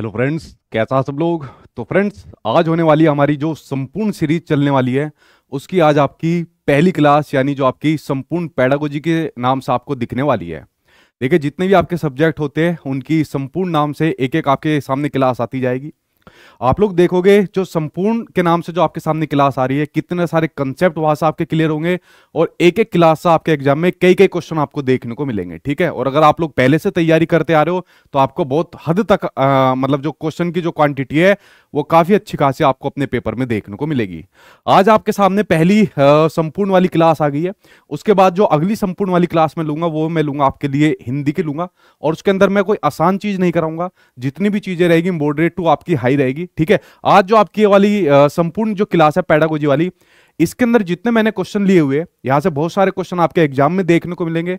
Hello friends कैसा सब लोग तो फ्रेंड्स आज होने वाली हमारी जो संपूर्ण सीरीज चलने वाली है उसकी आज आपकी पहली क्लास यानी जो आपकी संपूर्ण पैडागोजी के नाम से आपको दिखने वाली है देखिए जितने भी आपके सब्जेक्ट होते हैं उनकी संपूर्ण नाम से एक एक आपके सामने क्लास आती जाएगी आप लोग देखोगे जो संपूर्ण के नाम से जो आपके सामने क्लास आ रही है कितने सारे कंसेप्ट वहां से आपके क्लियर होंगे और एक एक क्लास से आपके एग्जाम में कई कई क्वेश्चन आपको देखने को मिलेंगे ठीक है और अगर आप लोग पहले से तैयारी करते आ रहे हो तो आपको बहुत हद तक आ, मतलब जो क्वेश्चन की जो क्वांटिटी है वो काफी अच्छी खासी आपको अपने पेपर में देखने को मिलेगी आज आपके सामने पहली संपूर्ण वाली क्लास आ गई है उसके बाद जो अगली संपूर्ण वाली क्लास में लूंगा वो मैं लूंगा आपके लिए हिंदी की लूंगा और उसके अंदर मैं कोई आसान चीज नहीं कराऊंगा जितनी भी चीजें रहेगी मॉडरेट टू आपकी हाई रहेगी ठीक है आज जो आपकी वाली संपूर्ण जो क्लास है पैडागोजी वाली इसके अंदर जितने मैंने क्वेश्चन लिए हुए यहां से बहुत सारे क्वेश्चन आपके एग्जाम में देखने को मिलेंगे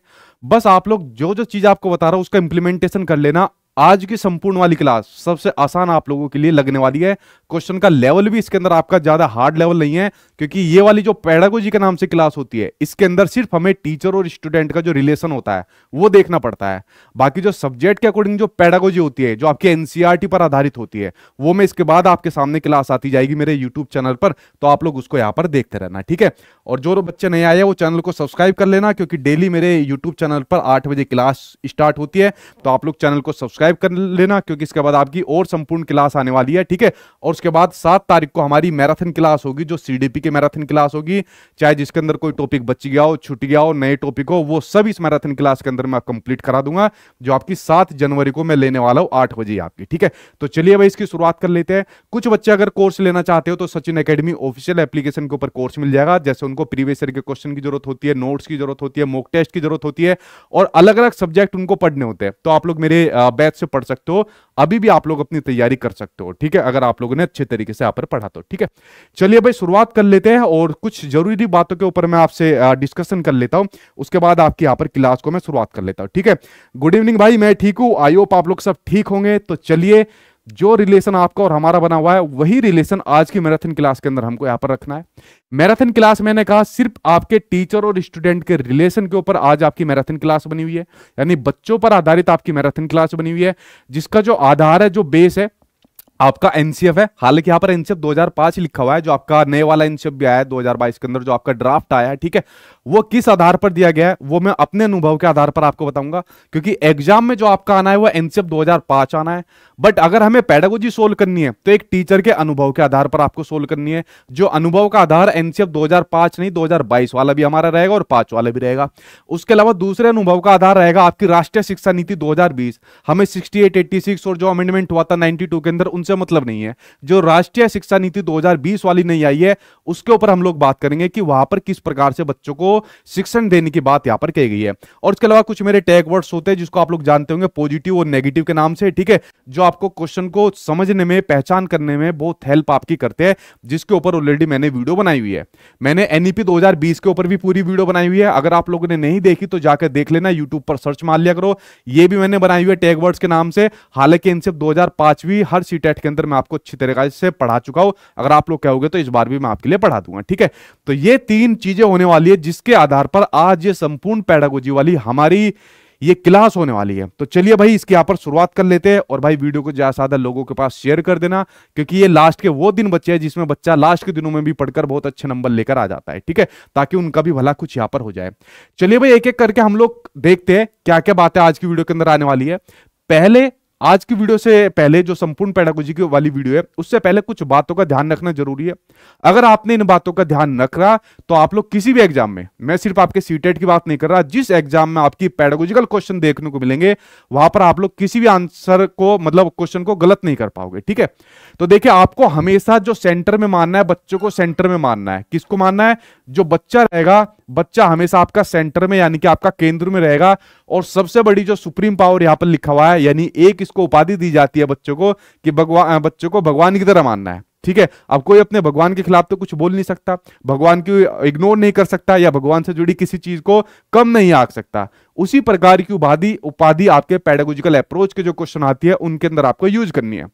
बस आप लोग जो जो चीज आपको बता रहा हूं उसका इंप्लीमेंटेशन कर लेना आज की संपूर्ण वाली क्लास सबसे आसान आप लोगों के लिए लगने वाली है क्वेश्चन का लेवल भी इसके अंदर आपका ज्यादा हार्ड लेवल नहीं है क्योंकि ये वाली जो पैडागोजी के नाम से क्लास होती है इसके अंदर सिर्फ हमें टीचर और स्टूडेंट का जो रिलेशन होता है वो देखना पड़ता है बाकी जो सब्जेक्ट के अकॉर्डिंग जो पैडागोजी होती है जो आपकी एनसीआरटी e पर आधारित होती है वो मैं इसके बाद आपके सामने क्लास आती जाएगी मेरे यूट्यूब चैनल पर तो आप लोग उसको यहाँ पर देखते रहना ठीक है और जो बच्चे नए आए वो चैनल को सब्सक्राइब कर लेना क्योंकि डेली मेरे यूट्यूब चैनल पर आठ बजे क्लास स्टार्ट होती है तो आप लोग चैनल को सब्सक्राइब कर लेना क्योंकि इसके बाद आपकी और संपूर्ण क्लास आने वाली है ठीक है और उसके बाद सात तारीख को हमारी मैराथन क्लास होगी जो सी की मैराथन क्लास होगी चाहे जिसके अंदर कोई टॉपिक बच गया हो छुट गया हो नए टॉपिक हो वो सब इस मैराथन क्लास के अंदर मैं कंप्लीट करा दूंगा जो आपकी सात जनवरी को मैं लेने वाला हूँ आठ बजे आपकी ठीक है तो चलिए भाई इसकी शुरुआत कर लेते हैं कुछ बच्चे अगर कोर्स लेना चाहते हो तो सचिन अकेडमी ऑफिशियल एप्लीकेशन के ऊपर कोर्स मिल जाएगा जैसे उनको प्रीवियस ईयर के क्वेश्चन की जरूरत होती है नोट्स की जरूरत होती है मॉक टेस्ट की जरूरत होती है और अलग अलग सब्जेक्ट उनको पढ़ने होते हैं तो आप लोग मेरे बैच से पढ़ सकते हो अभी भी आप लोग अपनी तैयारी कर सकते हो ठीक है अगर आप लोगों ने अच्छे तरीके से यहाँ पर पढ़ा तो ठीक है चलिए भाई शुरुआत कर लेते हैं और कुछ जरूरी बातों के ऊपर मैं आपसे डिस्कशन कर लेता हूँ उसके बाद आपकी यहाँ पर क्लास को मैं शुरुआत कर लेता हूँ ठीक है गुड इवनिंग भाई मैं ठीक हूँ आई होप आप लोग सब ठीक होंगे तो चलिए जो रिलेशन आपका और हमारा बना हुआ है वही रिलेशन आज की मैराथन क्लास के अंदर हमको यहां पर रखना है मैराथन क्लास मैंने कहा सिर्फ आपके टीचर और स्टूडेंट के रिलेशन के ऊपर आज आपकी मैराथन क्लास बनी हुई है यानी बच्चों पर आधारित आपकी मैराथन क्लास बनी हुई है जिसका जो आधार है जो बेस है आपका एनसीएफ है हालांकि यहां पर एनसीएफ 2005 लिखा हुआ है जो आपका नए वाला एनसीएफ भी आया है 2022 के अंदर जो आपका ड्राफ्ट आया है ठीक है वो किस आधार पर दिया गया है वो मैं अपने अनुभव के आधार पर आपको बताऊंगा क्योंकि एग्जाम में जो आपका आना है वो एनसीएफ 2005 e आना है बट अगर हमें पैडागोजी सोल्व करनी है तो एक टीचर के अनुभव के आधार पर आपको सोल्व करनी है जो अनुभव का आधार एनसीएफ 2005 e नहीं 2022 वाला भी हमारा रहेगा और पांच वाला भी रहेगा उसके अलावा दूसरे अनुभव का आधार रहेगा आपकी राष्ट्रीय शिक्षा नीति दो हमें सिक्सटी 86 और जो अमेंडमेंट हुआ था नाइनटी के अंदर उनसे मतलब नहीं है जो राष्ट्रीय शिक्षा नीति दो वाली नहीं आई है उसके ऊपर हम लोग बात करेंगे कि वहां पर किस प्रकार से बच्चों को शिक्षण देने की बात यहां पर कही गई है और इसके अलावा कुछ मेरे टैग वर्ड्स होते हैं जिसको आप लोग जानते होंगे पॉजिटिव और नेगेटिव के नाम से ठीक है जो आपको क्वेश्चन को समझने में पहचान करने में बहुत हेल्प आपकी करते हैं जिसके ऊपर ऑलरेडी मैंने वीडियो बनाई हुई है मैंने एनईपी e दो के ऊपर भी पूरी वीडियो बनाई हुई है अगर आप लोगों ने नहीं देखी तो जाकर देख लेना यूट्यूब पर सर्च मार लिया करो ये भी मैंने बनाई हुई है टैग वर्ड्स के नाम से हालांकि इनसे e दो भी हर सी e के अंदर मैं आपको अच्छी तरीके से पढ़ा चुका हूं अगर आप लोग कहोगे तो इस बार भी मैं आपके लिए पढ़ा दूंगा ठीक है तो ये तीन चीजें होने वाली है जिस इसके आधार पर आज ये संपूर्ण पैडागोजी वाली हमारी ये क्लास होने वाली है तो चलिए भाई इसकी यहाँ पर शुरुआत कर लेते हैं और भाई वीडियो को ज़्यादा ज़्यादा लोगों के पास शेयर कर देना क्योंकि ये लास्ट के वो दिन बच्चे हैं जिसमें बच्चा लास्ट के दिनों में भी पढ़कर बहुत अच्छे नंबर लेकर आ जाता है ठीक है ताकि उनका भी भला कुछ यहाँ पर हो जाए चलिए भाई एक एक करके हम लोग देखते हैं क्या क्या बातें आज की वीडियो के अंदर आने वाली है पहले आज की वीडियो से पहले जो संपूर्ण पैडागोजी की वाली वीडियो है उससे पहले कुछ बातों का ध्यान रखना जरूरी है अगर आपने इन बातों का ध्यान रखा तो आप लोग किसी भी एग्जाम में मैं सिर्फ आपके सीटेट e की बात नहीं कर रहा जिस एग्जाम में आपकी पैडागोजिकल क्वेश्चन देखने को मिलेंगे वहां पर आप लोग किसी भी आंसर को मतलब क्वेश्चन को गलत नहीं कर पाओगे ठीक है तो देखिए आपको हमेशा जो सेंटर में मानना है बच्चों को सेंटर में मानना है किसको मानना है जो बच्चा रहेगा बच्चा हमेशा आपका सेंटर में यानी कि आपका केंद्र में रहेगा और सबसे बड़ी जो सुप्रीम पावर यहाँ पर लिखा हुआ है यानी एक इसको उपाधि दी जाती है बच्चों को कि भगवान बच्चों को भगवान की तरह मानना है ठीक है अब कोई अपने भगवान के खिलाफ तो कुछ बोल नहीं सकता भगवान की इग्नोर नहीं कर सकता या भगवान से जुड़ी किसी चीज को कम नहीं आ सकता उसी प्रकार की उपाधि उपाधि आपके पेडागोजिकल अप्रोच के जो क्वेश्चन आती है उनके अंदर आपको यूज करनी है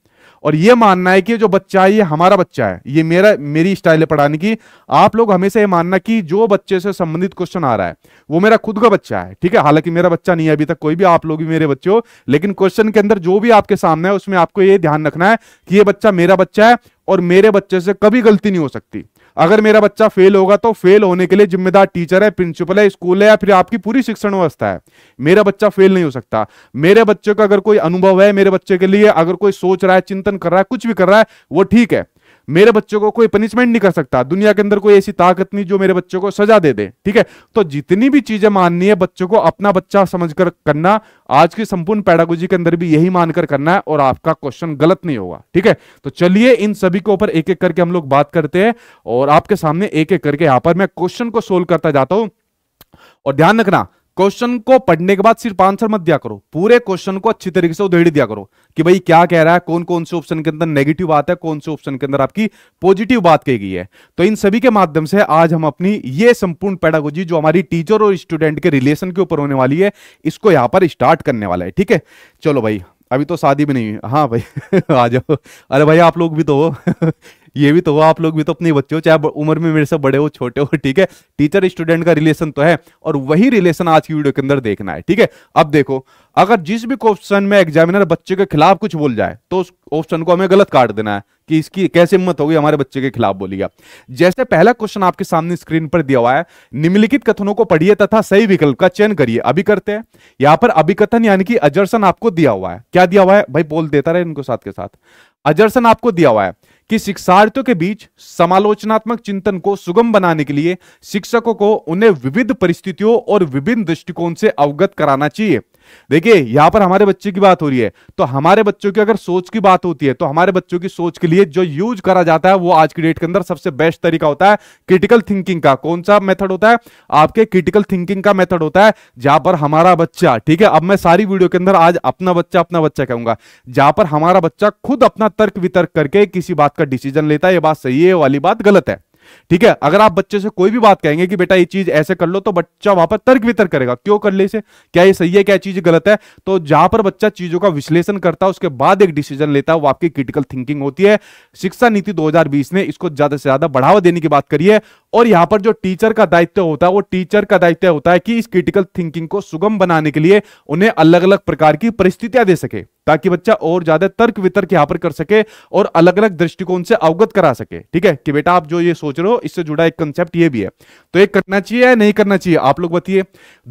और ये मानना है कि जो बच्चा है ये हमारा बच्चा है ये मेरा मेरी स्टाइल है पढ़ाने की आप लोग हमेशा ये मानना कि जो बच्चे से संबंधित क्वेश्चन आ रहा है वो मेरा खुद का बच्चा है ठीक है हालांकि मेरा बच्चा नहीं है अभी तक कोई भी आप लोग भी मेरे बच्चे हो लेकिन क्वेश्चन के अंदर जो भी आपके सामने है उसमें आपको ये ध्यान रखना है कि ये बच्चा मेरा बच्चा है और मेरे बच्चे से कभी गलती नहीं हो सकती अगर मेरा बच्चा फेल होगा तो फेल होने के लिए जिम्मेदार टीचर है प्रिंसिपल है स्कूल है या फिर आपकी पूरी शिक्षण व्यवस्था है मेरा बच्चा फेल नहीं हो सकता मेरे बच्चे का अगर कोई अनुभव है मेरे बच्चे के लिए अगर कोई सोच रहा है चिंतन कर रहा है कुछ भी कर रहा है वो ठीक है मेरे बच्चों को कोई पनिशमेंट नहीं कर सकता दुनिया के अंदर कोई ऐसी ताकत नहीं जो मेरे बच्चों को सजा दे दे ठीक है तो जितनी भी चीजें माननी है बच्चों को अपना बच्चा समझकर करना आज की संपूर्ण पैडागोजी के अंदर भी यही मानकर करना है और आपका क्वेश्चन गलत नहीं होगा ठीक है तो चलिए इन सभी के ऊपर एक एक करके हम लोग बात करते हैं और आपके सामने एक एक करके यहां पर मैं क्वेश्चन को सोल्व करता जाता हूं और ध्यान रखना क्वेश्चन को पढ़ने के बाद सिर्फ आंसर मत दिया करो पूरे क्वेश्चन को अच्छी तरीके से उधेड़ दिया करो कि भाई क्या कह रहा है कौन कौन से ऑप्शन के अंदर नेगेटिव बात है कौन से ऑप्शन के अंदर आपकी पॉजिटिव बात कही गई है तो इन सभी के माध्यम से आज हम अपनी ये संपूर्ण पैडागोजी जो हमारी टीचर और स्टूडेंट के रिलेशन के ऊपर होने वाली है इसको यहाँ पर स्टार्ट करने वाला है ठीक है चलो भाई अभी तो शादी भी नहीं हुई हाँ भाई आ जाओ अरे भाई आप लोग भी तो हो ये भी तो हो आप लोग भी तो अपने बच्चे हो चाहे उम्र में मेरे से बड़े हो छोटे हो ठीक है टीचर स्टूडेंट का रिलेशन तो है और वही रिलेशन आज की वीडियो के अंदर देखना है ठीक है अब देखो अगर जिस भी क्वेश्चन में एग्जामिनर बच्चे के खिलाफ कुछ बोल जाए तो उस ऑप्शन को हमें गलत काट देना है कि इसकी कैसे हिम्मत होगी हमारे बच्चे के खिलाफ बोलिएगा जैसे पहला क्वेश्चन आपके सामने स्क्रीन पर दिया हुआ है निम्नलिखित कथनों को पढ़िए तथा सही विकल्प का चयन करिए अभी करते हैं यहां पर अभिकथन यानी कि अजर्सन आपको दिया हुआ है क्या दिया हुआ है भाई बोल देता रहे इनको साथ के साथ अजर्सन आपको दिया हुआ है कि शिक्षार्थियों के बीच समालोचनात्मक चिंतन को सुगम बनाने के लिए शिक्षकों को उन्हें विविध परिस्थितियों और विभिन्न दृष्टिकोण से अवगत कराना चाहिए देखिए यहां पर हमारे बच्चे की बात हो रही है तो हमारे बच्चों की अगर सोच की बात होती है तो हमारे बच्चों की सोच के लिए जो यूज करा जाता है वो आज की डेट के अंदर सबसे बेस्ट तरीका होता है क्रिटिकल थिंकिंग का कौन सा मेथड होता है आपके क्रिटिकल थिंकिंग का मेथड होता है जहां पर हमारा बच्चा ठीक है अब मैं सारी वीडियो के अंदर आज अपना बच्चा अपना बच्चा कहूंगा जहां पर हमारा बच्चा खुद अपना तर्क वितर्क करके किसी बात का डिसीजन लेता है यह बात सही है वाली बात गलत है ठीक है अगर आप बच्चे से कोई भी बात कहेंगे कि बेटा ये चीज ऐसे कर लो तो बच्चा वहां पर तर्क वितर्क करेगा क्यों कर ले इसे क्या ये सही है क्या चीज गलत है तो जहां पर बच्चा चीजों का विश्लेषण करता है उसके बाद एक डिसीजन लेता है वो आपकी क्रिटिकल थिंकिंग होती है शिक्षा नीति दो ने इसको ज्यादा से ज्यादा बढ़ावा देने की बात करी है और यहां पर जो टीचर का दायित्व होता है वो टीचर का दायित्व होता है कि इस क्रिटिकल थिंकिंग को सुगम बनाने के लिए उन्हें अलग अलग प्रकार की परिस्थितियां दे सके ताकि बच्चा और ज्यादा तर्क वितर्क यहां पर कर सके और अलग अलग दृष्टिकोण से अवगत करा सके ठीक है कि बेटा आप जो ये सोच रहे हो इससे जुड़ा एक कंसेप्ट ये भी है तो ये करना चाहिए या नहीं करना चाहिए आप लोग बताइए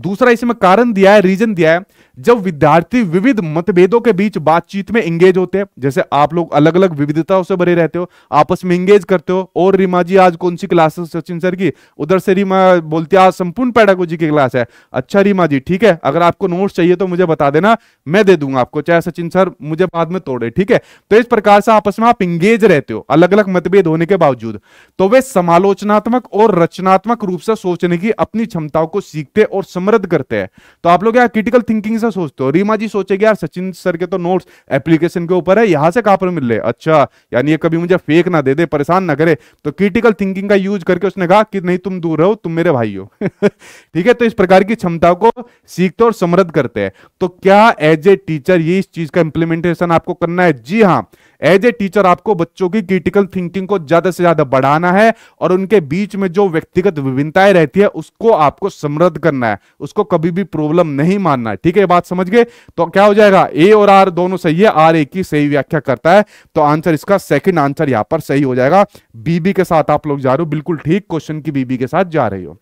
दूसरा इसमें कारण दिया है रीजन दिया है जब विद्यार्थी विविध मतभेदों के बीच बातचीत में इंगेज होते हैं जैसे आप लोग अलग अलग विविधताओं से भरे रहते हो आपस में इंगेज करते हो और रीमा जी आज कौन सी क्लास है सचिन सर की उधर से रीमा बोलती है आज संपूर्ण पैडागोजी की क्लास है अच्छा रीमा जी ठीक है अगर आपको नोट्स चाहिए तो मुझे बता देना मैं दे दूंगा आपको चाहे सचिन सर मुझे बाद में तोड़े ठीक है तो इस प्रकार से आपस में आप इंगेज रहते हो अलग अलग मतभेद होने के बावजूद तो वे समालोचनात्मक और रचनात्मक रूप से सोचने की अपनी क्षमताओं को सीखते और समृद्ध करते हैं तो आप लोग यहाँ क्रिटिकल थिंकिंग ऐसा सोचते हो रीमा जी सोचे यार सचिन सर के तो नोट्स एप्लीकेशन के ऊपर है यहां से कहां पर मिल रहे अच्छा यानी ये कभी मुझे फेक ना दे दे परेशान ना करे तो क्रिटिकल थिंकिंग का यूज करके उसने कहा कि नहीं तुम दूर रहो तुम मेरे भाई हो ठीक है तो इस प्रकार की क्षमता को सीखते और समृद्ध करते हैं तो क्या एज ए टीचर ये इस चीज का इंप्लीमेंटेशन आपको करना है जी हाँ एज ए टीचर आपको बच्चों की क्रिटिकल थिंकिंग को ज्यादा से ज्यादा बढ़ाना है और उनके बीच में जो व्यक्तिगत विभिन्नताएं रहती है उसको आपको समृद्ध करना है उसको कभी भी प्रॉब्लम नहीं मानना है ठीक है बात समझ गए तो क्या हो जाएगा ए और आर दोनों सही है आर ए की सही व्याख्या करता है तो आंसर इसका सेकेंड आंसर यहां पर सही हो जाएगा बीबी के साथ आप लोग जा रहे हो बिल्कुल ठीक क्वेश्चन की बीबी के साथ जा रही हो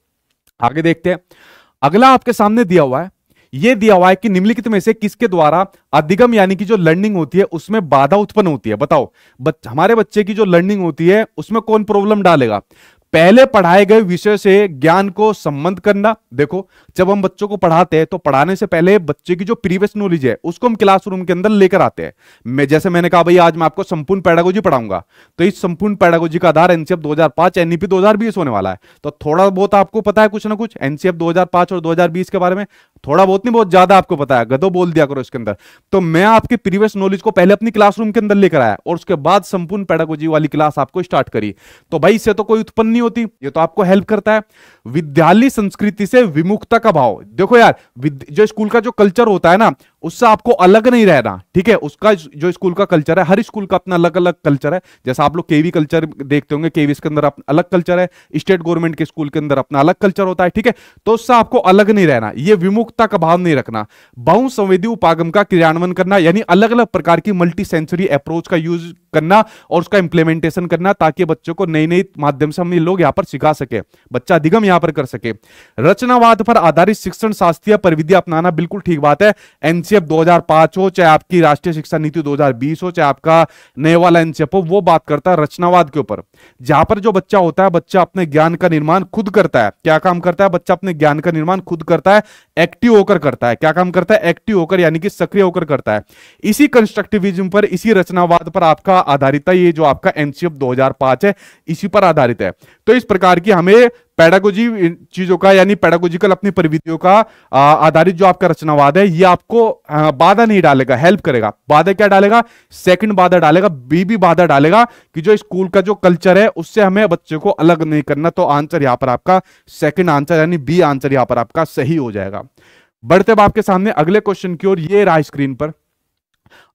आगे देखते हैं अगला आपके सामने दिया हुआ है यह दिया हुआ है कि निम्नलिखित में से किसके द्वारा अधिगम यानी कि जो लर्निंग होती है उसमें बाधा उत्पन्न होती है बताओ बच, हमारे बच्चे की जो लर्निंग होती है उसमें कौन प्रॉब्लम डालेगा पहले पढ़ाए गए विषय से ज्ञान को संबंध करना देखो जब हम बच्चों को पढ़ाते हैं तो पढ़ाने से पहले बच्चे की जो प्रीवियस नॉलेज है उसको हम क्लासरूम के अंदर लेकर आते हैं मैं जैसे मैंने कहा भाई आज मैं आपको संपूर्ण पैडागोजी पढ़ाऊंगा तो इस संपूर्ण पैडागोजी का आधार एनसीएफ 2005 एनईपी 2020 होने वाला है तो थोड़ा बहुत आपको पता है कुछ ना कुछ एनसीएफ दो और दो के बारे में थोड़ा बहुत नहीं बहुत ज्यादा आपको पता है गदो बोल दिया करो इसके अंदर तो मैं आपके प्रीवियस नॉलेज को पहले अपनी क्लासरूम के अंदर लेकर आया और उसके बाद संपूर्ण पैडागोजी वाली क्लास आपको स्टार्ट करी तो भाई इससे तो कोई उत्पन्न नहीं होती ये तो आपको हेल्प करता है विद्यालय संस्कृति से विमुखता का भाव देखो यार जो स्कूल का जो कल्चर होता है ना उससे आपको अलग नहीं रहना ठीक है उसका जो स्कूल का कल्चर है हर स्कूल का अपना अलग अलग कल्चर है जैसा आप लोग केवी कल्चर देखते होंगे केवी के अंदर अलग कल्चर है स्टेट गवर्नमेंट के स्कूल के अंदर अपना अलग कल्चर होता है ठीक है तो उससे आपको अलग नहीं रहना ये विमुखता का भाव नहीं रखना बहुसंवेदी उपागम का क्रियान्वयन करना यानी अलग अलग प्रकार की मल्टी सेंसरी अप्रोच का यूज करना और उसका इंप्लीमेंटेशन करना ताकि बच्चों को नई नई माध्यम से हम ये लोग यहाँ पर सिखा सके बच्चा अधिगम यहाँ पर कर सके रचनावाद पर आधारित शिक्षण शास्त्रीय परविधि अपनाना बिल्कुल ठीक बात है एनसी एनसीएफ 2005 हो चाहे आपकी राष्ट्रीय शिक्षा नीति 2020 हो चाहे आपका नए वाला एनसीएफ हो वो बात करता है रचनावाद के ऊपर जहां पर जो बच्चा होता है बच्चा अपने ज्ञान का निर्माण खुद करता है क्या काम करता है बच्चा अपने ज्ञान का निर्माण खुद करता है एक्टिव होकर करता है क्या काम करता है एक्टिव होकर यानी कि सक्रिय होकर करता है इसी कंस्ट्रक्टिविज्म पर इसी रचनावाद पर आपका आधारित है ये जो आपका एनसीएफ दो है इसी पर आधारित है तो इस प्रकार की हमें पैडागोजी चीजों का यानी पैडागोजिकल अपनी प्रविधियों का आधारित जो आपका रचनावाद है ये आपको बाधा नहीं डालेगा हेल्प करेगा बाधा क्या डालेगा सेकंड बाधा डालेगा बीबी बाधा डालेगा कि जो स्कूल का जो कल्चर है उससे हमें बच्चे को अलग नहीं करना तो आंसर यहां पर आपका सेकंड आंसर यानी बी आंसर यहां पर आपका सही हो जाएगा बढ़ते अब आपके सामने अगले क्वेश्चन की ओर ये रहा स्क्रीन पर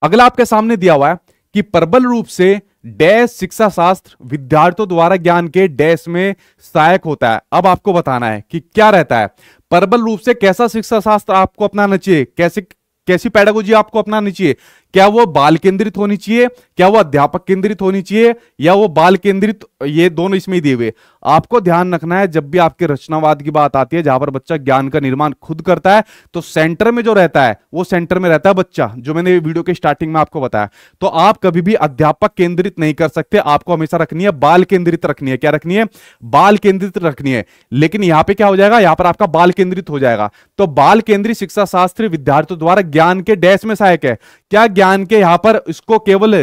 अगला आपके सामने दिया हुआ है कि प्रबल रूप से डैश शिक्षा शास्त्र विद्यार्थियों द्वारा ज्ञान के डैश में सहायक होता है अब आपको बताना है कि क्या रहता है प्रबल रूप से कैसा शिक्षा शास्त्र आपको अपनाना चाहिए कैसे कैसी पैडागोजी आपको अपनानी चाहिए क्या वो बाल केंद्रित होनी चाहिए क्या वो अध्यापक केंद्रित होनी चाहिए या वो बाल केंद्रित ये दोनों इसमें ही दिए हुए आपको ध्यान रखना है जब भी आपके रचनावाद की बात आती है जहां पर बच्चा ज्ञान का निर्माण खुद करता है तो सेंटर में जो रहता है वो सेंटर में रहता है बच्चा जो मैंने वीडियो के स्टार्टिंग में आपको बताया तो आप कभी भी अध्यापक केंद्रित नहीं कर सकते आपको हमेशा रखनी है बाल केंद्रित रखनी है क्या रखनी है बाल केंद्रित रखनी है लेकिन यहाँ पे क्या हो जाएगा यहाँ पर आपका बाल केंद्रित हो जाएगा तो बाल केंद्रित शिक्षा शास्त्र विद्यार्थियों द्वारा ज्ञान के डैश में सहायक है क्या ज्ञान के यहां पर इसको केवल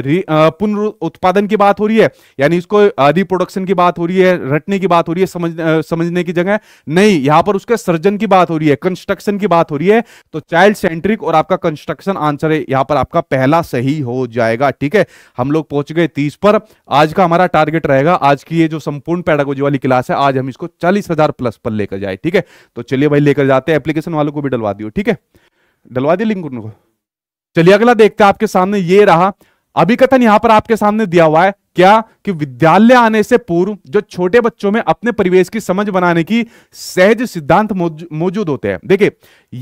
पुनः उत्पादन की बात हो रही है यानी इसको रिप्रोडक्शन की बात हो रही है रटने की बात हो रही है समझ समझने की जगह नहीं यहां पर उसके सर्जन की बात हो रही है कंस्ट्रक्शन की बात हो रही है तो चाइल्ड सेंट्रिक और आपका कंस्ट्रक्शन आंसर है यहां पर आपका पहला सही हो जाएगा ठीक है हम लोग पहुंच गए तीस पर आज का हमारा टारगेट रहेगा आज की ये जो संपूर्ण पैडागोजी वाली क्लास है आज हम इसको चालीस प्लस पर लेकर जाए ठीक है तो चलिए भाई लेकर जाते हैं एप्लीकेशन वालों को भी डलवा दियो ठीक है डलवा दी लिंक उनको चलिए अगला देखते हैं आपके सामने ये रहा अभी कथन यहां पर आपके सामने दिया हुआ है क्या कि विद्यालय आने से पूर्व जो छोटे बच्चों में अपने परिवेश की समझ बनाने की सहज सिद्धांत मौजूद होते हैं देखिए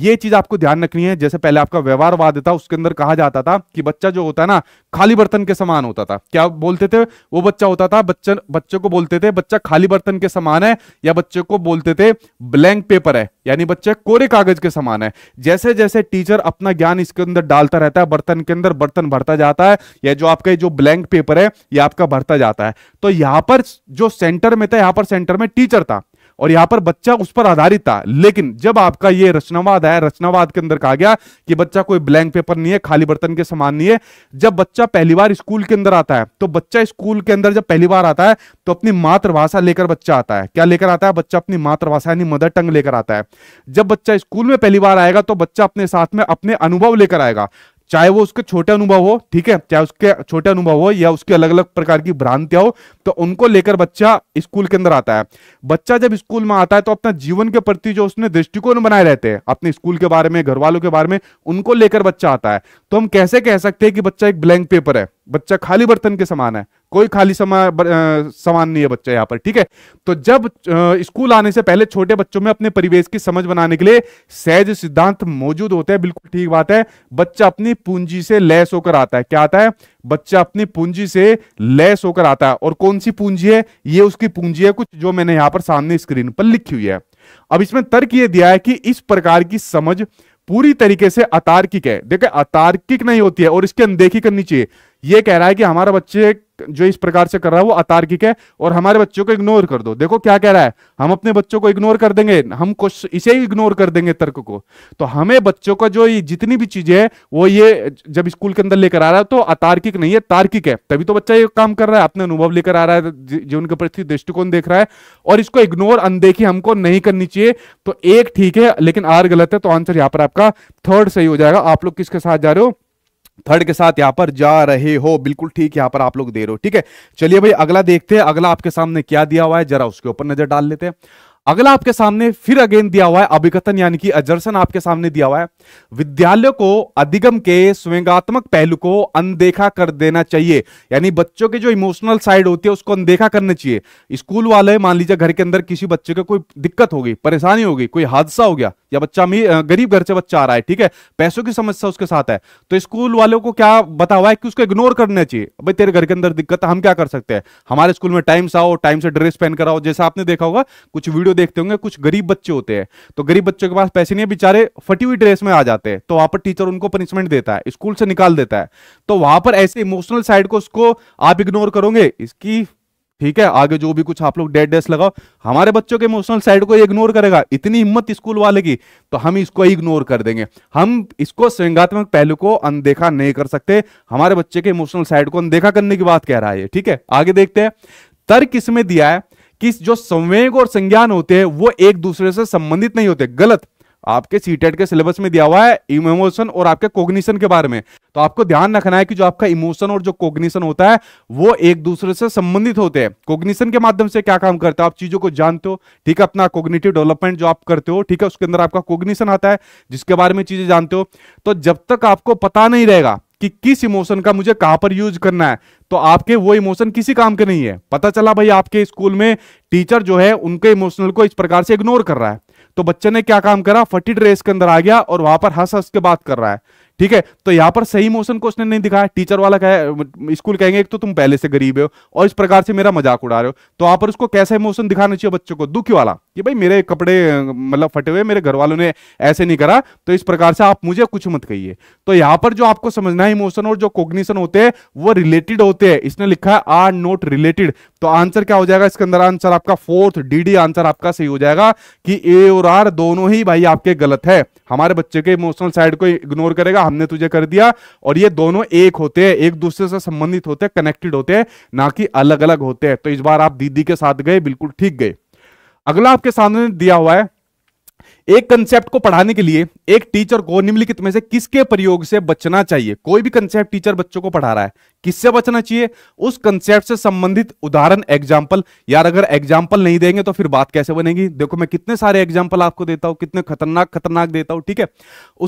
ये चीज आपको ध्यान रखनी है जैसे पहले आपका व्यवहारवाद था उसके अंदर कहा जाता था कि बच्चा जो होता है ना खाली बर्तन के समान होता था क्या बोलते थे वो बच्चा होता था बच्चे बच्चों को बोलते थे बच्चा खाली बर्तन के समान है या बच्चे को बोलते थे ब्लैंक पेपर है यानी बच्चे कोरे कागज के समान है जैसे जैसे टीचर अपना ज्ञान इसके अंदर डालता रहता है बर्तन के अंदर बर्तन भरता जाता है या जो आपका जो ब्लैंक पेपर है ये आपका भरता जाता है तो यहां पर जो सेंटर में था यहां पर सेंटर में टीचर था और यहां पर बच्चा उस पर आधारित था लेकिन जब आपका ये रचनावाद आया रचनावाद के अंदर कहा गया कि बच्चा कोई ब्लैंक पेपर नहीं है खाली बर्तन के समान नहीं है जब बच्चा पहली बार स्कूल के अंदर आता है तो बच्चा स्कूल के अंदर जब पहली बार आता है तो अपनी मातृभाषा लेकर बच्चा आता है क्या लेकर आता है बच्चा अपनी मातृभाषा यानी मदर टंग लेकर आता है जब बच्चा स्कूल में पहली बार आएगा तो बच्चा अपने साथ में अपने अनुभव लेकर आएगा चाहे वो उसके छोटे अनुभव हो ठीक है चाहे उसके छोटे अनुभव हो या उसके अलग अलग प्रकार की भ्रांतियां हो तो उनको लेकर बच्चा स्कूल के अंदर आता है बच्चा जब स्कूल में आता है तो अपना जीवन के प्रति जो उसने दृष्टिकोण बनाए रहते हैं अपने स्कूल के बारे में घर वालों के बारे में उनको लेकर बच्चा आता है तो हम कैसे कह सकते हैं कि बच्चा एक ब्लैंक पेपर है बच्चा खाली बर्तन के समान है कोई खाली समय समान नहीं है बच्चा यहाँ पर ठीक है तो जब स्कूल आने से पहले छोटे बच्चों में अपने परिवेश की समझ बनाने के लिए सहज सिद्धांत मौजूद होते हैं बिल्कुल ठीक बात है बच्चा अपनी पूंजी से लैस होकर आता है क्या आता है बच्चा अपनी पूंजी से लैस होकर आता है और कौन सी पूंजी है ये उसकी पूंजी है कुछ जो मैंने यहाँ पर सामने स्क्रीन पर लिखी हुई है अब इसमें तर्क यह दिया है कि इस प्रकार की समझ पूरी तरीके से अतार्किक है देखे अतार्किक नहीं होती है और इसकी अनदेखी करनी चाहिए यह कह रहा है कि हमारा बच्चे जो इस प्रकार से कर रहा है वो अतार्किक है और हमारे बच्चों को इग्नोर कर दो देखो क्या कह रहा है हम अपने बच्चों को इग्नोर कर देंगे हम कुछ इसे ही इग्नोर कर देंगे तर्क को तो हमें बच्चों का जो जितनी भी चीजें है वो ये जब स्कूल के अंदर लेकर आ रहा है तो अतार्किक नहीं है तार्किक है तभी तो बच्चा ये काम कर रहा है अपने अनुभव लेकर आ रहा है जीवन के प्रति दृष्टिकोण देख रहा है और इसको इग्नोर अनदेखी हमको नहीं करनी चाहिए तो एक ठीक है लेकिन आर गलत है तो आंसर यहाँ पर आपका थर्ड सही हो जाएगा आप लोग किसके साथ जा रहे हो थर्ड के साथ यहां पर जा रहे हो बिल्कुल ठीक यहां पर आप लोग दे रहे हो ठीक है चलिए भाई अगला देखते हैं अगला आपके सामने क्या दिया हुआ है जरा उसके ऊपर नजर डाल लेते हैं अगला आपके सामने फिर अगेन दिया हुआ है अभिकथन यानी कि अजर्सन आपके सामने दिया हुआ है विद्यालय को अधिगम के स्वयंगात्मक पहलू को अनदेखा कर देना चाहिए यानी बच्चों के जो इमोशनल साइड होती है उसको अनदेखा करना चाहिए स्कूल वाले मान लीजिए घर के अंदर किसी बच्चे को कोई दिक्कत होगी परेशानी होगी कोई हादसा हो गया या बच्चा गरीब घर से बच्चा आ रहा है ठीक है पैसों की समस्या उसके साथ है तो स्कूल वालों को क्या बता हुआ है कि उसको इग्नोर करना चाहिए भाई तेरे घर के अंदर दिक्कत है हम क्या कर सकते हैं हमारे स्कूल में टाइम से आओ टाइम से ड्रेस पहन कर आओ जैसा आपने देखा होगा कुछ वीडियो देखते होंगे कुछ गरीब बच्चे होते हैं तो गरीब बच्चों के पास पैसे नहीं है बेचारे फटी हुई ड्रेस में में आ जाते हैं तो वहां पर टीचर उनको पनिशमेंट देता है स्कूल से निकाल देता है तो वहां पर ऐसे इमोशनल साइड को उसको आप इग्नोर करोगे इसकी ठीक है आगे जो भी कुछ आप लोग डेड डेस्ट लगाओ हमारे बच्चों के इमोशनल साइड को इग्नोर करेगा इतनी हिम्मत स्कूल वाले की तो हम इसको इग्नोर कर देंगे हम इसको संज्ञात्मक पहलू को अनदेखा नहीं कर सकते हमारे बच्चे के इमोशनल साइड को अनदेखा करने की बात कह रहा है ठीक है आगे देखते हैं तर्क इसमें दिया है कि जो संवेग और संज्ञान होते हैं वो एक दूसरे से संबंधित नहीं होते गलत आपके सीटेट के सिलेबस में दिया हुआ है इमोशन और आपके कोग्निशन के बारे में तो आपको ध्यान रखना है कि जो आपका इमोशन और जो कोग्निशन होता है वो एक दूसरे से संबंधित होते हैं कोग्निशन के माध्यम से क्या काम करता है आप चीजों को जानते हो ठीक है अपना कोग्निटिव डेवलपमेंट जो आप करते हो ठीक है उसके अंदर आपका कोग्निशन आता है जिसके बारे में चीजें जानते हो तो जब तक आपको पता नहीं रहेगा कि किस इमोशन का मुझे कहां पर यूज करना है तो आपके वो इमोशन किसी काम के नहीं है पता चला भाई आपके स्कूल में टीचर जो है उनके इमोशनल को इस प्रकार से इग्नोर कर रहा है तो बच्चे ने क्या काम करा फटी ड्रेस के अंदर आ गया और वहां पर हंस हंस के बात कर रहा है ठीक है तो यहाँ पर सही मोशन को उसने नहीं दिखाया टीचर वाला कहे स्कूल कहेंगे एक तो तुम पहले से गरीब हो और इस प्रकार से मेरा मजाक उड़ा रहे हो तो वहां पर उसको कैसा इमोशन दिखाना चाहिए बच्चों को दुखी वाला कि भाई मेरे कपड़े मतलब फटे हुए मेरे घर वालों ने ऐसे नहीं करा तो इस प्रकार से आप मुझे कुछ मत कहिए तो यहां पर जो आपको समझना है इमोशन और जो कोग्निशन होते हैं वो रिलेटेड होते हैं इसने लिखा है आर नोट रिलेटेड तो आंसर क्या हो जाएगा इसके अंदर आंसर आपका फोर्थ डी आंसर आपका सही हो जाएगा कि ए और आर दोनों ही भाई आपके गलत है हमारे बच्चे के इमोशनल साइड को इग्नोर करेगा हमने तुझे कर दिया और ये दोनों एक होते हैं एक दूसरे से संबंधित होते हैं कनेक्टेड होते हैं ना कि अलग अलग होते हैं तो इस बार आप दीदी के साथ गए बिल्कुल ठीक गए अगला आपके सामने दिया हुआ है एक कंसेप्ट को पढ़ाने के लिए एक टीचर को निम्नलिखित में से किसके प्रयोग से बचना चाहिए कोई भी कंसेप्ट टीचर बच्चों को पढ़ा रहा है किससे बचना चाहिए उस कंसेप्ट से संबंधित उदाहरण एग्जाम्पल यार अगर एग्जाम्पल नहीं देंगे तो फिर बात कैसे बनेगी देखो मैं कितने सारे एग्जाम्पल आपको देता हूं कितने खतरनाक खतरनाक देता हूं ठीक है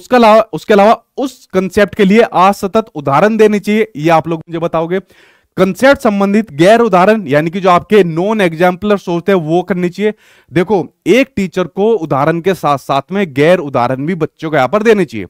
उसका अलावा उसके अलावा उस कंसेप्ट के लिए आज सतत उदाहरण देने चाहिए यह आप लोग मुझे बताओगे कंसेप्ट संबंधित गैर उदाहरण यानी कि जो आपके नॉन एग्जाम्पलर सोचते हैं वो करनी चाहिए देखो एक टीचर को उदाहरण के साथ साथ में गैर उदाहरण भी बच्चों को यहां पर देने चाहिए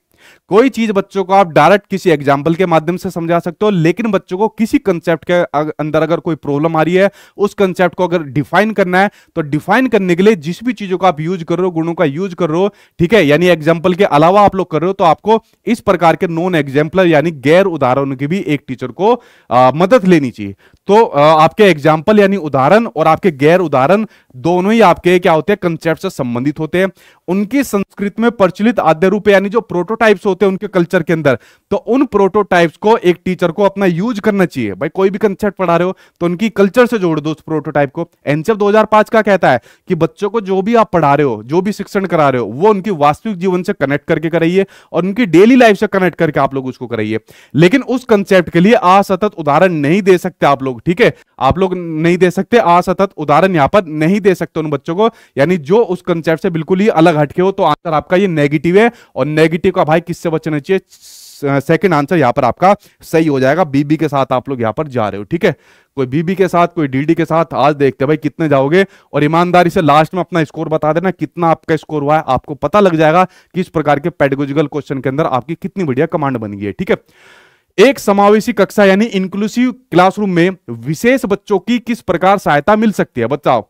कोई चीज बच्चों को आप डायरेक्ट किसी एग्जाम्पल के माध्यम से समझा सकते हो लेकिन बच्चों को किसी कंसेप्ट के अंदर अगर कोई प्रॉब्लम आ रही है उस कंसेप्ट को अगर डिफाइन करना है तो डिफाइन करने के लिए जिस भी चीजों का आप यूज कर रहे हो गुणों का यूज कर रहे हो ठीक है यानी एग्जाम्पल के अलावा आप लोग कर रहे हो तो आपको इस प्रकार के नॉन एग्जाम्पल यानी गैर उदाहरण की भी एक टीचर को आ, मदद लेनी चाहिए तो आ, आपके एग्जाम्पल यानी उदाहरण और आपके गैर उदाहरण दोनों ही आपके क्या होते हैं कंसेप्ट से संबंधित होते हैं उनकी संस्कृत में प्रचलित आद्य रूप यानी जो प्रोटोटाइप प्रोटोटाइप्स होते हैं उनके कल्चर के अंदर तो उन प्रोटोटाइप्स को एक टीचर को अपना यूज करना चाहिए भाई कोई भी कंसेप्ट पढ़ा रहे हो तो उनकी कल्चर से जोड़ दो उस प्रोटोटाइप को एनसीएफ 2005 e का कहता है कि बच्चों को जो भी आप पढ़ा रहे हो जो भी शिक्षण करा रहे हो वो उनकी वास्तविक जीवन से कनेक्ट करके कराइए और उनकी डेली लाइफ से कनेक्ट करके आप लोग उसको कराइए लेकिन उस कंसेप्ट के लिए असतत उदाहरण नहीं दे सकते आप लोग ठीक है आप लोग नहीं दे सकते असतत उदाहरण यहाँ पर नहीं दे सकते उन बच्चों को यानी जो उस कंसेप्ट से बिल्कुल ही अलग हटके हो तो आंसर आपका ये नेगेटिव है और नेगेटिव का भाई किससे बचना चाहिए सेकंड आंसर यहाँ पर आपका सही हो जाएगा बीबी के साथ आप लोग यहाँ पर जा रहे हो ठीक है कोई बीबी के साथ कोई डीडी के साथ आज देखते हैं भाई कितने जाओगे और ईमानदारी से लास्ट में अपना स्कोर बता देना कितना आपका स्कोर हुआ है आपको पता लग जाएगा किस प्रकार के पेडगोजिकल क्वेश्चन के अंदर आपकी कितनी बढ़िया कमांड बन गई है ठीक है एक समावेशी कक्षा यानी इंक्लूसिव क्लासरूम में विशेष बच्चों की किस प्रकार सहायता मिल सकती है बताओ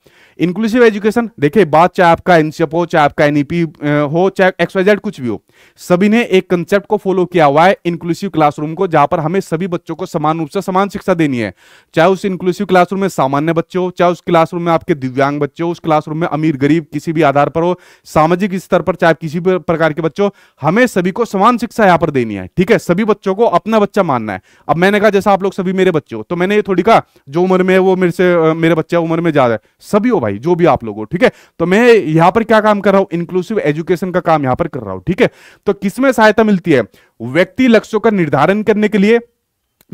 इंक्लूसिव एजुकेशन देखिए बात चाहे आपका एनसीएफ हो चाहे आपका एनईपी e हो चाहे एक्सवाइजेड कुछ भी हो सभी ने एक कंसेप्ट को फॉलो किया हुआ है इंक्लूसिव क्लासरूम को जहां पर हमें सभी बच्चों को समान रूप से समान शिक्षा देनी है चाहे उस इंक्लूसिव क्लासरूम में सामान्य बच्चे हो चाहे उस क्लासरूम में आपके दिव्यांग बच्चे हो उस क्लासरूम में अमीर गरीब किसी भी आधार पर हो सामाजिक स्तर पर चाहे किसी भी प्रकार के बच्चों हमें सभी को समान शिक्षा यहाँ पर देनी है ठीक है सभी बच्चों को अपना बच्चा मानना है अब मैंने कहा जैसा आप लोग सभी मेरे बच्चे हो तो मैंने ये थोड़ी कहा जो उम्र में है वो मेरे से मेरे बच्चे उम्र में ज्यादा है सभी हो भाई जो भी आप लोग हो ठीक है तो मैं यहाँ पर क्या काम कर रहा हूँ इंक्लूसिव एजुकेशन का काम यहाँ पर कर रहा हूँ ठीक है तो किसमें सहायता मिलती है व्यक्ति लक्ष्यों का निर्धारण करने के लिए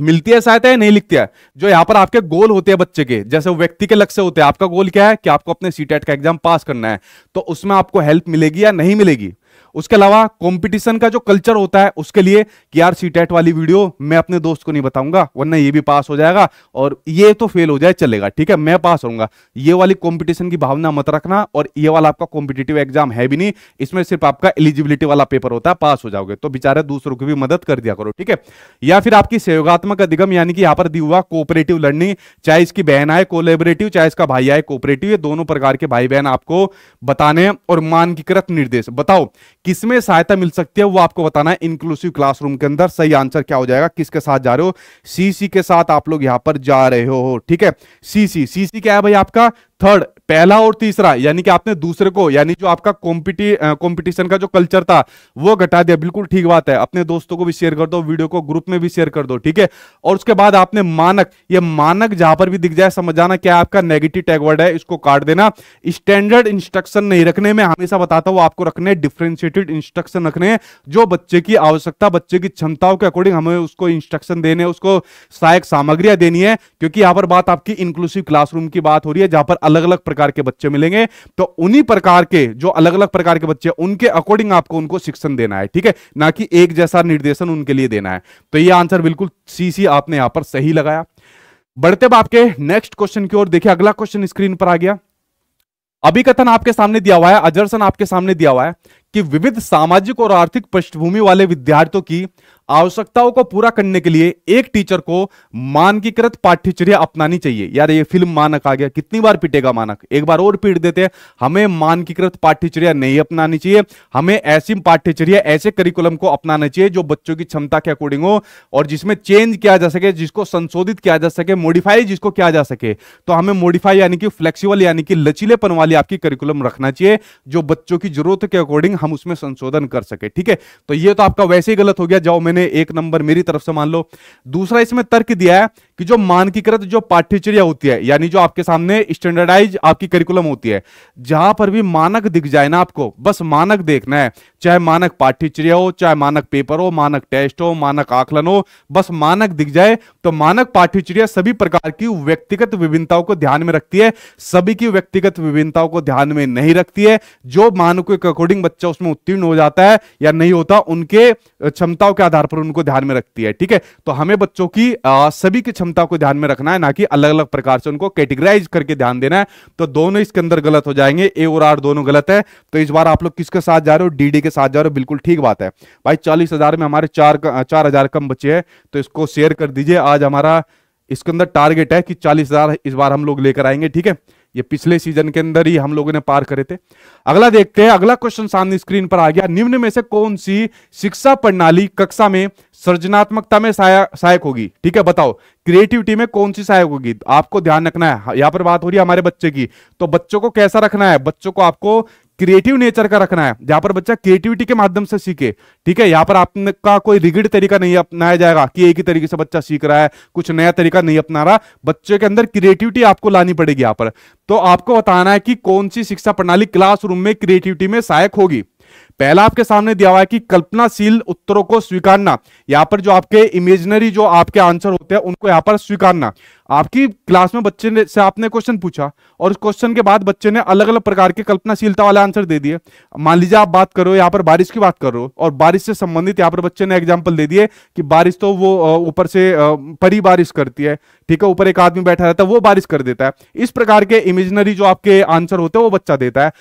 मिलती है सहायता या नहीं लिखती है जो यहाँ पर आपके गोल होते हैं बच्चे के जैसे व्यक्ति के लक्ष्य होते हैं आपका गोल क्या है कि आपको अपने सीटेट e का एग्जाम पास करना है तो उसमें आपको हेल्प मिलेगी या नहीं मिलेगी उसके अलावा कंपटीशन का जो कल्चर होता है उसके लिए कि यार सी टेट वाली वीडियो मैं अपने दोस्त को नहीं बताऊंगा वरना ये भी पास हो जाएगा और ये तो फेल हो जाए चलेगा ठीक है मैं पास होऊंगा ये वाली कंपटीशन की भावना मत रखना और ये वाला आपका कॉम्पिटेटिव एग्जाम है भी नहीं इसमें सिर्फ आपका एलिजिबिलिटी वाला पेपर होता है पास हो जाओगे तो बेचारे दूसरों की भी मदद कर दिया करो ठीक है या फिर आपकी सहयोगात्मक अधिगम यानी कि यहाँ पर दी हुआ कोऑपरेटिव लर्निंग चाहे इसकी बहन आए कोलेबरेटिव चाहे इसका भाई आए कोऑपरेटिव ये दोनों प्रकार के भाई बहन आपको बताने और मानकीकृत निर्देश बताओ किसमें सहायता मिल सकती है वो आपको बताना है इंक्लूसिव क्लासरूम के अंदर सही आंसर क्या हो जाएगा किसके साथ जा रहे हो सीसी के साथ आप लोग यहां पर जा रहे हो ठीक है सीसी सीसी क्या है भाई आपका थर्ड पहला और तीसरा यानी कि आपने दूसरे को यानी जो आपका कॉम्पिटी कॉम्पिटिशन का जो कल्चर था वो घटा दिया बिल्कुल ठीक बात है अपने दोस्तों को भी शेयर कर दो वीडियो को ग्रुप में भी शेयर कर दो ठीक है और उसके बाद आपने मानक ये मानक जहां पर भी दिख जाए समझ जाना क्या आपका नेगेटिव टैगवर्ड है इसको काट देना स्टैंडर्ड इंस्ट्रक्शन नहीं रखने में हमेशा बताता हूं आपको रखने डिफ्रेंशिएटेड इंस्ट्रक्शन रखने जो बच्चे की आवश्यकता बच्चे की क्षमताओं के अकॉर्डिंग हमें उसको इंस्ट्रक्शन देने उसको सहायक सामग्रियां देनी है क्योंकि यहां पर बात आपकी इंक्लूसिव क्लासरूम की बात हो रही है जहां पर अलग अलग प्रकार प्रकार के बच्चे मिलेंगे तो उन्हीं प्रकार के जो अलग अलग प्रकार के बच्चे उनके अकॉर्डिंग आपको उनको शिक्षण देना है ठीक है ना कि एक जैसा निर्देशन उनके लिए देना है तो यह आंसर बिल्कुल सी आपने यहां पर सही लगाया बढ़ते बाप के नेक्स्ट क्वेश्चन की ओर देखिए अगला क्वेश्चन स्क्रीन पर आ गया अभिकथन आपके सामने दिया हुआ है अजरसन आपके सामने दिया हुआ है कि विविध सामाजिक और आर्थिक पृष्ठभूमि वाले विद्यार्थियों की आवश्यकताओं को पूरा करने के लिए एक टीचर को मानकीकृत पाठ्यचर्या अपनानी चाहिए यार ये फिल्म मानक आ गया कितनी बार पीटेगा मानक एक बार और पीट देते हैं हमें मानकीकृत पाठ्यचर्या नहीं अपनानी चाहिए हमें ऐसी पाठ्यचर्या ऐसे करिकुलम को अपनाना चाहिए जो बच्चों की क्षमता के अकॉर्डिंग हो और जिसमें चेंज किया जा सके जिसको संशोधित किया जा सके मॉडिफाई जिसको किया जा सके तो हमें मॉडिफाई यानी कि फ्लेक्सीबल यानी कि लचीलेपन वाली आपकी करिकुलम रखना चाहिए जो बच्चों की जरूरत के अकॉर्डिंग हम उसमें संशोधन कर सके ठीक है तो ये तो आपका वैसे ही गलत हो गया जाओ मैंने एक नंबर मेरी तरफ से मान लो दूसरा इसमें तर्क दिया है कि जो मानकीकृत जो पाठ्यचर्या होती है यानी जो आपके सामने स्टैंडर्डाइज आपकी करिकुलम होती है जहां पर भी मानक दिख जाए ना आपको बस मानक देखना है चाहे मानक पाठ्यचर्या हो चाहे मानक पेपर हो मानक टेस्ट हो मानक आकलन हो बस मानक दिख जाए तो मानक पाठ्यचर्या सभी प्रकार की व्यक्तिगत विभिन्नताओं को ध्यान में रखती है सभी की व्यक्तिगत विभिन्नताओं को ध्यान में नहीं रखती है जो मानकों के अकॉर्डिंग बच्चा उसमें उत्तीर्ण हो जाता है या नहीं होता उनके क्षमताओं के आधार पर उनको ध्यान में रखती है ठीक है तो हमें बच्चों की सभी की क्षमता को ध्यान में रखना है ना कि अलग अलग प्रकार से उनको कैटेगराइज करके ध्यान देना है तो दोनों इसके अंदर गलत हो जाएंगे ए और आर दोनों गलत है तो इस बार आप लोग किसके साथ जा रहे हो डी के साथ जा रहे हो बिल्कुल ठीक बात है भाई चालीस में हमारे चार चार कम बचे हैं तो इसको शेयर कर दीजिए आज हमारा इसके अंदर टारगेट है कि चालीस इस बार हम लोग लेकर आएंगे ठीक है ये पिछले सीजन के अंदर ही हम लोगों ने पार करे थे अगला देखते हैं अगला क्वेश्चन सामने स्क्रीन पर आ गया निम्न में से कौन सी शिक्षा प्रणाली कक्षा में सृजनात्मकता में सहायक होगी ठीक है बताओ क्रिएटिविटी में कौन सी सहायक होगी आपको ध्यान रखना है यहां पर बात हो रही है हमारे बच्चे की तो बच्चों को कैसा रखना है बच्चों को आपको क्रिएटिव नेचर का रखना है जहां पर बच्चा क्रिएटिविटी के माध्यम से सीखे ठीक है यहां पर आपका कोई रिगिड तरीका नहीं अपनाया जाएगा कि एक ही तरीके से बच्चा सीख रहा है कुछ नया तरीका नहीं अपना रहा बच्चे के अंदर क्रिएटिविटी आपको लानी पड़ेगी यहां पर तो आपको बताना है कि कौन सी शिक्षा प्रणाली क्लासरूम में क्रिएटिविटी में सहायक होगी पहला आपके सामने दिया हुआ है कि कल्पनाशील उत्तरों को स्वीकारना यहां पर जो आपके इमेजनरी जो आपके आंसर होते हैं उनको यहां पर स्वीकारना आपकी क्लास में बच्चे ने से आपने क्वेश्चन पूछा और उस क्वेश्चन के बाद बच्चे ने अलग अलग प्रकार के कल्पनाशीलता वाले आंसर दे दिए मान लीजिए आप बात करो यहाँ पर बारिश की बात करो और बारिश से संबंधित यहाँ पर बच्चे ने एग्जाम्पल दे दिए कि बारिश तो वो ऊपर से परी बारिश करती है ठीक है ऊपर एक आदमी बैठा रहता है वो बारिश कर देता है इस प्रकार के इमेजनरी जो आपके आंसर होते हैं वो बच्चा देता है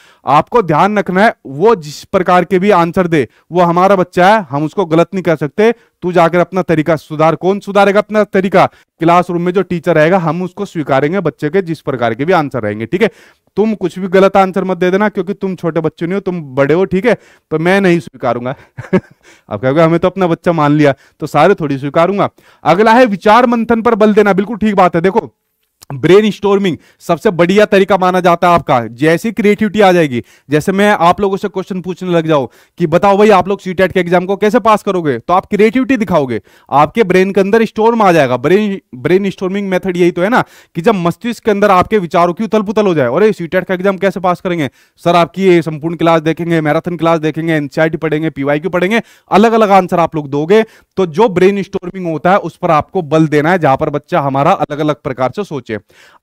आपको ध्यान रखना है वो जिस प्रकार के भी आंसर दे वो हमारा बच्चा है हम उसको गलत नहीं कर सकते तू जाकर अपना तरीका सुधार कौन सुधारेगा अपना तरीका क्लासरूम में जो टीचर रहेगा हम उसको स्वीकारेंगे बच्चे के जिस प्रकार के भी आंसर रहेंगे ठीक है तुम कुछ भी गलत आंसर मत दे देना क्योंकि तुम छोटे बच्चे नहीं हो तुम बड़े हो ठीक है तो मैं नहीं स्वीकारूंगा अब कह हमें तो अपना बच्चा मान लिया तो सारे थोड़ी स्वीकारूंगा अगला है विचार मंथन पर बल देना बिल्कुल ठीक बात है देखो ब्रेन स्टोर्मिंग सबसे बढ़िया तरीका माना जाता है आपका जैसी क्रिएटिविटी आ जाएगी जैसे मैं आप लोगों से क्वेश्चन पूछने लग जाऊं कि बताओ भाई आप लोग सी के एग्जाम को कैसे पास करोगे तो आप क्रिएटिविटी दिखाओगे आपके ब्रेन के अंदर स्टोर्म आ जाएगा ब्रेन ब्रेन स्टोर्मिंग मेथड यही तो है ना कि जब मस्तिष्क के अंदर आपके विचारों की उतल पुतल हो जाए और सी का एग्जाम कैसे पास करेंगे सर आपकी संपूर्ण क्लास देखेंगे मैराथन क्लास देखेंगे एनसीआरटी पढ़ेंगे पीवाई पढ़ेंगे अलग अलग आंसर आप लोग दोगे तो जो ब्रेन स्टोरमिंग होता है उस पर आपको बल देना है जहां पर बच्चा हमारा अलग अलग प्रकार से सोचे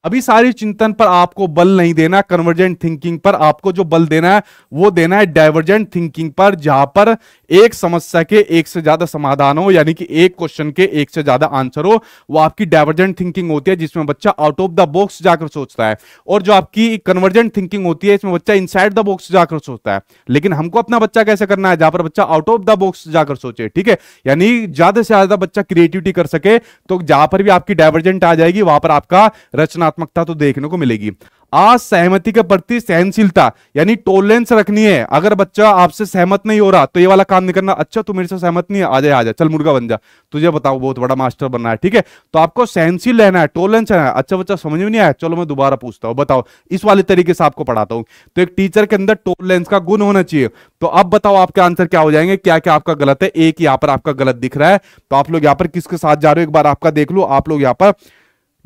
अभी सारी चिंतन पर आपको बल नहीं देना कन्वर्जेंट थिंकिंग पर आपको जो बल देना है वो देना है डाइवर्जेंट थिंकिंग पर जहां पर एक समस्या के एक से ज्यादा समाधान हो यानी कि एक क्वेश्चन के एक से ज्यादा आंसर हो वो आपकी डाइवर्जेंट थिंकिंग होती है जिसमें बच्चा आउट ऑफ द बॉक्स जाकर सोचता है और जो आपकी कन्वर्जेंट थिंकिंग होती है इसमें बच्चा इन द बॉक्स जाकर सोचता है लेकिन हमको अपना बच्चा कैसे करना है जहां पर बच्चा आउट ऑफ द बॉक्स जाकर सोचे ठीक है यानी ज्यादा से ज्यादा बच्चा क्रिएटिविटी कर सके तो जहां पर भी आपकी डाइवर्जेंट आ जाएगी वहां पर आपका रचनात्मकता तो देखने को मिलेगी आज सहमति के प्रति सहनशीलता यानी टोलरेंस रखनी है अगर बच्चा आपसे सहमत नहीं हो रहा तो ये वाला काम नहीं करना अच्छा तू मेरे से सहमत नहीं है आ जाए आ जाए चल मुर्गा बन जा तुझे बताओ बहुत बड़ा मास्टर बनना है ठीक है तो आपको सहनशील रहना है टोलरेंस रहना है अच्छा बच्चा समझ में नहीं आया चलो मैं दोबारा पूछता हूँ बताओ इस वाले तरीके से आपको पढ़ाता हूँ तो एक टीचर के अंदर टोलरेंस का गुण होना चाहिए तो अब बताओ आपके आंसर क्या हो जाएंगे क्या क्या आपका गलत है एक यहाँ पर आपका गलत दिख रहा है तो आप लोग यहाँ पर किसके साथ जा रहे हो एक बार आपका देख लो आप लोग यहाँ पर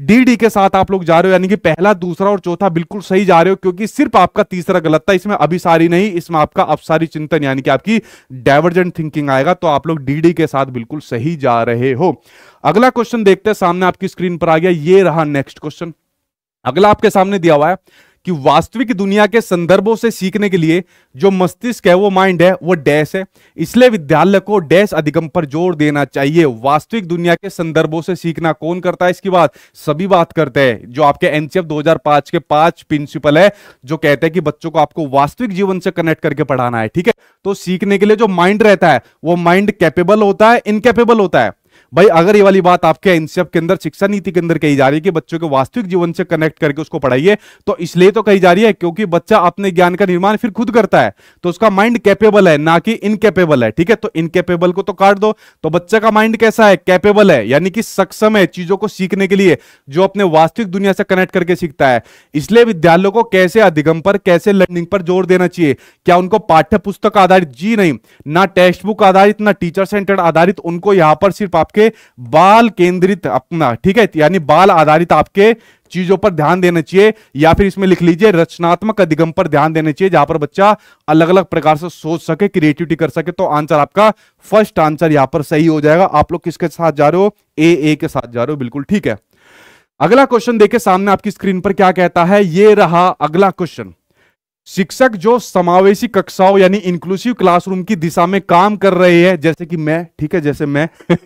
डी डी के साथ आप लोग जा रहे हो यानी कि पहला दूसरा और चौथा बिल्कुल सही जा रहे हो क्योंकि सिर्फ आपका तीसरा गलत था इसमें अभिसारी नहीं इसमें आपका अपसारी चिंतन यानी कि आपकी डाइवर्जेंट थिंकिंग आएगा तो आप लोग डी डी के साथ बिल्कुल सही जा रहे हो अगला क्वेश्चन देखते हैं सामने आपकी स्क्रीन पर आ गया ये रहा नेक्स्ट क्वेश्चन अगला आपके सामने दिया हुआ है कि वास्तविक दुनिया के संदर्भों से सीखने के लिए जो मस्तिष्क है वो माइंड है वो डैश है इसलिए विद्यालय को डैश अधिगम पर जोर देना चाहिए वास्तविक दुनिया के संदर्भों से सीखना कौन करता है इसकी बात सभी बात करते हैं जो आपके एनसीएफ 2005 के पांच प्रिंसिपल है जो कहते हैं कि बच्चों को आपको वास्तविक जीवन से कनेक्ट करके पढ़ाना है ठीक है तो सीखने के लिए जो माइंड रहता है वो माइंड कैपेबल होता है इनकेपेबल होता है भाई अगर ये वाली बात आपके एनसीएफ के अंदर शिक्षा नीति के अंदर कही जा रही है कि बच्चों के वास्तविक जीवन से कनेक्ट करके उसको पढ़ाइए तो इसलिए तो कही जा रही है क्योंकि बच्चा अपने ज्ञान का निर्माण फिर खुद करता है तो उसका माइंड कैपेबल है ना कि इनकेपेबल है ठीक है तो इनकेपेबल को तो काट दो तो बच्चे का माइंड कैसा है कैपेबल है यानी कि सक्षम है चीजों को सीखने के लिए जो अपने वास्तविक दुनिया से कनेक्ट करके सीखता है इसलिए विद्यालयों को कैसे अधिगम पर कैसे लर्निंग पर जोर देना चाहिए क्या उनको पाठ्य पुस्तक आधारित जी नहीं ना टेक्स्ट बुक आधारित ना टीचर सेंटर आधारित उनको यहां पर सिर्फ आपके आपके बाल केंद्रित अपना ठीक है यानी बाल आधारित आपके चीजों पर ध्यान देना चाहिए या फिर इसमें लिख लीजिए रचनात्मक अधिगम पर ध्यान देना चाहिए जहां पर बच्चा अलग अलग प्रकार से सोच सके क्रिएटिविटी कर सके तो आंसर आपका फर्स्ट आंसर यहां पर सही हो जाएगा आप लोग किसके साथ जा रहे हो ए ए के साथ जा रहे हो बिल्कुल ठीक है अगला क्वेश्चन देखे सामने आपकी स्क्रीन पर क्या कहता है ये रहा अगला क्वेश्चन शिक्षक जो समावेशी कक्षाओं यानी इंक्लूसिव क्लासरूम की दिशा में काम कर रहे हैं जैसे कि मैं ठीक है जैसे मैं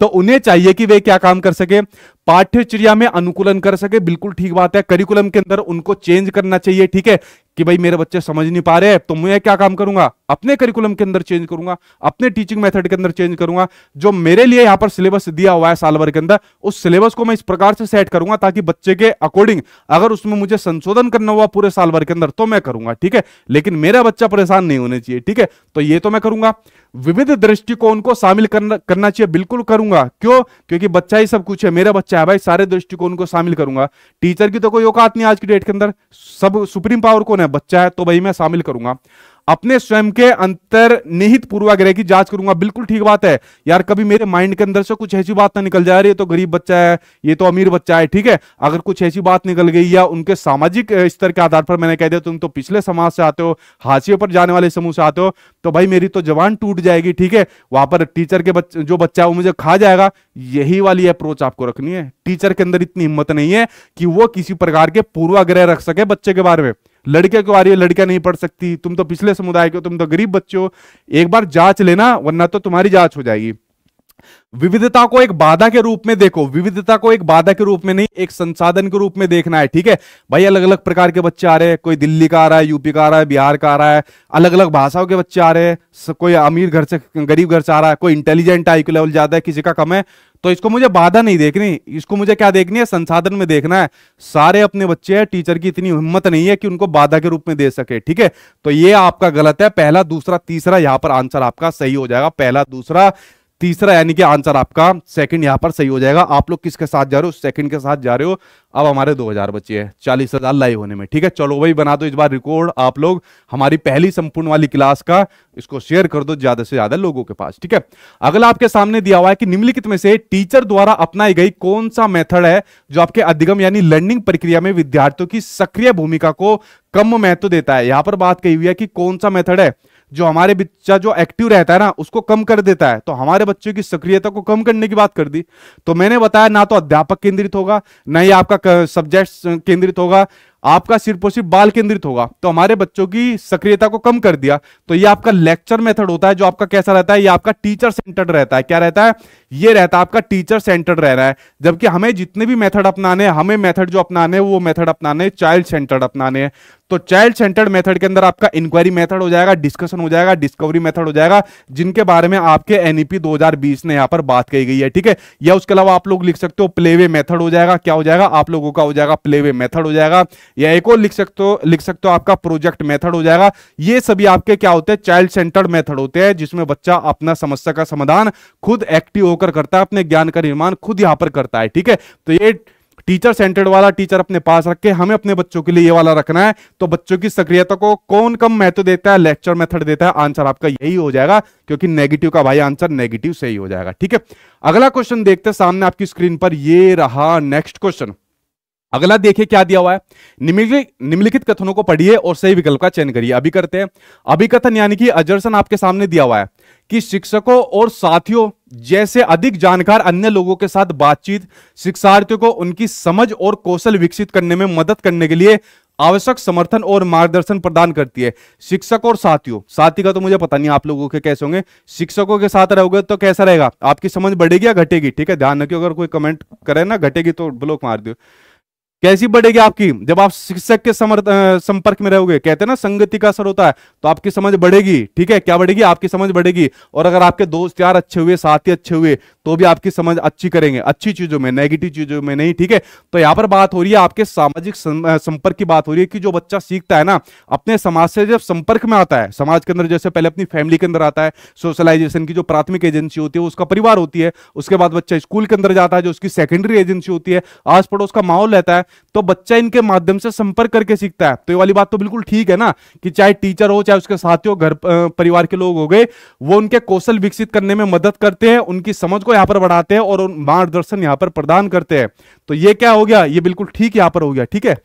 तो उन्हें चाहिए कि वे क्या काम कर सके पाठ्यचर्या में अनुकूलन कर सके बिल्कुल ठीक बात है करिकुलम के अंदर उनको चेंज करना चाहिए ठीक है कि भाई मेरे बच्चे समझ नहीं पा रहे तो मैं क्या काम करूंगा अपने करिकुलम के अंदर चेंज करूंगा अपने टीचिंग मेथड के अंदर चेंज करूंगा जो मेरे लिए यहां पर सिलेबस दिया हुआ है साल भर के अंदर उस सिलेबस को मैं इस प्रकार से सेट करूंगा ताकि बच्चे के अकॉर्डिंग अगर उसमें मुझे संशोधन करना हुआ पूरे साल भर के अंदर तो मैं करूंगा ठीक है लेकिन मेरा बच्चा परेशान नहीं होना चाहिए ठीक है तो ये तो मैं करूंगा विविध दृष्टिकोण को शामिल करना करना चाहिए बिल्कुल करूंगा क्यों क्योंकि बच्चा ही सब कुछ है मेरा बच्चा है भाई सारे दृष्टिकोण को शामिल करूंगा टीचर की तो कोई औकात नहीं आज की डेट के अंदर सब सुप्रीम पावर कौन है है बच्चा है तो भाई मैं शामिल करूंगा अपने स्वयं के अंतर निहित पूर्वाग्रह की जांच करूंगा बिल्कुल ठीक बात है यार कभी मेरे माइंड के अंदर से कुछ ऐसी बात ना निकल जा रही है तो गरीब बच्चा है ये तो अमीर बच्चा है ठीक है अगर कुछ ऐसी बात निकल गई या उनके सामाजिक स्तर के आधार पर मैंने कह दिया तुम तो पिछले समाज से आते हो हाशियों पर जाने वाले समूह से आते हो तो भाई मेरी तो जवान टूट जाएगी ठीक है वहां पर टीचर के बच्च, जो बच्चा है वो मुझे खा जाएगा यही वाली अप्रोच आपको रखनी है टीचर के अंदर इतनी हिम्मत नहीं है कि वो किसी प्रकार के पूर्वाग्रह रख सके बच्चे के बारे में लड़के को आ रही है लड़कियां नहीं पढ़ सकती तुम तो पिछले समुदाय के हो तुम तो गरीब बच्चे हो एक बार जांच लेना वरना तो तुम्हारी जांच हो जाएगी विविधता को एक बाधा के रूप में देखो विविधता को एक बाधा के रूप में नहीं एक संसाधन के रूप में देखना है ठीक है भाई अलग अलग प्रकार के बच्चे आ रहे हैं कोई दिल्ली का आ रहा है यूपी का आ रहा है बिहार का आ रहा है अलग अलग भाषाओं के बच्चे आ रहे हैं कोई अमीर घर से गरीब घर से आ रहा है कोई इंटेलिजेंट आई लेवल ज्यादा है किसी का कम है तो इसको मुझे बाधा नहीं देखनी इसको मुझे क्या देखनी है संसाधन में देखना है सारे अपने बच्चे हैं टीचर की इतनी हिम्मत नहीं है कि उनको बाधा के रूप में दे सके ठीक है तो ये आपका गलत है पहला दूसरा तीसरा यहां पर आंसर आपका सही हो जाएगा पहला दूसरा तीसरा यानी कि आंसर आपका सेकंड यहां पर सही हो जाएगा आप लोग किसके साथ जा रहे हो सेकंड के साथ जा रहे हो अब हमारे 2000 बचे हैं चालीस हजार लाइव होने में ठीक है चलो भाई बना दो इस बार रिकॉर्ड आप लोग हमारी पहली संपूर्ण वाली क्लास का इसको शेयर कर दो ज्यादा से ज्यादा लोगों के पास ठीक है अगला आपके सामने दिया हुआ है कि निम्नलिखित में से टीचर द्वारा अपनाई गई कौन सा मेथड है जो आपके अधिगम यानी लर्निंग प्रक्रिया में विद्यार्थियों की सक्रिय भूमिका को कम महत्व देता है यहां पर बात कही हुई है कि कौन सा मेथड है जो हमारे बच्चा जो एक्टिव रहता है ना उसको कम कर देता है तो हमारे बच्चों की सक्रियता को कम करने की बात कर दी तो मैंने बताया ना तो अध्यापक केंद्रित होगा ना ही आपका सब्जेक्ट केंद्रित होगा आपका सिर्फ और सिर्फ बाल केंद्रित होगा तो हमारे बच्चों की सक्रियता को कम कर दिया तो ये आपका लेक्चर मेथड होता है जो आपका कैसा रहता है ये आपका टीचर सेंटर्ड रहता है क्या रहता है ये रहता है आपका टीचर सेंटर्ड रह रहा है जबकि हमें जितने भी मेथड अपनाने हमें मेथड जो अपनाने वो मेथड अपनाने चाइल्ड सेंटर्ड अपनाने तो चाइल्ड सेंटर्ड मेथड के अंदर आपका इंक्वायरी मेथड हो जाएगा डिस्कशन हो जाएगा डिस्कवरी मेथड हो जाएगा जिनके बारे में आपके एनईपी 2020 ने यहां पर बात कही गई है ठीक है या उसके अलावा आप लोग लिख सकते हो प्लेवे मेथड हो जाएगा क्या हो जाएगा आप लोगों का हो जाएगा प्लेवे मेथड हो जाएगा या एक और लिख सकते हो लिख सकते हो आपका प्रोजेक्ट मेथड हो जाएगा ये सभी आपके क्या होते हैं चाइल्ड सेंटर्ड मेथड होते हैं जिसमें बच्चा अपना समस्या का समाधान खुद एक्टिव होकर करता है अपने ज्ञान का निर्माण खुद यहाँ पर करता है ठीक है तो ये टीचर सेंटर्ड वाला टीचर अपने पास रख के हमें अपने बच्चों के लिए ये वाला रखना है तो बच्चों की सक्रियता को कौन कम महत्व देता है लेक्चर मेथड देता है आंसर आपका यही हो जाएगा क्योंकि नेगेटिव का भाई आंसर नेगेटिव से ही हो जाएगा ठीक है अगला क्वेश्चन देखते सामने आपकी स्क्रीन पर ये रहा नेक्स्ट क्वेश्चन अगला देखिए क्या दिया हुआ है निम्नलिखित कथनों को पढ़िए और सही विकल्प का चयन करिए अभी करते हैं अभी कथन यानी कि अजर्सन आपके सामने दिया हुआ है कि शिक्षकों और साथियों जैसे अधिक जानकार अन्य लोगों के साथ बातचीत शिक्षार्थियों को उनकी समझ और कौशल विकसित करने में मदद करने के लिए आवश्यक समर्थन और मार्गदर्शन प्रदान करती है शिक्षक और साथियों साथी का तो मुझे पता नहीं आप लोगों के कैसे होंगे शिक्षकों के साथ रहोगे तो कैसा रहेगा आपकी समझ बढ़ेगी या घटेगी ठीक है ध्यान रखिए अगर कोई कमेंट करे ना घटेगी तो ब्लॉक मार दियो कैसी बढ़ेगी आपकी जब आप शिक्षक के समर्थ संपर्क में रहोगे कहते हैं ना संगति का असर होता है तो आपकी समझ बढ़ेगी ठीक है क्या बढ़ेगी आपकी समझ बढ़ेगी और अगर आपके दोस्त यार अच्छे हुए साथी अच्छे हुए तो भी आपकी समझ अच्छी करेंगे अच्छी चीजों में नेगेटिव चीजों में नहीं ठीक है तो यहाँ पर बात हो रही है आपके सामाजिक संपर्क की बात हो रही है कि जो बच्चा सीखता है ना अपने समाज से जब संपर्क में आता है समाज के अंदर जैसे पहले अपनी फैमिली के अंदर आता है सोशलाइजेशन की जो प्राथमिक एजेंसी होती है उसका परिवार होती है उसके बाद बच्चा स्कूल के अंदर जाता है जो उसकी सेकेंडरी एजेंसी होती है आस पड़ोस का माहौल रहता है तो बच्चा इनके माध्यम से संपर्क करके सीखता है तो ये वाली बात तो बिल्कुल ठीक है ना कि चाहे टीचर हो चाहे उसके साथी हो घर परिवार के लोग हो गए वो उनके कौशल विकसित करने में मदद करते हैं उनकी समझ को यहाँ पर बढ़ाते हैं और मार्गदर्शन यहाँ पर प्रदान करते हैं तो ये क्या हो गया ये बिल्कुल ठीक यहाँ पर हो गया ठीक है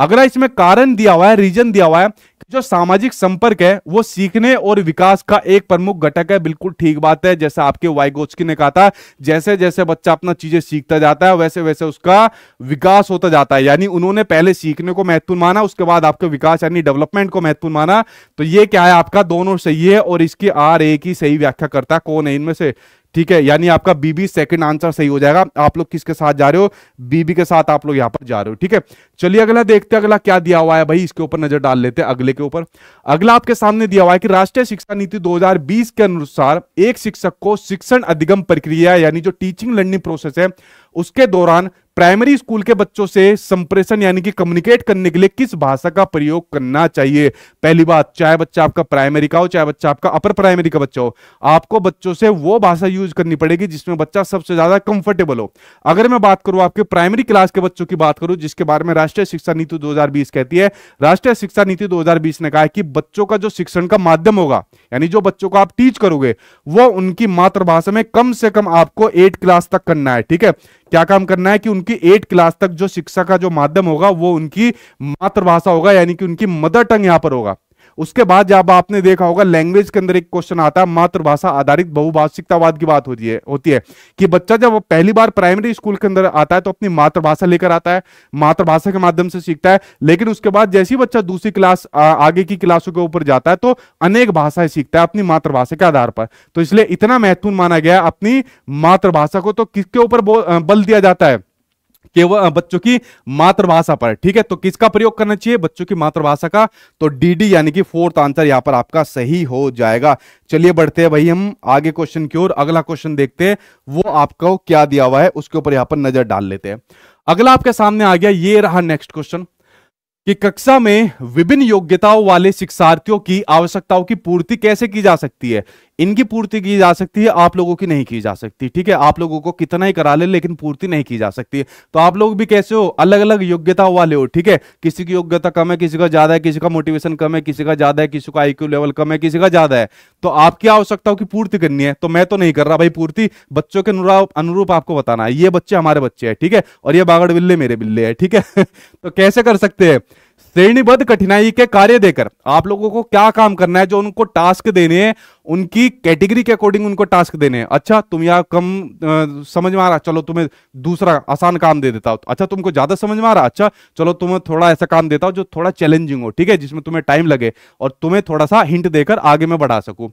अगला इसमें कारण दिया हुआ है रीजन दिया हुआ है जो सामाजिक संपर्क है वो सीखने और विकास का एक प्रमुख घटक है बिल्कुल ठीक बात है जैसे आपके वाइगोचकी ने कहा था जैसे जैसे बच्चा अपना चीजें सीखता जाता है वैसे वैसे उसका विकास होता जाता है यानी उन्होंने पहले सीखने को महत्वपूर्ण माना उसके बाद आपके विकास यानी डेवलपमेंट को महत्वपूर्ण माना तो ये क्या है आपका दोनों सही है और इसकी आर ए की सही व्याख्या करता है कौन है इनमें से ठीक है यानी आपका बीबी सेकंड आंसर सही हो जाएगा आप लोग किसके साथ जा रहे हो बीबी के साथ आप लोग यहाँ पर जा रहे हो ठीक है चलिए अगला देखते हैं अगला क्या दिया हुआ है भाई इसके ऊपर नजर डाल लेते हैं अगले के ऊपर अगला आपके सामने दिया हुआ है कि राष्ट्रीय शिक्षा नीति 2020 के अनुसार एक शिक्षक को शिक्षण अधिगम प्रक्रिया यानी जो टीचिंग लर्निंग प्रोसेस है उसके दौरान प्राइमरी स्कूल के बच्चों से संप्रेषण यानी कि कम्युनिकेट करने के लिए किस भाषा का प्रयोग करना चाहिए पहली बात चाहे बच्चा आपका प्राइमरी का हो चाहे बच्चा आपका अपर प्राइमरी का बच्चा हो आपको बच्चों से वो भाषा यूज करनी पड़ेगी जिसमें बच्चा सबसे ज्यादा कंफर्टेबल हो अगर मैं बात करूं आपके प्राइमरी क्लास के बच्चों की बात करूं जिसके बारे में राष्ट्रीय शिक्षा नीति दो कहती है राष्ट्रीय शिक्षा नीति दो ने कहा है कि बच्चों का जो शिक्षण का माध्यम होगा यानी जो बच्चों को आप टीच करोगे वो उनकी मातृभाषा में कम से कम आपको एट क्लास तक करना है ठीक है क्या काम करना है कि उनकी एट क्लास तक जो शिक्षा का जो माध्यम होगा वो उनकी मातृभाषा होगा यानी कि उनकी मदर टंग यहां पर होगा उसके बाद जब आपने देखा होगा लैंग्वेज के अंदर एक क्वेश्चन आता है मातृभाषा आधारित बहुभाषिकतावाद की बात होती है होती है कि बच्चा जब पहली बार प्राइमरी स्कूल के अंदर आता है तो अपनी मातृभाषा लेकर आता है मातृभाषा के माध्यम से सीखता है लेकिन उसके बाद जैसे ही बच्चा दूसरी क्लास आगे की क्लासों के ऊपर जाता है तो अनेक भाषाएं सीखता है अपनी मातृभाषा के आधार पर तो इसलिए इतना महत्वपूर्ण माना गया अपनी मातृभाषा को तो किसके ऊपर बल दिया जाता है केवल बच्चों की मातृभाषा पर ठीक है तो किसका प्रयोग करना चाहिए बच्चों की मातृभाषा का तो डीडी यानी कि फोर्थ आंसर यहां पर आपका सही हो जाएगा चलिए बढ़ते हैं भाई हम आगे क्वेश्चन की ओर अगला क्वेश्चन देखते हैं वो आपको क्या दिया हुआ है उसके ऊपर यहां पर नजर डाल लेते हैं अगला आपके सामने आ गया ये रहा नेक्स्ट क्वेश्चन कि कक्षा में विभिन्न योग्यताओं वाले शिक्षार्थियों की आवश्यकताओं की पूर्ति कैसे की जा सकती है इनकी पूर्ति की जा सकती है आप लोगों की नहीं की जा सकती ठीक है आप लोगों को कितना ही करा ले, लेकिन पूर्ति नहीं की जा सकती तो आप लोग भी कैसे हो अलग अलग योग्यता वाले हो ठीक है किसी की योग्यता कम है किसी का ज्यादा है किसी का मोटिवेशन कम है किसी का ज्यादा है किसी का आईक्यू लेवल कम है किसी का ज्यादा है तो आपकी आवश्यकताओं की पूर्ति करनी है तो मैं तो नहीं कर रहा भाई पूर्ति बच्चों के अनुरूप आपको बताना है ये बच्चे हमारे बच्चे है ठीक है और ये बागड़ बिल्ले मेरे बिल्ले है ठीक है तो कैसे कर सकते हैं श्रेणीबद्ध कठिनाई के कार्य देकर आप लोगों को क्या काम करना है जो उनको टास्क देने हैं उनकी कैटेगरी के अकॉर्डिंग उनको टास्क देने हैं अच्छा तुम यहाँ कम आ, समझ में आ रहा चलो तुम्हें दूसरा आसान काम दे देता हूँ अच्छा तुमको ज्यादा समझ में आ रहा अच्छा चलो तुम्हें थोड़ा ऐसा काम देता हूँ जो थोड़ा चैलेंजिंग हो ठीक है जिसमें तुम्हें टाइम लगे और तुम्हें थोड़ा सा हिंट देकर आगे में बढ़ा सकूँ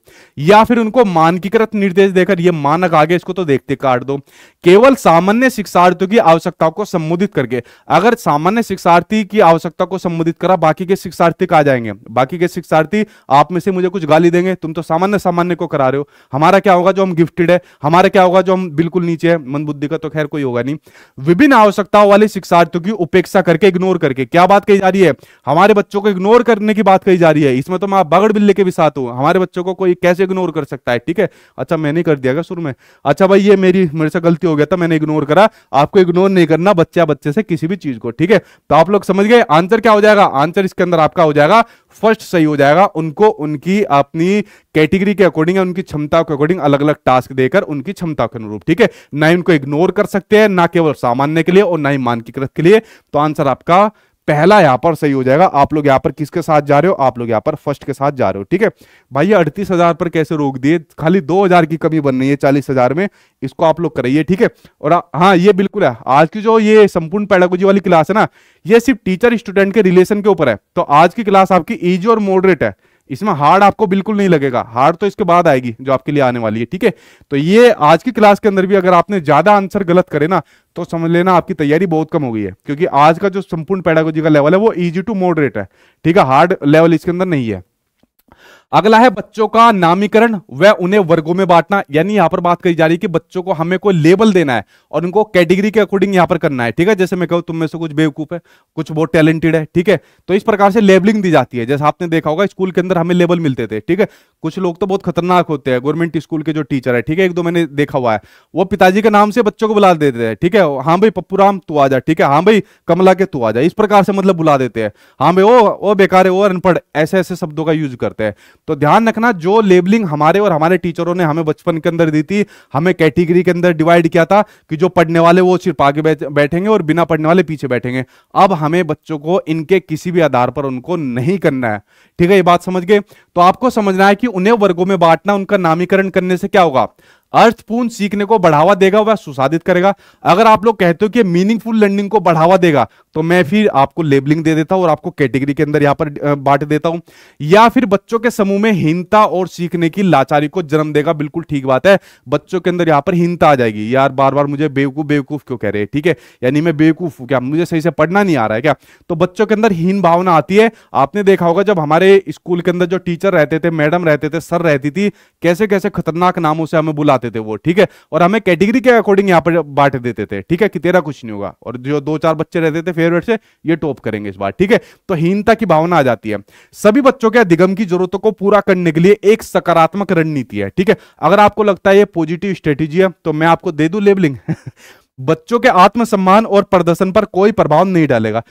या फिर उनको मानकीकृत निर्देश देकर ये मानक आगे इसको तो देखते काट दो केवल सामान्य शिक्षार्थियों की आवश्यकताओं को संबोधित करके अगर सामान्य शिक्षार्थी की आवश्यकता को संबोधित करा बाकी के शिक्षार्थी कहा जाएंगे बाकी के शिक्षार्थी आप में से मुझे कुछ गाली देंगे तुम तो सामान्य सामान्य को करा रहे हो हमारा क्या होगा जो हम गिफ्टेड है हमारा क्या होगा जो हम बिल्कुल नीचे है मन बुद्धि का तो खैर कोई होगा नहीं विभिन्न आवश्यकताओं वाले शिक्षार्थियों की उपेक्षा करके इग्नोर करके क्या बात कही जा रही है हमारे बच्चों को इग्नोर करने की बात कही जा रही है इसमें तो मैं बगड़ बिल्ले के भी साथ हूँ हमारे बच्चों को कोई कैसे इग्नोर कर सकता है ठीक है अच्छा मैंने कर दिया गया शुरू में अच्छा भाई ये मेरी मेरे से गलती हो गया था मैंने इग्नोर करा आपको इग्नोर नहीं करना बच्चा बच्चे से किसी भी चीज को ठीक है तो आप लोग समझ गए आंसर क्या हो जाएगा आंसर इसके अंदर आपका हो जाएगा फर्स्ट सही हो जाएगा उनको उनकी अपनी कैटेगरी के अकॉर्डिंग उनकी क्षमता के अकॉर्डिंग अलग अलग टास्क देकर उनकी क्षमता के अनुरूप ठीक है ना ही उनको इग्नोर कर सकते हैं ना केवल सामान्य के लिए और ना ही मानकीकृत के लिए तो आंसर आपका पहला यहां पर सही हो जाएगा आप लोग यहाँ पर किसके साथ जा रहे हो आप लोग यहाँ पर फर्स्ट के साथ जा रहे हो ठीक है भाई अड़तीस हजार पर कैसे रोक दिए खाली दो हजार की कमी बन रही है चालीस हजार में इसको आप लोग कराइए ठीक है और हाँ ये बिल्कुल है आज की जो ये संपूर्ण पैडागोजी वाली क्लास है ना ये सिर्फ टीचर स्टूडेंट के रिलेशन के ऊपर है तो आज की क्लास आपकी ईजी और मॉडरेट है इसमें हार्ड आपको बिल्कुल नहीं लगेगा हार्ड तो इसके बाद आएगी जो आपके लिए आने वाली है ठीक है तो ये आज की क्लास के अंदर भी अगर आपने ज्यादा आंसर गलत करे ना तो समझ लेना आपकी तैयारी बहुत कम हो गई है क्योंकि आज का जो संपूर्ण पैडागोजी का लेवल है वो इजी टू मॉडरेट है ठीक है हार्ड लेवल इसके अंदर नहीं है अगला है बच्चों का नामीकरण व उन्हें वर्गों में बांटना यानी यहां पर बात करी जा रही है कि बच्चों को हमें कोई लेबल देना है और उनको कैटेगरी के अकॉर्डिंग यहां पर करना है ठीक है जैसे मैं कहूं तुम में से कुछ बेवकूफ है कुछ बहुत टैलेंटेड है ठीक है तो इस प्रकार से लेबलिंग दी जाती है जैसे आपने देखा होगा स्कूल के अंदर हमें लेबल मिलते थे ठीक है कुछ लोग तो बहुत खतरनाक होते हैं गवर्नमेंट स्कूल के जो टीचर है ठीक है एक दो मैंने देखा हुआ है वो पिताजी के नाम से बच्चों को बुला देते हैं ठीक है हाँ भाई पप्पू राम तू आ जा ठीक है हाँ भाई कमला के तू आ जा इस प्रकार से मतलब बुला देते हैं हाँ भाई ओ ओ बेकार है वो अनपढ़ ऐसे ऐसे शब्दों का यूज करते हैं तो ध्यान रखना जो लेबलिंग हमारे और हमारे टीचरों ने हमें बचपन के अंदर दी थी हमें कैटेगरी के अंदर डिवाइड किया था कि जो पढ़ने वाले वो सिर्फ आगे बैठेंगे और बिना पढ़ने वाले पीछे बैठेंगे अब हमें बच्चों को इनके किसी भी आधार पर उनको नहीं करना है ठीक है ये बात समझ गए तो आपको समझना है कि उन्हें वर्गों में बांटना उनका नामीकरण करने से क्या होगा अर्थपूर्ण सीखने को बढ़ावा देगा वह सुसाधित करेगा अगर आप लोग कहते हो कि मीनिंगफुल लर्निंग को बढ़ावा देगा तो मैं फिर आपको लेबलिंग दे देता हूं और आपको कैटेगरी के अंदर यहां पर बांट देता हूं या फिर बच्चों के समूह में हिंता और सीखने की लाचारी को जन्म देगा बिल्कुल ठीक बात है बच्चों के अंदर यहां पर हिंता आ जाएगी यार बार बार मुझे बेवकूफ बेवकूफ क्यों कह रहे हैं ठीक है यानी मैं बेवकूफ हूं क्या मुझे सही से पढ़ना नहीं आ रहा है क्या तो बच्चों के अंदर हीन भावना आती है आपने देखा होगा जब हमारे स्कूल के अंदर जो टीचर रहते थे मैडम रहते थे सर रहती थी कैसे कैसे खतरनाक नामों से हमें बुलाते थे वो ठीक है और हमें कैटेगरी के अकॉर्डिंग यहाँ पर बांट देते थे ठीक है कि तेरा कुछ नहीं होगा और जो दो चार बच्चे रहते थे फिर फेवरेट से ये टॉप करेंगे इस बार ठीक है तो हीनता की भावना आ जाती है सभी बच्चों के अधिगम की जरूरतों को पूरा करने के लिए एक सकारात्मक रणनीति है ठीक है अगर आपको लगता है ये पॉजिटिव स्ट्रेटेजी है तो मैं आपको दे दू लेबलिंग बच्चों के आत्मसम्मान और प्रदर्शन पर कोई प्रभाव नहीं डालेगा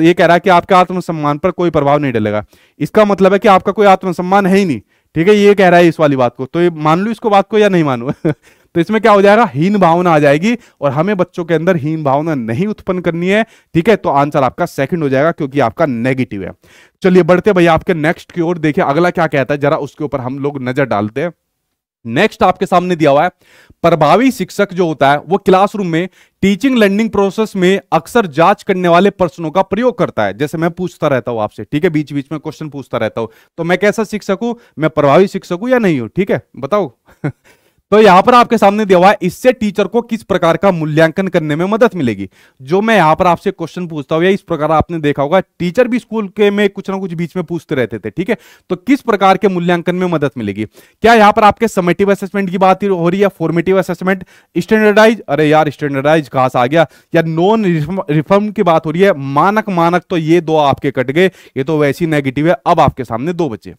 ये कह रहा है कि आपके आत्मसम्मान पर कोई प्रभाव नहीं डालेगा इसका मतलब है कि आपका कोई आत्मसम्मान है ही नहीं ठीक है ये कह रहा है इस वाली बात को तो ये मान लू इसको बात को या नहीं मानू तो इसमें क्या हो जाएगा हीन भावना आ जाएगी और हमें बच्चों के अंदर हीन भावना नहीं उत्पन्न करनी है ठीक है तो आंसर आपका सेकंड हो जाएगा क्योंकि आपका नेगेटिव है चलिए बढ़ते भैया आपके नेक्स्ट की ओर देखिए अगला क्या कहता है जरा उसके ऊपर हम लोग नजर डालते हैं नेक्स्ट आपके सामने दिया हुआ है प्रभावी शिक्षक जो होता है वो क्लासरूम में टीचिंग लर्निंग प्रोसेस में अक्सर जांच करने वाले प्रश्नों का प्रयोग करता है जैसे मैं पूछता रहता हूं आपसे ठीक है बीच बीच में क्वेश्चन पूछता रहता हूं तो मैं कैसा शिक्षक हूं मैं प्रभावी शिक्षक हूं या नहीं हूं ठीक है बताओ तो यहां पर आपके सामने दिया हुआ है इससे टीचर को किस प्रकार का मूल्यांकन करने में मदद मिलेगी जो मैं यहां पर आपसे क्वेश्चन पूछता हूं या इस प्रकार आपने देखा होगा टीचर भी स्कूल के में कुछ ना कुछ बीच में पूछते रहते थे ठीक है तो किस प्रकार के मूल्यांकन में मदद मिलेगी क्या यहां पर आपके समेटिव असेसमेंट की बात हो रही है फॉर्मेटिव असेसमेंट स्टैंडर्डाइज अरे यार स्टैंडर्डाइज घास आ गया या नॉन रिफॉर्म की बात हो रही है मानक मानक तो ये दो आपके कट गए ये तो वैसी नेगेटिव है अब आपके सामने दो बच्चे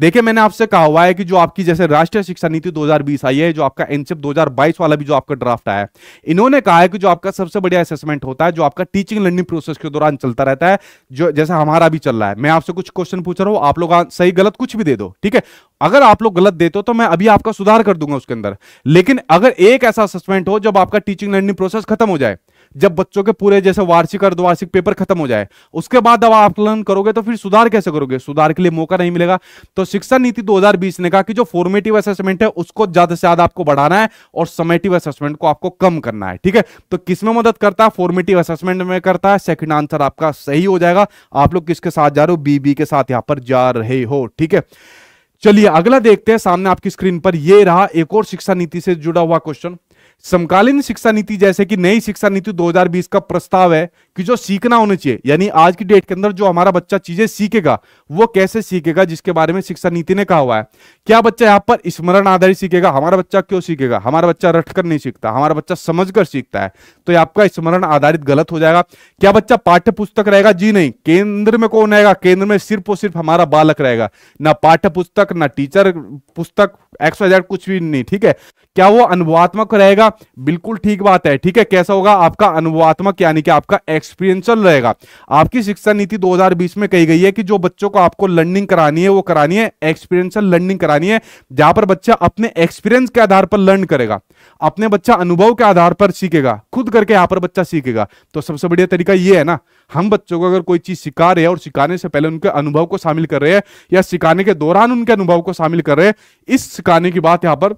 देखिए मैंने आपसे कहा हुआ है कि जो आपकी जैसे राष्ट्रीय शिक्षा नीति 2020 आई है जो आपका एनसिप 2022 वाला भी जो आपका ड्राफ्ट आया है इन्होंने कहा है कि जो आपका सबसे बढ़िया असेसमेंट होता है जो आपका टीचिंग लर्निंग प्रोसेस के दौरान चलता रहता है जो जैसे हमारा भी चल रहा है मैं आपसे कुछ क्वेश्चन पूछ रहा हूँ आप लोग सही गलत कुछ भी दे दो ठीक है अगर आप लोग गलत देते हो तो मैं अभी आपका सुधार कर दूंगा उसके अंदर लेकिन अगर एक ऐसा असेसमेंट हो जब आपका टीचिंग लर्निंग प्रोसेस खत्म हो जाए जब बच्चों के पूरे जैसे वार्षिक अर्धवार्षिक पेपर खत्म हो जाए उसके बाद अब आकलन करोगे तो फिर सुधार कैसे करोगे सुधार के लिए मौका नहीं मिलेगा तो शिक्षा नीति 2020 ने कहा कि जो फॉर्मेटिव असेसमेंट है उसको ज्यादा से ज्यादा आपको बढ़ाना है और समेटिव असेसमेंट को आपको कम करना है ठीक है तो किसमें मदद करता है फॉर्मेटिव असेसमेंट में करता है सेकंड आंसर आपका सही हो जाएगा आप लोग किसके साथ जा रहे हो बीबी के साथ यहां पर जा रहे हो ठीक है चलिए अगला देखते हैं सामने आपकी स्क्रीन पर यह रहा एक और शिक्षा नीति से जुड़ा हुआ क्वेश्चन समकालीन शिक्षा नीति जैसे कि नई शिक्षा नीति 2020 का प्रस्ताव है कि जो सीखना होना चाहिए यानी आज की डेट के अंदर जो हमारा बच्चा चीजें सीखेगा वो कैसे सीखेगा जिसके बारे में शिक्षा नीति ने कहा हुआ है क्या बच्चा यहाँ पर स्मरण आधारित सीखेगा हमारा बच्चा क्यों सीखेगा हमारा बच्चा रट नहीं सीखता हमारा बच्चा समझ सीखता है तो आपका स्मरण आधारित गलत हो जाएगा क्या बच्चा पाठ्य पुस्तक रहेगा जी नहीं केंद्र में कौन रहेगा केंद्र में सिर्फ और सिर्फ हमारा बालक रहेगा ना पाठ्य पुस्तक ना टीचर पुस्तक एक्स वाई जेड कुछ भी नहीं ठीक है क्या वो अनुवात्मक रहेगा बिल्कुल ठीक बात है ठीक है कैसा होगा आपका अनुवात्मक यानी कि आपका एक्सपीरियंसल रहेगा आपकी शिक्षा नीति 2020 में कही गई है कि जो बच्चों को आपको लर्निंग करानी है वो करानी है एक्सपीरियंसल लर्निंग करानी है जहां पर बच्चा अपने एक्सपीरियंस के आधार पर लर्न करेगा अपने बच्चा अनुभव के आधार पर सीखेगा खुद करके यहां पर बच्चा सीखेगा तो सबसे बढ़िया तरीका यह है ना हम बच्चों को अगर कोई चीज सिखा रहे हैं और सिखाने से पहले उनके अनुभव को शामिल कर रहे हैं या सिखाने के दौरान उनके अनुभव को शामिल कर रहे हैं इस सिखाने की बात यहाँ पर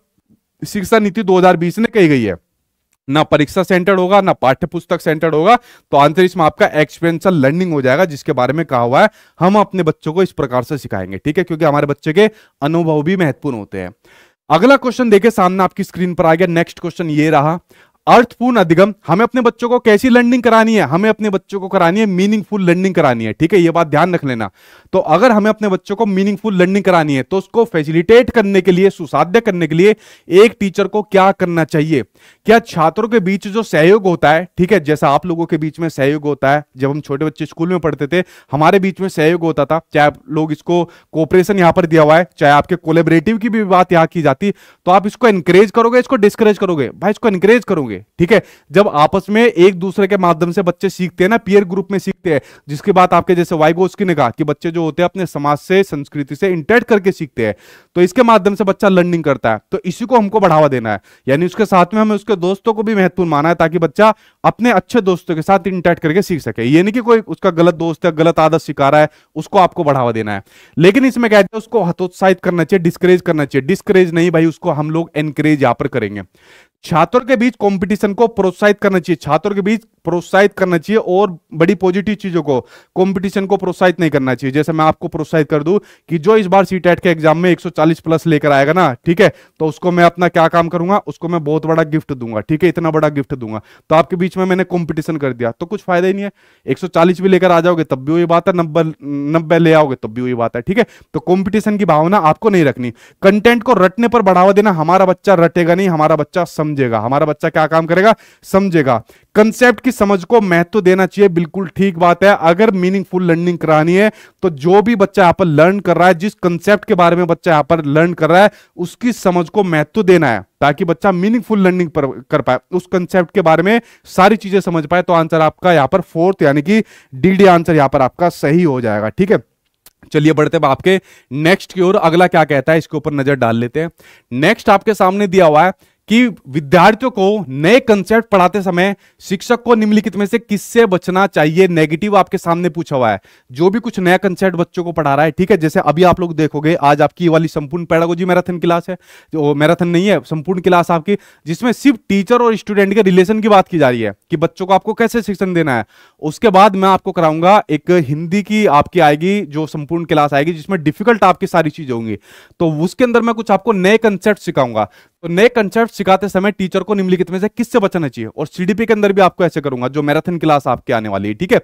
शिक्षा नीति 2020 ने कही गई है ना परीक्षा सेंटर्ड होगा ना पाठ्य पुस्तक सेंटर्ड होगा तो आंसर इसमें आपका एक्सपेंसल लर्निंग हो जाएगा जिसके बारे में कहा हुआ है हम अपने बच्चों को इस प्रकार से सिखाएंगे ठीक है क्योंकि हमारे बच्चे के अनुभव भी महत्वपूर्ण होते हैं अगला क्वेश्चन देखे सामने आपकी स्क्रीन पर आ गया नेक्स्ट क्वेश्चन ये रहा अर्थपूर्ण अधिगम हमें अपने बच्चों को कैसी लर्निंग करानी है हमें अपने बच्चों को करानी है मीनिंगफुल लर्निंग करानी है ठीक है ये बात ध्यान रख लेना तो अगर हमें अपने बच्चों को मीनिंगफुल लर्निंग करानी है तो उसको फैसिलिटेट करने के लिए सुसाध्य करने के लिए एक टीचर को क्या करना चाहिए क्या छात्रों के बीच जो सहयोग होता है ठीक है जैसा आप लोगों के बीच में सहयोग होता है जब हम छोटे बच्चे स्कूल में पढ़ते थे हमारे बीच में सहयोग होता था चाहे आप लोग इसको कोऑपरेशन यहां पर दिया हुआ है चाहे आपके कोलेबरेटिव की भी बात यहां की जाती तो आप इसको एनकरेज करोगे इसको डिस्करेज करोगे भाई इसको एनकरेज करोगे ठीक है जब आपस में एक दूसरे के माध्यम से बच्चे सीखते हैं ना पियर ग्रुप में सीखते हैं जिसके बाद आपके जैसे की ने कहा कि बच्चे जो होते हैं अपने समाज से संस्कृति से इंटरेक्ट करके सीखते हैं तो इसके माध्यम से बच्चा लर्निंग करता है तो इसी को हमको बढ़ावा देना है यानी उसके साथ में हमें उसके दोस्तों को भी महत्वपूर्ण माना है ताकि बच्चा अपने अच्छे दोस्तों के साथ इंटरेक्ट करके सीख सके ये नहीं कि कोई उसका गलत दोस्त है गलत आदत सिखा रहा है उसको आपको बढ़ावा देना है लेकिन इसमें कहते हैं उसको हतोत्साहित करना चाहिए डिस्करेज करना चाहिए डिस्करेज नहीं भाई उसको हम लोग एनकरेज यहां पर करेंगे छात्रों के बीच कॉम्प कंपटीशन को प्रोत्साहित करना चाहिए छात्रों के बीच प्रोत्साहित करना चाहिए और बड़ी पॉजिटिव चीजों को कंपटीशन को प्रोत्साहित नहीं करना चाहिए जैसे मैं आपको प्रोत्साहित कर दूं कि जो इस बार सी e के एग्जाम में 140 प्लस लेकर आएगा ना ठीक है तो उसको मैं अपना क्या काम करूंगा उसको मैं बहुत बड़ा गिफ्ट दूंगा ठीक है इतना बड़ा गिफ्ट दूंगा तो आपके बीच में मैंने कॉम्पिटिशन कर दिया तो कुछ फायदा ही नहीं है एक भी लेकर आ जाओगे तब भी वही बात है नब्बे नब्बे ले आओगे तब भी वही बात है ठीक है तो कॉम्पिटिशन की भावना आपको नहीं रखनी कंटेंट को रटने पर बढ़ावा देना हमारा बच्चा रटेगा नहीं हमारा बच्चा समझेगा हमारा बच्चा क्या क्या काम करेगा समझेगा कंसेप्ट की समझ को महत्व तो देना चाहिए बिल्कुल ठीक बात है अगर मीनिंगफुल लर्निंग करानी है तो जो भी बच्चा यहां पर लर्न कर रहा है जिस कंसेप्ट के बारे में बच्चा यहां पर लर्न कर रहा है उसकी समझ को महत्व तो देना है ताकि बच्चा मीनिंगफुल लर्निंग कर पाए उस कंसेप्ट के बारे में सारी चीजें समझ पाए तो आंसर आपका यहां पर फोर्थ यानी कि डी आंसर यहां पर आपका सही हो जाएगा ठीक है चलिए बढ़ते हैं आपके नेक्स्ट की ओर अगला क्या कहता है इसके ऊपर नजर डाल लेते हैं नेक्स्ट आपके सामने दिया हुआ है कि विद्यार्थियों को नए कंसेप्ट पढ़ाते समय शिक्षक को निम्नलिखित में से किससे बचना चाहिए नेगेटिव आपके सामने पूछा हुआ है जो भी कुछ नया कंसेप्ट बच्चों को पढ़ा रहा है ठीक है जैसे अभी आप लोग देखोगे आज आपकी वाली संपूर्ण पैडागोजी मैराथन क्लास है जो मैराथन नहीं है संपूर्ण क्लास आपकी जिसमें सिर्फ टीचर और स्टूडेंट के रिलेशन की बात की जा रही है कि बच्चों को आपको कैसे शिक्षण देना है उसके बाद मैं आपको कराऊंगा एक हिंदी की आपकी आएगी जो संपूर्ण क्लास आएगी जिसमें डिफिकल्ट आपकी सारी चीजें होंगी तो उसके अंदर मैं कुछ आपको नए कंसेप्ट सिखाऊंगा तो नए कंसेप्ट सिखाते समय टीचर को निम्नलिखित में से किससे बचना चाहिए और सीडीपी के अंदर भी आपको ऐसे करूंगा जो मैराथन क्लास आपके आने वाली है ठीक है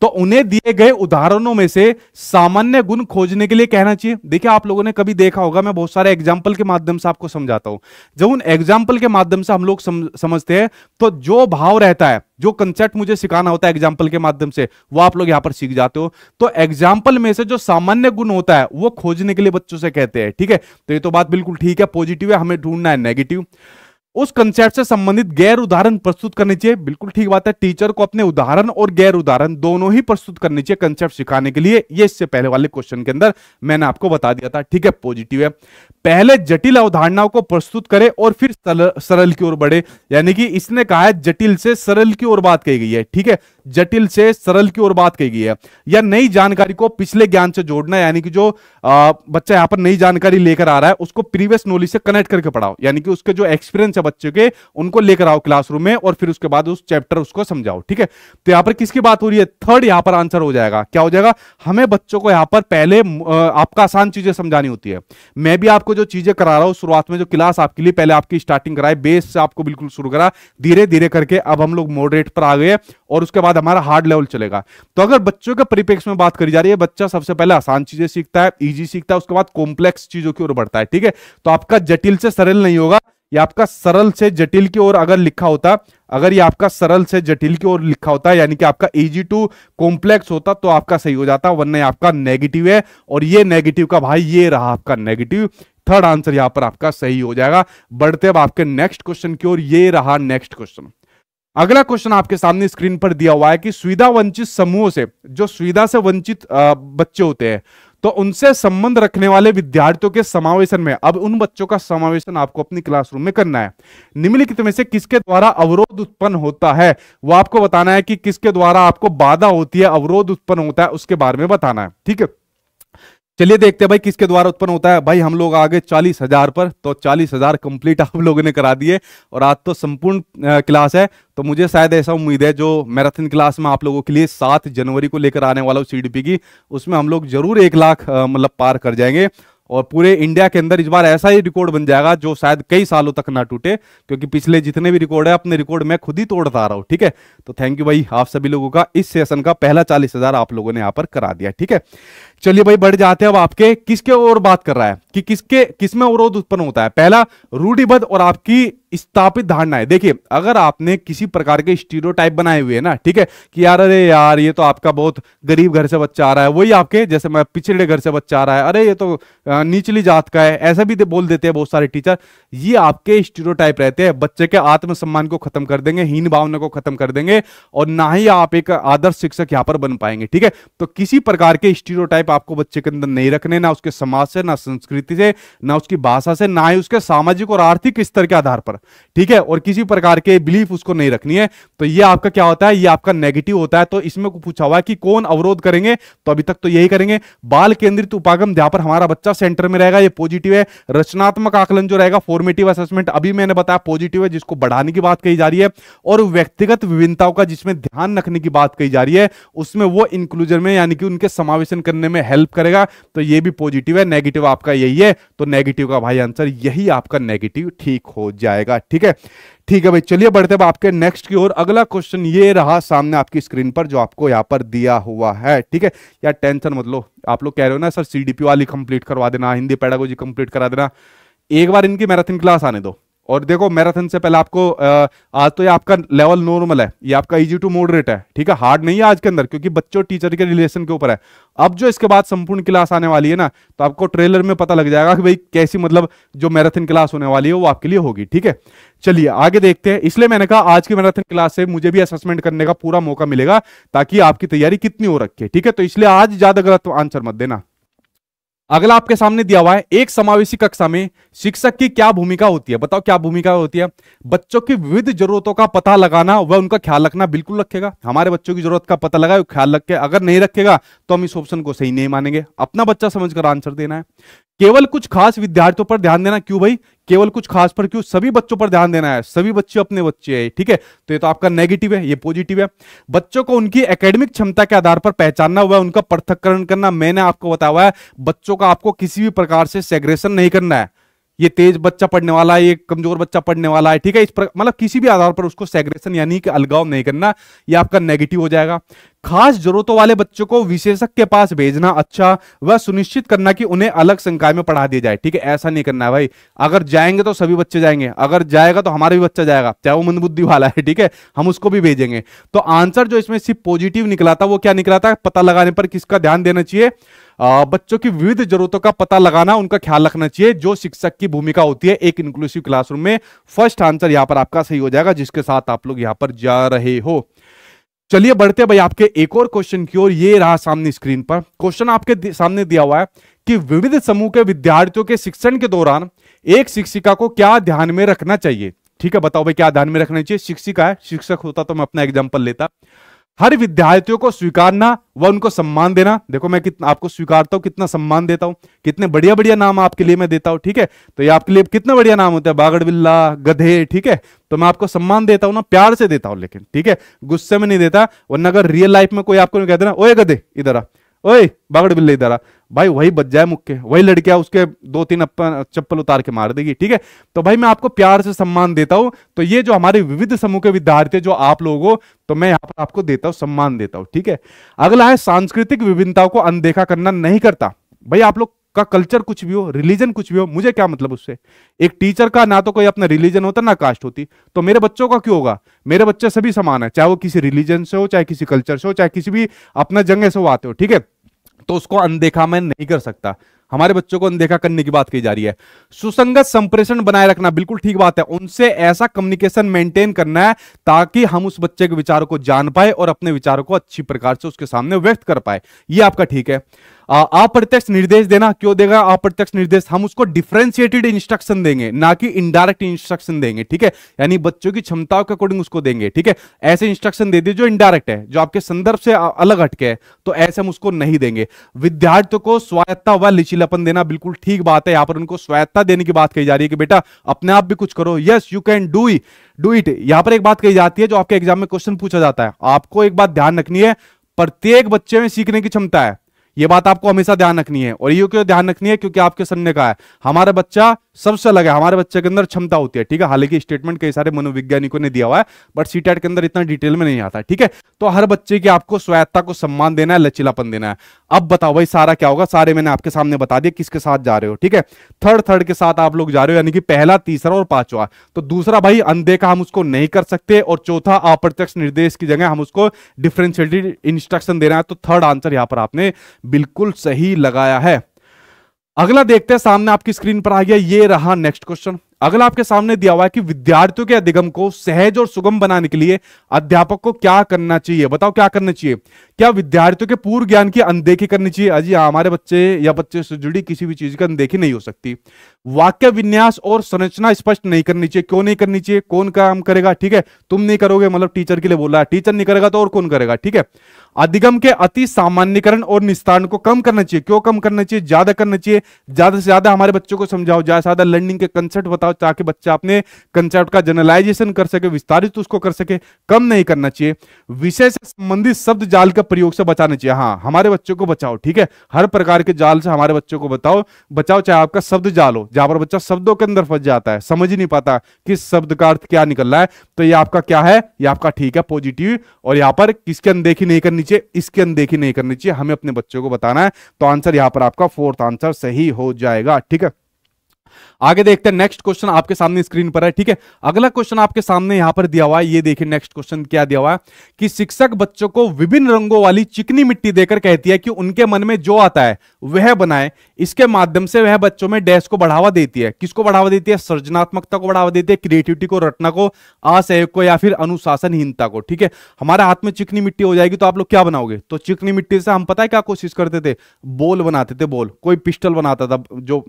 तो उन्हें दिए गए उदाहरणों में से सामान्य गुण खोजने के लिए कहना चाहिए देखिए आप लोगों ने कभी देखा होगा मैं बहुत सारे एग्जाम्पल के माध्यम से आपको समझाता हूं जब उन एग्जाम्पल के माध्यम से हम लोग समझते हैं तो जो भाव रहता है जो कंसेप्ट मुझे सिखाना होता है एग्जाम्पल के माध्यम से वो आप लोग यहाँ पर सीख जाते हो तो एग्जाम्पल में से जो सामान्य गुण होता है वो खोजने के लिए बच्चों से कहते हैं ठीक है तो ये तो बात बिल्कुल ठीक है पॉजिटिव है हमें ढूंढना है नेगेटिव उस कंसेप्ट से संबंधित गैर उदाहरण प्रस्तुत करने चाहिए बिल्कुल ठीक बात है टीचर को अपने उदाहरण और गैर उदाहरण दोनों ही प्रस्तुत करने चाहिए कंसेप्ट सिखाने के लिए ये इससे पहले वाले क्वेश्चन के अंदर मैंने आपको बता दिया था ठीक है पॉजिटिव है पहले जटिल अवधारणाओं को प्रस्तुत करे और फिर सरल की ओर बढ़े यानी कि इसने कहा है जटिल से सरल की ओर बात कही गई है ठीक है जटिल से सरल की ओर बात कही गई है या नई जानकारी को पिछले ज्ञान से जोड़ना यानी कि जो आ, बच्चा यहां पर नई जानकारी लेकर आ रहा है उसको प्रीवियस नॉलेज से कनेक्ट करके पढ़ाओ यानी कि उसके जो एक्सपीरियंस है बच्चे के उनको लेकर आओ क्लासरूम में और फिर उसके बाद उस चैप्टर उसको समझाओ ठीक है तो यहां पर किसकी बात हो रही है थर्ड यहां पर आंसर हो जाएगा क्या हो जाएगा हमें बच्चों को यहाँ पर पहले आपका आसान चीजें समझानी होती है मैं भी आपको जो चीजें करा रहा हूं शुरुआत में जो क्लास आपके लिए पहले आपकी स्टार्टिंग कराई बेस से आपको बिल्कुल शुरू करा धीरे धीरे करके अब हम लोग मॉडरेट पर आ गए और उसके बाद बाद हमारा हार्ड लेवल चलेगा तो अगर बच्चों के परिपेक्ष में बात करी जा रही है बच्चा सबसे पहले आसान चीजें सीखता है ईजी सीखता है उसके बाद कॉम्प्लेक्स चीजों की ओर बढ़ता है ठीक है तो आपका जटिल से सरल नहीं होगा ये आपका सरल से जटिल की ओर अगर लिखा होता अगर ये आपका सरल से जटिल की ओर लिखा होता यानी कि आपका इजी टू कॉम्प्लेक्स होता तो आपका सही हो जाता वरना आपका नेगेटिव है और ये नेगेटिव का भाई ये रहा आपका नेगेटिव थर्ड आंसर यहां पर आपका सही हो जाएगा बढ़ते अब आपके नेक्स्ट क्वेश्चन की ओर ये रहा नेक्स्ट क्वेश्चन अगला क्वेश्चन आपके सामने स्क्रीन पर दिया हुआ है कि सुविधा वंचित समूहों से जो सुविधा से वंचित बच्चे होते हैं तो उनसे संबंध रखने वाले विद्यार्थियों के समावेशन में अब उन बच्चों का समावेशन आपको अपनी क्लासरूम में करना है निम्नलिखित में से किसके द्वारा अवरोध उत्पन्न होता है वो आपको बताना है कि किसके द्वारा आपको बाधा होती है अवरोध उत्पन्न होता है उसके बारे में बताना है ठीक है चलिए देखते हैं भाई किसके द्वारा उत्पन्न होता है भाई हम लोग आगे चालीस हजार पर तो चालीस हजार कंप्लीट आप लोगों ने करा दिए और आज तो संपूर्ण क्लास है तो मुझे शायद ऐसा उम्मीद है जो मैराथन क्लास में आप लोगों के लिए सात जनवरी को लेकर आने वाला हूँ सी की उसमें हम लोग जरूर एक लाख मतलब पार कर जाएंगे और पूरे इंडिया के अंदर इस बार ऐसा ही रिकॉर्ड बन जाएगा जो शायद कई सालों तक ना टूटे क्योंकि पिछले जितने भी रिकॉर्ड है अपने रिकॉर्ड मैं खुद ही तोड़ता आ रहा हूँ ठीक है तो थैंक यू भाई आप सभी लोगों का इस सेशन का पहला चालीस हजार आप लोगों ने यहाँ पर करा दिया ठीक है चलिए भाई बढ़ जाते हैं अब आपके किसके और बात कर रहा है कि किसके किसमें अवरोध उत्पन्न होता है पहला रूढ़िबद्ध और आपकी स्थापित धारणा है देखिए अगर आपने किसी प्रकार के स्टीरियोटाइप बनाए हुए हैं ना ठीक है कि यार अरे यार ये तो आपका बहुत गरीब घर से बच्चा आ रहा है वही आपके जैसे मैं पिछड़े घर से बच्चा आ रहा है अरे ये तो निचली जात का है ऐसा भी दे, बोल देते हैं बहुत सारे टीचर ये आपके स्टीरियोटाइप रहते हैं बच्चे के आत्मसम्मान को खत्म कर देंगे हीन भावना को खत्म कर देंगे और ना ही आप एक आदर्श शिक्षक यहाँ पर बन पाएंगे ठीक है तो किसी प्रकार के स्टीरियोटाइप आपको बच्चे के अंदर नहीं रखने ना उसके समाज से ना संस्कृति से ना उसकी भाषा से ना ही उसके सामाजिक और आर्थिक स्तर के आधार पर ठीक है और किसी प्रकार के बिलीफ उसको नहीं रखनी है तो ये आपका क्या होता है ये आपका नेगेटिव होता है तो इसमें पूछा हुआ है कि कौन अवरोध करेंगे तो अभी तक तो यही करेंगे बाल केंद्रित उपागम जहां पर हमारा बच्चा सेंटर में रहेगा ये पॉजिटिव है रचनात्मक आकलन जो रहेगा फॉर्मेटिव असेसमेंट अभी मैंने बताया पॉजिटिव है जिसको बढ़ाने की बात कही जा रही है और व्यक्तिगत विभिन्नताओं का जिसमें ध्यान रखने की बात कही जा रही है उसमें वो इंक्लूजन में यानी कि उनके समावेशन करने में में हेल्प करेगा तो ये भी पॉजिटिव है नेगेटिव आपका यही है तो नेगेटिव का भाई आंसर यही आपका नेगेटिव ठीक हो जाएगा ठीक है ठीक है भाई चलिए बढ़ते अब आपके नेक्स्ट की ओर अगला क्वेश्चन ये रहा सामने आपकी स्क्रीन पर जो आपको यहाँ पर दिया हुआ है ठीक है यार टेंशन मतलब आप लोग कह रहे हो ना सर सी वाली कंप्लीट करवा देना हिंदी पैडागोजी कंप्लीट करा देना एक बार इनकी मैराथन क्लास आने दो और देखो मैराथन से पहले आपको आज तो ये आपका लेवल नॉर्मल है ये आपका इजी टू मॉडरेट है ठीक है हार्ड नहीं है आज के अंदर क्योंकि बच्चों टीचर के रिलेशन के ऊपर है अब जो इसके बाद संपूर्ण क्लास आने वाली है ना तो आपको ट्रेलर में पता लग जाएगा कि भाई कैसी मतलब जो मैराथन क्लास होने वाली है वो आपके लिए होगी ठीक है चलिए आगे देखते हैं इसलिए मैंने कहा आज की मैराथन क्लास से मुझे भी असेसमेंट करने का पूरा मौका मिलेगा ताकि आपकी तैयारी कितनी हो रखी है ठीक है तो इसलिए आज ज्यादा गलत आंसर मत देना अगला आपके सामने दिया हुआ है एक समावेशी कक्षा में शिक्षक की क्या भूमिका होती है बताओ क्या भूमिका होती है बच्चों की विविध जरूरतों का पता लगाना वह उनका ख्याल रखना बिल्कुल रखेगा हमारे बच्चों की जरूरत का पता लगाए ख्याल रखे अगर नहीं रखेगा तो हम इस ऑप्शन को सही नहीं मानेंगे अपना बच्चा समझकर आंसर देना है केवल कुछ खास विद्यार्थियों पर ध्यान देना क्यों भाई केवल कुछ खास पर क्यों सभी बच्चों पर ध्यान देना है सभी बच्चे अपने बच्चे हैं ठीक है तो ये तो आपका नेगेटिव है ये पॉजिटिव है बच्चों को उनकी एकेडमिक क्षमता के आधार पर पहचानना हुआ है उनका पृथककरण करना मैंने आपको बताया हुआ है बच्चों का आपको किसी भी प्रकार से सेग्रेशन नहीं करना है ये तेज बच्चा पढ़ने वाला है ये कमजोर बच्चा पढ़ने वाला है ठीक है इस मतलब किसी भी आधार पर उसको सेग्रेशन यानी कि अलगाव नहीं करना ये आपका नेगेटिव हो जाएगा खास जरूरतों वाले बच्चों को विशेषज्ञ के पास भेजना अच्छा वह सुनिश्चित करना कि उन्हें अलग संकाय में पढ़ा दिया जाए ठीक है ऐसा नहीं करना है भाई अगर जाएंगे तो सभी बच्चे जाएंगे अगर जाएगा तो हमारा भी बच्चा जाएगा चाहे वो मंदबुद्धि वाला है ठीक है हम उसको भी भेजेंगे तो आंसर जो इसमें सिर्फ पॉजिटिव निकला था वो क्या निकला था पता लगाने पर किसका ध्यान देना चाहिए बच्चों की विविध जरूरतों का पता लगाना उनका ख्याल रखना चाहिए जो शिक्षक की भूमिका होती है एक इंक्लूसिव क्लासरूम में फर्स्ट आंसर यहां पर आपका सही हो जाएगा जिसके साथ आप लोग यहां पर जा रहे हो चलिए बढ़ते भाई आपके एक और क्वेश्चन की ओर ये रहा सामने स्क्रीन पर क्वेश्चन आपके सामने दिया हुआ है कि विविध समूह के विद्यार्थियों के शिक्षण के दौरान एक शिक्षिका को क्या ध्यान में रखना चाहिए ठीक है बताओ भाई क्या ध्यान में रखना चाहिए शिक्षिका है शिक्षक होता तो मैं अपना एग्जाम्पल लेता हर विद्यार्थियों को स्वीकारना व उनको सम्मान देना देखो मैं कितना आपको स्वीकारता हूं कितना सम्मान देता हूं कितने बढ़िया बढ़िया नाम आपके लिए मैं देता हूं ठीक है तो ये आपके लिए कितने बढ़िया नाम होते हैं बागड़ बिल्ला गधे ठीक है तो मैं आपको सम्मान देता हूं ना प्यार से देता हूं लेकिन ठीक है गुस्से में नहीं देता वरना अगर रियल लाइफ में कोई आपको नहीं कहते ना ओ गधे इधर आ ओए बागड़ बिल्ले इधर भाई वही बच जाए मुक्के वही लड़कियां उसके दो तीन चप्पल उतार के मार देगी ठीक है तो भाई मैं आपको प्यार से सम्मान देता हूं तो ये जो हमारे विविध समूह के विद्यार्थी जो आप लोग हो तो मैं यहाँ पर आपको देता हूं सम्मान देता हूं ठीक है अगला है सांस्कृतिक विभिन्नताओं को अनदेखा करना नहीं करता भाई आप लोग का कल्चर कुछ भी हो रिलीजन कुछ भी हो मुझे क्या मतलब उससे एक टीचर का ना तो कोई अपना रिलीजन होता ना कास्ट होती तो मेरे बच्चों का क्यों होगा मेरे बच्चे सभी समान है चाहे वो किसी रिलीजन से हो चाहे किसी कल्चर से हो चाहे किसी भी अपना जगह से हो आते हो ठीक है तो उसको अनदेखा मैं नहीं कर सकता हमारे बच्चों को अनदेखा करने की बात कही जा रही है सुसंगत संप्रेषण बनाए रखना बिल्कुल ठीक बात है उनसे ऐसा कम्युनिकेशन मेंटेन करना है ताकि हम उस बच्चे के विचारों को जान पाए और अपने विचारों को अच्छी प्रकार से उसके सामने व्यक्त कर पाए ये आपका ठीक है अप्रत्यक्ष निर्देश देना क्यों देगा अप्रत्यक्ष निर्देश हम उसको डिफ्रेंशिएटेड इंस्ट्रक्शन देंगे ना कि इनडायरेक्ट इंस्ट्रक्शन देंगे ठीक है यानी बच्चों की क्षमताओं के अकॉर्डिंग उसको देंगे ठीक है ऐसे इंस्ट्रक्शन दे दिए जो इनडायरेक्ट है जो आपके संदर्भ से अलग हटके है तो ऐसे हम उसको नहीं देंगे विद्यार्थियों को स्वायत्ता व लिचिलपन देना बिल्कुल ठीक बात है यहां पर उनको स्वायत्ता देने की बात कही जा रही है कि बेटा अपने आप भी कुछ करो yes you can do do it यहां पर एक बात कही जाती है जो आपके एग्जाम में क्वेश्चन पूछा जाता है आपको एक बात ध्यान रखनी है प्रत्येक बच्चे में सीखने की क्षमता है ये बात आपको हमेशा ध्यान रखनी है और ये क्यों ध्यान रखनी है क्योंकि आपके सर ने कहा है हमारा बच्चा सबसे अलग है हमारे बच्चे के अंदर क्षमता होती है ठीक है हालांकि स्टेटमेंट कई सारे मनोवैज्ञानिकों ने दिया हुआ है बट सी के अंदर इतना डिटेल में नहीं आता ठीक है तो हर बच्चे की आपको स्वायत्ता को सम्मान देना है लचीलापन देना है अब बताओ भाई सारा क्या होगा सारे मैंने आपके सामने बता दिया किसके साथ जा रहे हो ठीक है थर्ड थर्ड के साथ आप लोग जा रहे हो यानी कि पहला तीसरा और पांचवा तो दूसरा भाई अनदेखा हम उसको नहीं कर सकते और चौथा अप्रत्यक्ष निर्देश की जगह हम उसको डिफ्रेंशियटेड इंस्ट्रक्शन देना है तो थर्ड आंसर यहां पर आपने बिल्कुल सही लगाया है अगला देखते हैं सामने आपकी स्क्रीन पर आ गया ये रहा नेक्स्ट क्वेश्चन अगला आपके सामने दिया हुआ है कि विद्यार्थियों के अधिगम को सहज और सुगम बनाने के लिए अध्यापक को क्या करना चाहिए बताओ क्या करना चाहिए क्या विद्यार्थियों के पूर्व ज्ञान की अनदेखी करनी चाहिए अजी हाँ, हमारे बच्चे या बच्चे से जुड़ी किसी भी चीज की अनदेखी नहीं हो सकती वाक्य विन्यास और संरचना स्पष्ट नहीं करनी चाहिए क्यों नहीं करनी चाहिए कौन काम करेगा ठीक है तुम नहीं करोगे मतलब टीचर के लिए बोला है टीचर नहीं करेगा तो और कौन करेगा ठीक है अधिगम के अति सामान्यकरण और निस्तारण को कम करना चाहिए क्यों कम करना चाहिए ज्यादा करना चाहिए ज्यादा से ज्यादा हमारे बच्चों को समझाओ ज्यादा से ज्यादा लर्निंग के कंसेप्ट बताओ ताकि बच्चा अपने कंसेप्ट का जनरलाइजेशन कर सके विस्तारित उसको कर सके कम नहीं करना चाहिए विषय से संबंधित शब्द जाल का प्रयोग से बचाना चाहिए हाँ हमारे बच्चों को बचाओ ठीक है हर प्रकार के जाल से हमारे बच्चों को बताओ बचाओ चाहे आपका शब्द जाल हो जहां पर बच्चा शब्दों के अंदर फंस जाता है समझ ही नहीं पाता किस शब्द का अर्थ क्या निकल रहा है तो ये आपका क्या है ये आपका ठीक है पॉजिटिव और यहाँ पर किसके अनदेखी नहीं करनी चाहिए इसके अनदेखी नहीं करनी चाहिए हमें अपने बच्चों को बताना है तो आंसर यहाँ पर आपका फोर्थ आंसर सही हो जाएगा ठीक है आगे देखते हैं नेक्स्ट क्वेश्चन आपके सामने स्क्रीन पर है ठीक है अगला क्वेश्चन आपके सामने यहां पर दिया हुआ है ये देखिए नेक्स्ट क्वेश्चन क्या दिया हुआ है कि शिक्षक बच्चों को विभिन्न रंगों वाली चिकनी मिट्टी देकर कहती है कि उनके मन में जो आता है वह बनाए इसके माध्यम से वह बच्चों में डैश को बढ़ावा देती है किसको बढ़ावा देती है सृजनात्मकता को बढ़ावा देती है क्रिएटिविटी को रटना को असहयोग को या फिर अनुशासनहीनता को ठीक है हमारे हाथ में चिकनी मिट्टी हो जाएगी तो आप लोग क्या बनाओगे तो चिकनी मिट्टी से हम पता है क्या कोशिश करते थे बोल बनाते थे बोल कोई पिस्टल बनाता था जो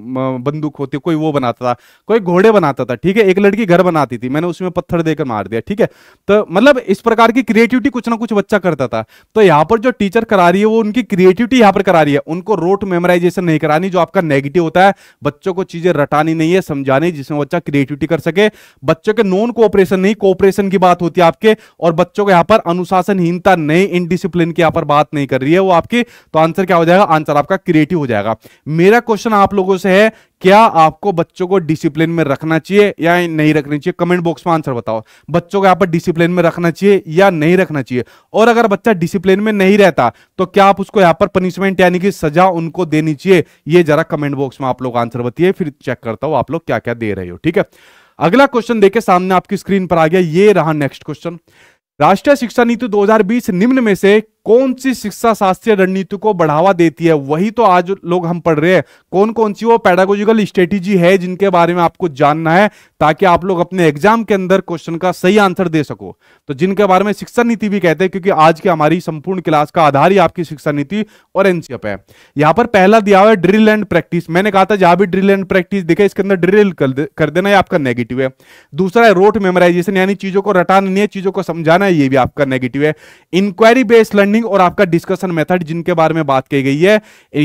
बंदूक होती कोई वो बनाता था कोई घोड़े बनाता था ठीक है एक लड़की घर बनाती थी मैंने उसमें पत्थर देकर मार दिया ठीक है तो मतलब इस प्रकार की क्रिएटिविटी कुछ ना कुछ बच्चा करता था तो यहाँ पर जो टीचर करा रही है वो उनकी क्रिएटिविटी यहाँ पर करा रही है उनको रोट मेमोराइजेशन नहीं करा रटानी जो आपका नेगेटिव होता है बच्चों को चीजें रटानी नहीं है समझानी जिसमें बच्चा क्रिएटिविटी कर सके बच्चों के नॉन कोऑपरेशन नहीं कोऑपरेशन की बात होती है आपके और बच्चों को यहां पर अनुशासनहीनता नहीं इनडिसिप्लिन की यहां पर बात नहीं कर रही है वो आपकी तो आंसर क्या हो जाएगा आंसर आपका क्रिएटिव हो जाएगा मेरा क्वेश्चन आप लोगों से है क्या आपको बच्चों को डिसिप्लिन में रखना चाहिए या नहीं रखना चाहिए कमेंट बॉक्स में आंसर बताओ बच्चों को यहाँ पर डिसिप्लिन में रखना चाहिए या नहीं रखना चाहिए और अगर बच्चा डिसिप्लिन में नहीं रहता तो क्या आप उसको यहाँ पर पनिशमेंट यानी कि सजा उनको देनी चाहिए ये जरा कमेंट बॉक्स में आप लोग आंसर बताइए फिर चेक करता हूं आप लोग क्या क्या दे रहे हो ठीक है अगला क्वेश्चन देखे सामने आपकी स्क्रीन पर आ गया ये रहा नेक्स्ट क्वेश्चन राष्ट्रीय शिक्षा नीति 2020 निम्न में से कौन सी शिक्षा शास्त्रीय रणनीति को बढ़ावा देती है वही तो आज लोग हम पढ़ रहे हैं कौन कौन सी वो पैडागोजिकल स्ट्रेटेजी है जिनके बारे में आपको जानना है ताकि आप लोग अपने एग्जाम के अंदर क्वेश्चन का सही आंसर दे सको तो जिनके बारे में शिक्षा नीति भी कहते हैं क्योंकि आज की हमारी संपूर्ण क्लास का आधार ही आपकी शिक्षा नीति और एनसीएफ है यहां पर पहला दिया हुआ है ड्रिल एंड प्रैक्टिस मैंने कहा था जहां भी ड्रिल एंड प्रैक्टिस दिखे इसके अंदर ड्रिल कर, देना ये आपका नेगेटिव है दूसरा है रोट मेमोराइजेशन यानी चीजों को रटाना नहीं है चीजों को समझाना है ये भी आपका नेगेटिव है इंक्वायरी बेस्ड लर्निंग और आपका डिस्कशन मेथड जिनके बारे में बात की गई है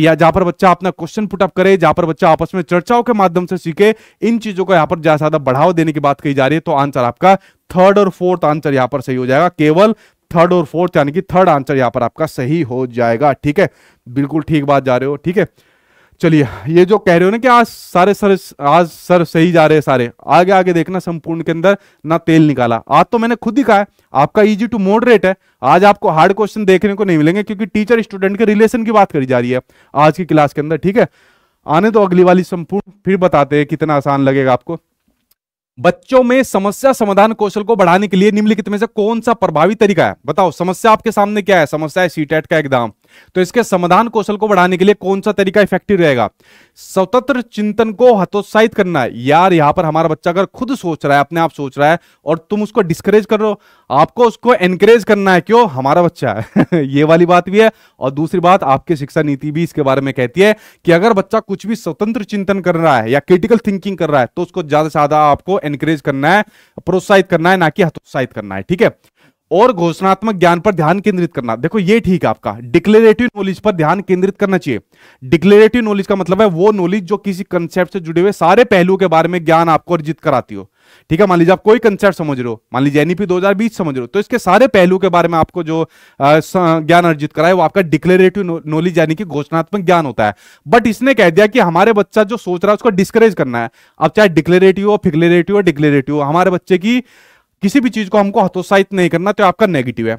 या जहां पर बच्चा अपना क्वेश्चन पुटअप करे जहां पर बच्चा आपस में चर्चाओं के माध्यम से सीखे इन चीजों को यहां पर ज्यादा बढ़ावा देने की बात कही जा रही है तो आंसर आपका थर्ड और फोर्थ आंसर यहां पर सही हो जाएगा केवल थर्ड और फोर्थ यानी कि थर्ड आंसर यहां पर आपका सही हो जाएगा ठीक है बिल्कुल ठीक बात जा रहे हो ठीक है चलिए ये जो कह रहे हो ना कि आज सारे सर आज सर सही जा रहे हैं सारे आगे आगे देखना संपूर्ण के अंदर ना तेल निकाला आज तो मैंने खुद ही कहा है आपका इजी टू मॉडरेट है आज आपको हार्ड क्वेश्चन देखने को नहीं मिलेंगे क्योंकि टीचर स्टूडेंट के रिलेशन की बात करी जा रही है आज की क्लास के अंदर ठीक है आने तो अगली वाली संपूर्ण फिर बताते हैं कितना आसान लगेगा आपको बच्चों में समस्या समाधान कौशल को बढ़ाने के लिए निम्नलिखित में से कौन सा प्रभावी तरीका है बताओ समस्या आपके सामने क्या है समस्या है सीटेट e का एग्जाम तो इसके समाधान कौशल को बढ़ाने के लिए कौन सा तरीका इफेक्टिव रहेगा स्वतंत्र चिंतन को हतोत्साहित करना है यार यहां पर हमारा बच्चा अगर खुद सोच रहा है अपने आप सोच रहा है और तुम उसको डिस्करेज कर रहे हो आपको उसको एनकरेज करना है क्यों हमारा बच्चा है ये वाली बात भी है और दूसरी बात आपकी शिक्षा नीति भी इसके बारे में कहती है कि अगर बच्चा कुछ भी स्वतंत्र चिंतन कर रहा है या क्रिटिकल थिंकिंग कर रहा है तो उसको ज्यादा से ज्यादा आपको एनकरेज करना है प्रोत्साहित करना है ना कि हतोत्साहित करना है ठीक है और घोषणात्मक ज्ञान पर ध्यान केंद्रित करना देखो ये ठीक है आपका डिक्लेरेटिव नॉलेज पर ध्यान केंद्रित करना चाहिए डिक्लेरेटिव नॉलेज का मतलब है वो नॉलेज जो किसी कंसेप्ट से जुड़े हुए सारे पहलुओं के बारे में ज्ञान आपको अर्जित कराती हो ठीक है मान लीजिए आप कोई कंसेप्ट समझ रहे हो मान लीजिए एनईपी e 2020 समझ रहे हो तो इसके सारे पहलू के बारे में आपको जो ज्ञान अर्जित करा है वो आपका डिक्लेरेटिव नॉलेज यानी कि घोषणात्मक ज्ञान होता है बट इसने कह दिया कि हमारे बच्चा जो सोच रहा है उसको डिस्करेज करना है अब चाहे डिक्लेरेटिव हो फिक्लेरेटिव हो डिक्लेरेटिव हो हमारे बच्चे की किसी भी चीज को हमको हतोत्साहित नहीं करना तो आपका नेगेटिव है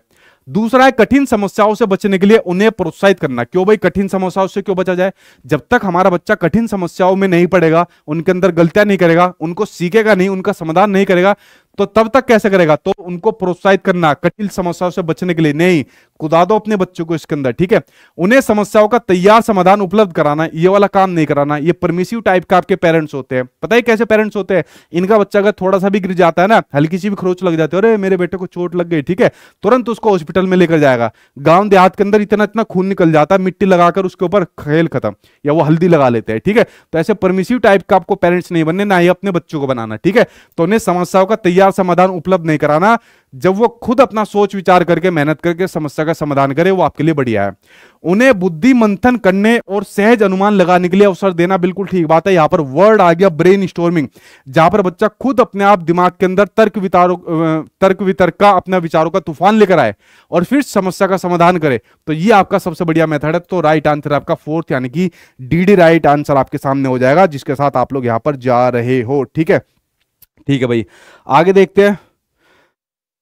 दूसरा है कठिन समस्याओं से बचने के लिए उन्हें प्रोत्साहित करना क्यों भाई कठिन समस्याओं से क्यों बचा जाए जब तक हमारा बच्चा कठिन समस्याओं में नहीं पड़ेगा उनके अंदर गलतियां नहीं करेगा उनको सीखेगा नहीं उनका समाधान नहीं करेगा तो तब तक कैसे करेगा तो उनको प्रोत्साहित करना कठिन समस्याओं से बचने के लिए नहीं कुदा दो अपने बच्चों को इसके अंदर ठीक है उन्हें समस्याओं का तैयार समाधान उपलब्ध कराना ये वाला काम नहीं कराना ये परमिशिव टाइप का आपके पेरेंट्स होते हैं पता है कैसे पेरेंट्स होते हैं इनका बच्चा अगर थोड़ा सा भी गिर जाता है ना हल्की सी भी खरोच लग जाती है अरे मेरे बेटे को चोट लग गई ठीक है तुरंत उसको हॉस्पिटल में लेकर जाएगा गाँव देहात के अंदर इतना इतना खून निकल जाता है मिट्टी लगाकर उसके ऊपर खेल खत्म या वो हल्दी लगा लेते हैं ठीक है तो ऐसे परमिशिव टाइप का आपको पेरेंट्स नहीं बनने ना ही अपने बच्चों को बनाना ठीक है तो उन्हें समस्याओं का तैयार समाधान उपलब्ध नहीं कराना जब वो खुद अपना सोच विचार करके मेहनत करके समस्या का समाधान करे वो आपके लिए बढ़िया है उन्हें बुद्धि मंथन करने और सहज अनुमान लगाने के लिए अवसर देना बिल्कुल ठीक बात है यहाँ पर वर्ड आ गया ब्रेन स्टोर्मिंग जहां पर बच्चा खुद अपने आप दिमाग के अंदर तर्क वितारो तर्क वितर्क का अपने विचारों का तूफान लेकर आए और फिर समस्या का समाधान करे तो ये आपका सबसे बढ़िया मेथड है तो राइट आंसर आपका फोर्थ यानी कि डी राइट आंसर आपके सामने हो जाएगा जिसके साथ आप लोग यहाँ पर जा रहे हो ठीक है ठीक है भाई आगे देखते हैं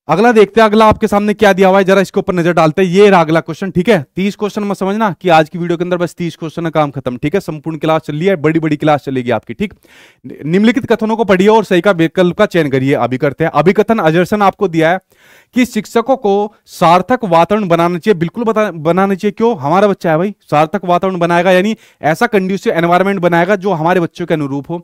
अगला देखते हैं अगला आपके सामने क्या दिया हुआ है जरा इसके ऊपर नजर डालते हैं ये रहा अगला क्वेश्चन ठीक है तीस क्वेश्चन में समझना कि आज की वीडियो के अंदर बस तीस क्वेश्चन का काम खत्म ठीक है संपूर्ण क्लास चल रही है बड़ी बड़ी क्लास चलेगी आपकी ठीक निम्नलिखित कथनों को पढ़िए और सही का विकल्प का चयन करिए अभी करते हैं अभी कथन अजर्सन आपको दिया है कि शिक्षकों को सार्थक वातावरण बनाना चाहिए बिल्कुल बनाना चाहिए क्यों हमारा बच्चा है भाई सार्थक वातावरण बनाएगा यानी ऐसा कंड्यूसिव एनवायरमेंट बनाएगा जो हमारे बच्चों के अनुरूप हो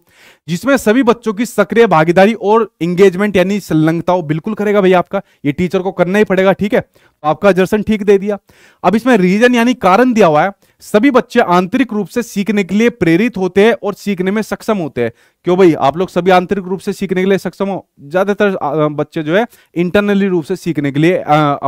जिसमें सभी बच्चों की सक्रिय भागीदारी और एंगेजमेंट यानी संलग्नता बिल्कुल करेगा भाई आप आपका ये टीचर को करना ही पड़ेगा ठीक है तो आपका जर्सन ठीक दे दिया अब इसमें रीजन यानी कारण दिया हुआ है सभी बच्चे आंतरिक रूप से सीखने के लिए प्रेरित होते हैं और सीखने में सक्षम होते हैं क्यों भाई आप लोग सभी आंतरिक रूप से सीखने के लिए सक्षम हो ज्यादातर बच्चे जो है इंटरनली रूप से सीखने के लिए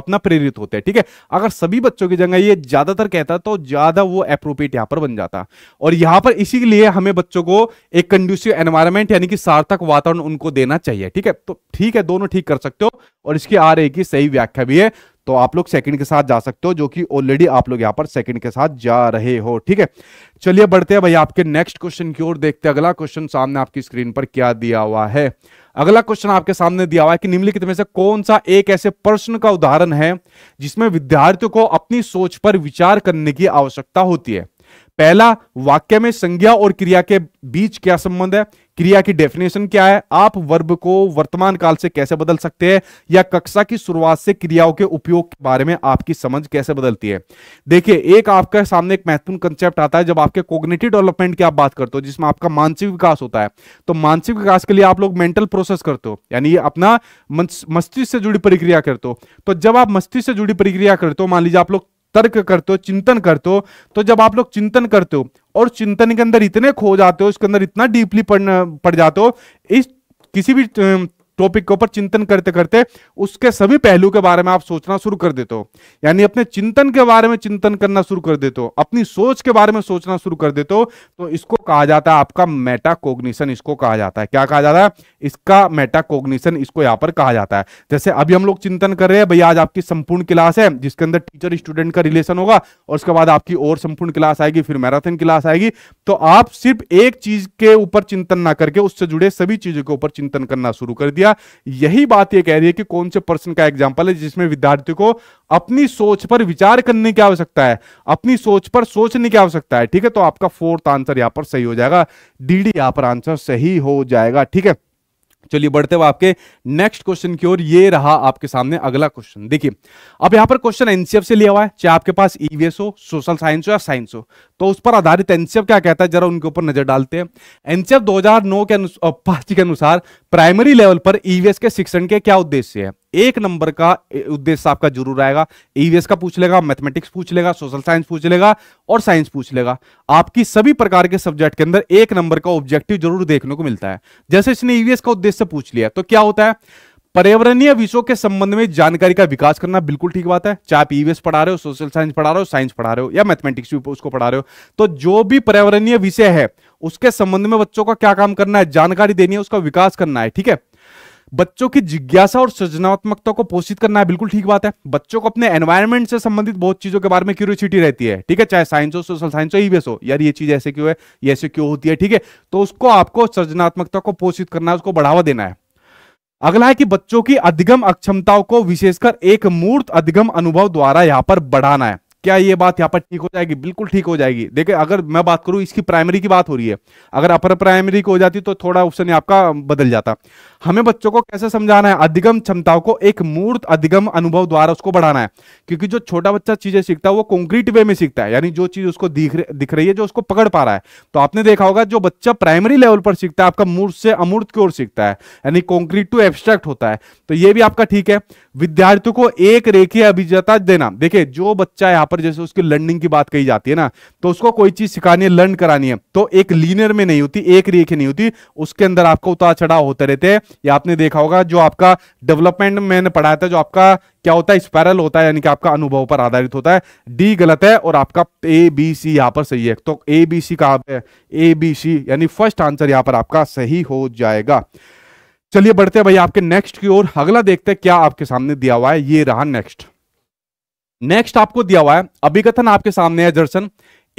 अपना प्रेरित होते हैं ठीक है थीके? अगर सभी बच्चों की जगह ये ज्यादातर कहता तो ज्यादा वो अप्रोप्रिएट यहां पर बन जाता और यहां पर इसीलिए हमें बच्चों को एक कंड्यूसिव एनवायरमेंट यानी कि सार्थक वातावरण उनको देना चाहिए ठीक है तो ठीक है दोनों ठीक कर सकते हो और इसकी आ रही की सही व्याख्या भी है तो आप लोग सेकंड के साथ जा सकते हो जो कि ऑलरेडी आप लोग यहां पर सेकंड के साथ जा रहे हो ठीक है चलिए बढ़ते हैं भाई आपके नेक्स्ट क्वेश्चन की ओर देखते हैं अगला क्वेश्चन सामने आपकी स्क्रीन पर क्या दिया हुआ है अगला क्वेश्चन आपके सामने दिया हुआ है कि निम्नलिखित में से कौन सा एक ऐसे प्रश्न का उदाहरण है जिसमें विद्यार्थियों को अपनी सोच पर विचार करने की आवश्यकता होती है पहला वाक्य में संज्ञा और क्रिया के बीच क्या संबंध है क्रिया की डेफिनेशन क्या है आप वर्ब को वर्तमान काल से कैसे बदल सकते हैं या कक्षा की शुरुआत से क्रियाओं के उपयोग के बारे में आपकी समझ कैसे बदलती है देखिए एक आपके सामने एक महत्वपूर्ण कंसेप्ट आता है जब आपके कोग्नेटिव डेवलपमेंट की आप बात करते हो जिसमें आपका मानसिक विकास होता है तो मानसिक विकास के लिए आप लोग मेंटल प्रोसेस करते हो यानी अपना मस्तिष्क से जुड़ी प्रक्रिया करते हो तो जब आप मस्तिष्क से जुड़ी प्रक्रिया करते हो मान लीजिए आप लोग तर्क करते हो चिंतन करते हो तो जब आप लोग चिंतन करते हो और चिंतन के अंदर इतने खो जाते हो उसके अंदर इतना डीपली पढ़ पड़ जाते हो इस किसी भी टॉपिक के ऊपर चिंतन करते करते उसके सभी पहलू के बारे में आप सोचना शुरू कर देते हो यानी अपने चिंतन के बारे में चिंतन करना शुरू कर देते हो अपनी सोच के बारे में सोचना शुरू कर देते हो तो इसको कहा जाता है आपका मेटा कोग्निशन इसको कहा जाता है क्या कहा जाता है इसका मेटा कोग्निशन इसको यहाँ पर कहा जाता है जैसे अभी हम लोग चिंतन कर रहे हैं भैया आज आपकी संपूर्ण क्लास है जिसके अंदर टीचर स्टूडेंट का रिलेशन होगा और उसके बाद आपकी और संपूर्ण क्लास आएगी फिर मैराथन क्लास आएगी तो आप सिर्फ एक चीज के ऊपर चिंतन ना करके उससे जुड़े सभी चीजों के ऊपर चिंतन करना शुरू कर दिया दिया यही बात ये कह रही है कि कौन से पर्सन का एग्जाम्पल है जिसमें विद्यार्थी को अपनी सोच पर विचार करने की आवश्यकता है अपनी सोच पर सोचने की आवश्यकता है ठीक है तो आपका फोर्थ आंसर यहां पर सही हो जाएगा डीडी यहां पर आंसर सही हो जाएगा ठीक है चलिए बढ़ते हुए आपके नेक्स्ट क्वेश्चन की ओर ये रहा आपके सामने अगला क्वेश्चन देखिए अब यहां पर क्वेश्चन एनसीएफ से लिया हुआ है चाहे आपके पास ईवीएस e हो सोशल साइंस हो या साइंस हो तो उस पर आधारित एनसीएफ क्या कहता है जरा उनके ऊपर नजर डालते हैं एनसीएफ 2009 के पांच के अनुसार प्राइमरी लेवल पर ईवीएस e के शिक्षण के क्या उद्देश्य है एक नंबर का उद्देश्य आपका जरूर आएगा ईवीएस e का पूछ लेगा मैथमेटिक्स पूछ लेगा सोशल साइंस पूछ लेगा और साइंस पूछ लेगा आपकी सभी प्रकार के सब्जेक्ट के अंदर एक नंबर का ऑब्जेक्टिव जरूर देखने को मिलता है जैसे इसने ईवीएस e का उद्देश्य पूछ लिया तो क्या होता है पर्यावरणीय विषयों के संबंध में जानकारी का विकास करना बिल्कुल ठीक बात है चाहे आप ईवीएस e पढ़ा रहे हो सोशल साइंस पढ़ा रहे हो साइंस पढ़ा रहे हो या मैथमेटिक्स भी उसको पढ़ा रहे हो तो जो भी पर्यावरणीय विषय है उसके संबंध में बच्चों का क्या काम करना है जानकारी देनी है उसका विकास करना है ठीक है बच्चों की जिज्ञासा और सृजनात्मकता को पोषित करना है बिल्कुल ठीक बात है बच्चों को अपने एनवायरमेंट से संबंधित बहुत चीजों के बारे में क्यूरियोसिटी रहती है ठीक है चाहे साइंस हो सोशल साइंस हो ईवीएस e हो यार ये चीज ऐसे क्यों है ये ऐसे क्यों होती है ठीक है तो उसको आपको सृजनात्मकता को पोषित करना है उसको बढ़ावा देना है अगला है कि बच्चों की अधिगम अक्षमताओं को विशेषकर एक मूर्त अधिगम अनुभव द्वारा यहां पर बढ़ाना है क्या ये बात यहाँ पर ठीक हो जाएगी बिल्कुल ठीक हो जाएगी देखिए अगर मैं बात करूँ इसकी प्राइमरी की बात हो रही है अगर अपर प्राइमरी को हो जाती तो थोड़ा ऑप्शन आपका बदल जाता हमें बच्चों को कैसे समझाना है अधिगम क्षमताओं को एक मूर्त अधिगम अनुभव द्वारा उसको बढ़ाना है क्योंकि जो छोटा बच्चा चीजें सीखता है वो कॉन्क्रीट वे में सीखता है यानी जो चीज उसको दिख दिख रही है जो उसको पकड़ पा रहा है तो आपने देखा होगा जो बच्चा प्राइमरी लेवल पर सीखता है आपका मूर्त से अमूर्त की ओर सीखता है यानी कॉन्क्रीट टू एब्स्ट्रैक्ट होता है तो ये भी आपका ठीक है विद्यार्थियों को एक रेखीय अभिजता देना देखिये जो बच्चा यहाँ पर जैसे उसकी लर्निंग की बात कही जाती है ना तो उसको कोई चीज सिखानी है लर्न करानी है तो एक लीनियर में नहीं होती एक रेख नहीं होती उसके अंदर आपका उतार चढ़ाव होते रहते हैं या आपने देखा होगा जो आपका डेवलपमेंट मैंने पढ़ाया था जो आपका क्या होता है स्पायरल होता है यानी कि आपका अनुभव पर आधारित होता है डी गलत है और आपका ए बी सी यहां पर सही है तो ए बी सी कहा है ए बी सी यानी फर्स्ट आंसर यहां पर आपका सही हो जाएगा चलिए बढ़ते हैं भाई आपके नेक्स्ट की ओर अगला देखते हैं क्या आपके सामने दिया हुआ है ये रहा नेक्स्ट नेक्स्ट आपको दिया हुआ है अभिकथन आपके सामने है दर्शन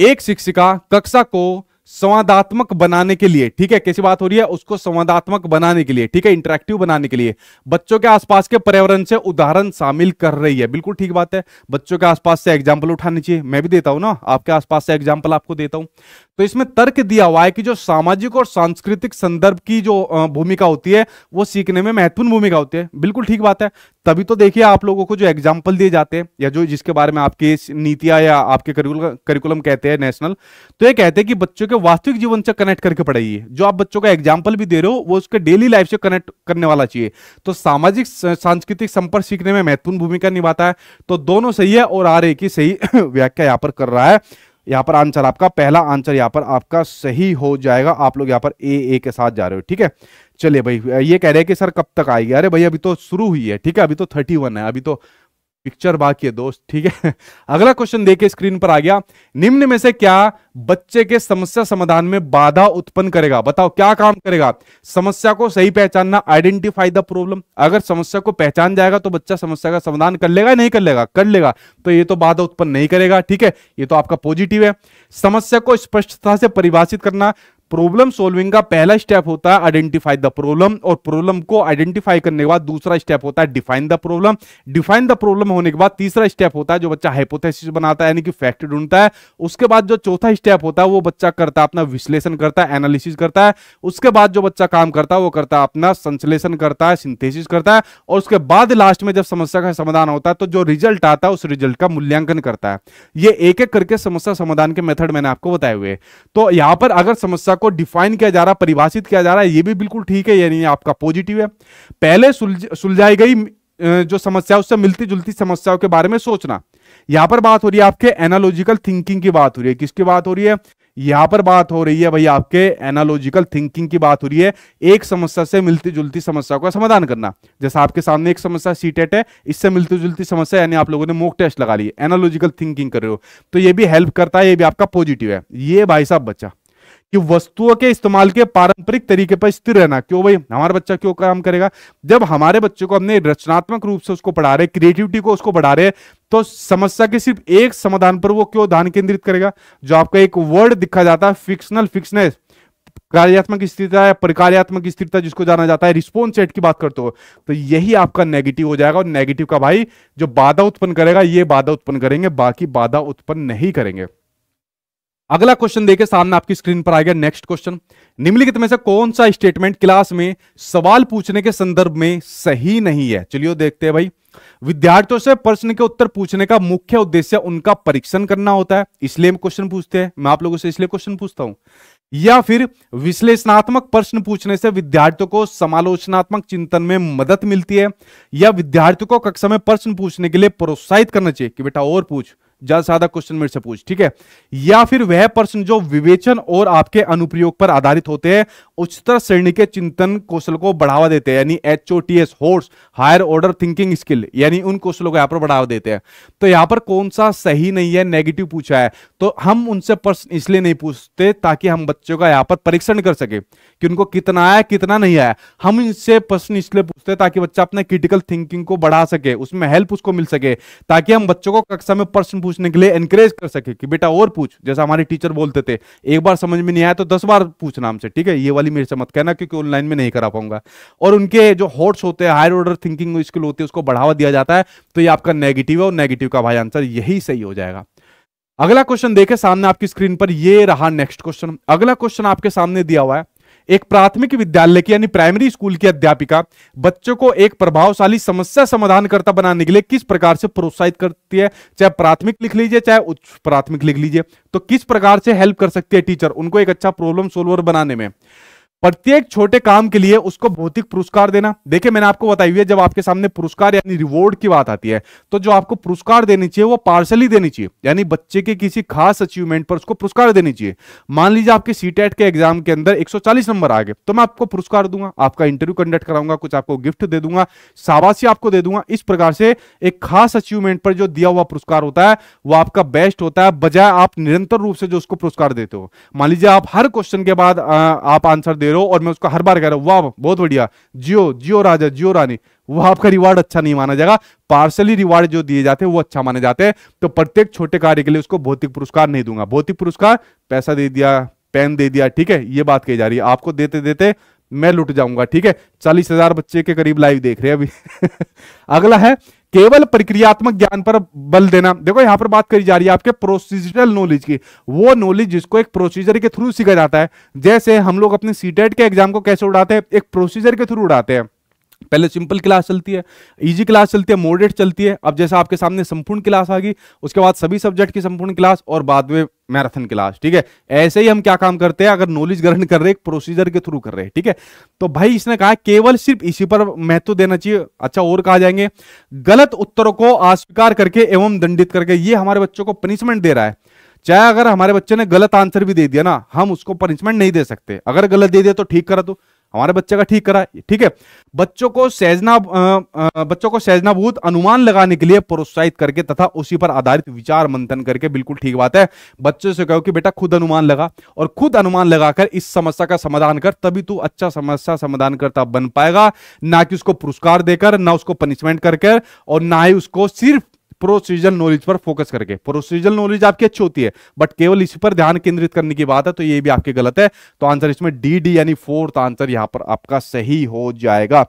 एक शिक्षिका कक्षा को संवादात्मक बनाने के लिए ठीक है कैसी बात हो रही है उसको संवादात्मक बनाने के लिए ठीक है इंटरेक्टिव बनाने के लिए बच्चों के आसपास के पर्यावरण से उदाहरण शामिल कर रही है बिल्कुल ठीक बात है बच्चों के आसपास से एग्जाम्पल उठानी चाहिए मैं भी देता हूं ना आपके आसपास से एग्जाम्पल आपको देता हूं तो इसमें तर्क दिया हुआ है कि जो सामाजिक और सांस्कृतिक संदर्भ की जो भूमिका होती है वो सीखने में महत्वपूर्ण भूमिका होती है बिल्कुल ठीक बात है तभी तो देखिए आप लोगों को जो एग्जाम्पल दिए जाते हैं या जो जिसके बारे में आपकी नीतियां या आपके करिकुलम कहते हैं नेशनल तो ये कहते हैं कि बच्चों के वास्तविक जीवन से कनेक्ट करके पढ़ाइए जो आप बच्चों का एग्जाम्पल भी दे रहे हो वो उसके डेली लाइफ से कनेक्ट करने वाला चाहिए तो सामाजिक सांस्कृतिक संपर्क सीखने में महत्वपूर्ण भूमिका निभाता है तो दोनों सही है और आर ए की सही व्याख्या यहाँ पर कर रहा है यहाँ पर आंसर आपका पहला आंसर यहाँ पर आपका सही हो जाएगा आप लोग यहाँ पर ए ए के साथ जा रहे हो ठीक है चलिए भाई ये कह रहे हैं कि सर कब तक आएगी अरे भाई अभी तो शुरू हुई है ठीक है अभी तो थर्टी वन है अभी तो पिक्चर बाकी है दोस्त ठीक है अगला क्वेश्चन देखिए स्क्रीन पर आ गया निम्न में से क्या बच्चे के समस्या समाधान में बाधा उत्पन्न करेगा बताओ क्या काम करेगा समस्या को सही पहचानना आइडेंटिफाई द प्रॉब्लम अगर समस्या को पहचान जाएगा तो बच्चा समस्या का समाधान कर लेगा नहीं कर लेगा कर लेगा तो ये तो बाधा उत्पन्न नहीं करेगा ठीक है ये तो आपका पॉजिटिव है समस्या को स्पष्टता से परिभाषित करना प्रॉब्लम सॉल्विंग का पहला स्टेप होता है आइडेंटिफाई द प्रॉब्लम और प्रॉब्लम को आइडेंटिफाई करने के बाद दूसरा स्टेप होता है define the problem define the problem होने के बाद तीसरा स्टेप होता है जो बच्चा हाइपोथेसिस बनाता है यानी कि फैक्ट ढूंढता है उसके बाद जो चौथा स्टेप होता है वो बच्चा करता है अपना विश्लेषण करता है एनालिसिस करता है उसके बाद जो बच्चा काम करता है वो करता है अपना संश्लेषण करता है सिंथेसिस करता है और उसके बाद लास्ट में जब समस्या का समाधान होता है तो जो रिजल्ट आता है उस रिजल्ट का मूल्यांकन करता है ये एक एक करके समस्या समाधान के मेथड मैंने आपको बताए हुए तो यहां पर अगर समस्या को डिफाइन किया जा रहा परिभाषित किया जा रहा है ये भी बिल्कुल ठीक है यानी आपका पॉजिटिव है पहले सुलझाई गई जो समस्या उससे मिलती जुलती समस्याओं के बारे में सोचना यहां पर बात हो रही है आपके एनालॉजिकल थिंकिंग की बात हो रही है किसकी बात हो रही है यहां पर बात हो रही है भाई आपके एनालॉजिकल थिंकिंग की बात हो रही है एक समस्या से मिलती जुलती समस्या का समाधान करना जैसा आपके सामने एक समस्या सीटेट e है इससे मिलती जुलती समस्या यानी आप लोगों ने मोक टेस्ट लगा ली एनालॉजिकल थिंकिंग कर रहे हो तो ये भी हेल्प करता है ये भी आपका पॉजिटिव है ये भाई साहब बच्चा कि वस्तुओं के इस्तेमाल के पारंपरिक तरीके पर स्थिर रहना क्यों भाई हमारा बच्चा क्यों काम करेगा जब हमारे बच्चे को हमने रचनात्मक रूप से उसको पढ़ा रहे क्रिएटिविटी को उसको बढ़ा रहे तो समस्या के सिर्फ एक समाधान पर वो क्यों ध्यान केंद्रित करेगा जो आपका एक वर्ड दिखा जाता है फिक्शनल फिक्सनेस कार्यात्मक स्थिरता या प्रकार्यात्मक स्थिरता जिसको जाना जाता है रिस्पॉन्स सेट की बात करते हो तो यही आपका नेगेटिव हो जाएगा और नेगेटिव का भाई जो बाधा उत्पन्न करेगा ये बाधा उत्पन्न करेंगे बाकी बाधा उत्पन्न नहीं करेंगे अगला क्वेश्चन देखिए सामने आपकी स्क्रीन पर आएगा नेक्स्ट क्वेश्चन निम्नलिखित में से कौन सा स्टेटमेंट क्लास में सवाल पूछने के संदर्भ में सही नहीं है चलिए देखते हैं भाई विद्यार्थियों से प्रश्न के उत्तर पूछने का मुख्य उद्देश्य उनका परीक्षण करना होता है इसलिए क्वेश्चन पूछते हैं मैं आप लोगों से इसलिए क्वेश्चन पूछता हूं या फिर विश्लेषणात्मक प्रश्न पूछने से विद्यार्थियों को समालोचनात्मक चिंतन में मदद मिलती है या विद्यार्थियों को कक्षा में प्रश्न पूछने के लिए प्रोत्साहित करना चाहिए कि बेटा और पूछ ज्यादा से ज्यादा क्वेश्चन मेरे से पूछ ठीक है या फिर वह प्रश्न जो विवेचन और आपके अनुप्रयोग पर आधारित होते हैं उच्चतर श्रेणी के चिंतन कौशल को बढ़ावा देते हैं यानी एच ओ टी एस होर्स हायर ऑर्डर थिंकिंग स्किल यानी उन कौशलों को यहां पर बढ़ावा देते हैं तो यहां पर कौन सा सही नहीं है नेगेटिव पूछा है तो हम उनसे प्रश्न इसलिए नहीं पूछते ताकि हम बच्चों का यहां पर परीक्षण कर सके कि उनको कितना आया कितना नहीं आया हम इनसे प्रश्न इसलिए पूछते हैं ताकि बच्चा अपने क्रिटिकल थिंकिंग को बढ़ा सके उसमें हेल्प उसको मिल सके ताकि हम बच्चों को कक्षा में प्रश्न पूछ पूछने के लिए एनकरेज कर सके कि बेटा और पूछ जैसा हमारे टीचर बोलते थे एक बार समझ में नहीं आया तो दस बार पूछना हमसे ठीक है ये वाली मेरे से मत कहना क्योंकि ऑनलाइन में नहीं करा पाऊंगा और उनके जो हॉट्स होते हैं हायर ऑर्डर थिंकिंग स्किल होती है उसको बढ़ावा दिया जाता है तो ये आपका नेगेटिव है और नेगेटिव का भाई आंसर यही सही हो जाएगा अगला क्वेश्चन देखे सामने आपकी स्क्रीन पर ये रहा नेक्स्ट क्वेश्चन अगला क्वेश्चन आपके सामने दिया हुआ है एक प्राथमिक विद्यालय की यानी प्राइमरी स्कूल की अध्यापिका बच्चों को एक प्रभावशाली समस्या समाधानकर्ता बनाने के लिए किस प्रकार से प्रोत्साहित करती है चाहे प्राथमिक लिख लीजिए चाहे उच्च प्राथमिक लिख लीजिए तो किस प्रकार से हेल्प कर सकती है टीचर उनको एक अच्छा प्रॉब्लम सोल्वर बनाने में प्रत्येक छोटे काम के लिए उसको भौतिक पुरस्कार देना देखिए मैंने आपको बताई हुई है जब आपके सामने पुरस्कार यानी रिवॉर्ड की बात आती है तो जो आपको पुरस्कार देनी चाहिए वो पार्सल ही देनी चाहिए यानी बच्चे के किसी खास अचीवमेंट पर उसको पुरस्कार देनी चाहिए मान लीजिए आपके सीटेट के एग्जाम के अंदर एक नंबर आ गए तो मैं आपको पुरस्कार दूंगा आपका इंटरव्यू कंडक्ट कराऊंगा कुछ आपको गिफ्ट दे दूंगा शाबाशी आपको दे दूंगा इस प्रकार से एक खास अचीवमेंट पर जो दिया हुआ पुरस्कार होता है वो आपका बेस्ट होता है बजाय आप निरंतर रूप से जो उसको पुरस्कार देते हो मान लीजिए आप हर क्वेश्चन के बाद आप आंसर दे दे रहे हो और मैं उसको हर बार कह रहा हूँ वाह बहुत बढ़िया जियो जियो राजा जियो रानी वो आपका रिवार्ड अच्छा नहीं माना जाएगा पार्सली रिवार्ड जो दिए जाते हैं वो अच्छा माने जाते हैं तो प्रत्येक छोटे कार्य के लिए उसको भौतिक पुरस्कार नहीं दूंगा भौतिक पुरस्कार पैसा दे दिया पेन दे दिया ठीक है ये बात कही जा रही है आपको देते देते मैं लुट जाऊंगा ठीक है चालीस हजार बच्चे के करीब लाइव देख रहे हैं अभी अगला है केवल प्रक्रियात्मक ज्ञान पर बल देना देखो यहां पर बात करी जा रही है आपके प्रोसीजरल नॉलेज की वो नॉलेज जिसको एक प्रोसीजर के थ्रू सीखा जाता है जैसे हम लोग अपने सीटेट e के एग्जाम को कैसे उड़ाते हैं एक प्रोसीजर के थ्रू उड़ाते हैं पहले सिंपल क्लास चलती है इजी क्लास चलती है मोडरेट चलती है अब जैसे आपके सामने संपूर्ण क्लास आ गई उसके बाद सभी सब्जेक्ट की संपूर्ण क्लास और बाद में मैराथन क्लास ठीक है ऐसे ही हम क्या काम करते हैं अगर नॉलेज ग्रहण कर रहे हैं प्रोसीजर के थ्रू कर रहे हैं ठीक है तो भाई इसने कहा केवल सिर्फ इसी पर महत्व देना चाहिए अच्छा और कहा जाएंगे गलत उत्तरों को अस्वीकार करके एवं दंडित करके ये हमारे बच्चों को पनिशमेंट दे रहा है चाहे अगर हमारे बच्चे ने गलत आंसर भी दे दिया ना हम उसको पनिशमेंट नहीं दे सकते अगर गलत दे दिया तो ठीक करा दो हमारे बच्चे का ठीक करा ठीक है बच्चों को सैजना बच्चों को सहजनाभूत अनुमान लगाने के लिए प्रोत्साहित करके तथा उसी पर आधारित विचार मंथन करके बिल्कुल ठीक बात है बच्चों से कहो कि बेटा खुद अनुमान लगा और खुद अनुमान लगाकर इस समस्या का समाधान कर तभी तू अच्छा समस्या समाधान करता बन पाएगा ना कि उसको पुरस्कार देकर ना उसको पनिशमेंट करके और ना ही उसको सिर्फ प्रोसीजरल नॉलेज पर फोकस करके प्रोसीजरल नॉलेज आपकी अच्छी होती है बट केवल इसी पर ध्यान केंद्रित करने की बात है तो ये भी आपके गलत है तो आंसर इसमें डी डी यानी फोर्थ आंसर यहां पर आपका सही हो जाएगा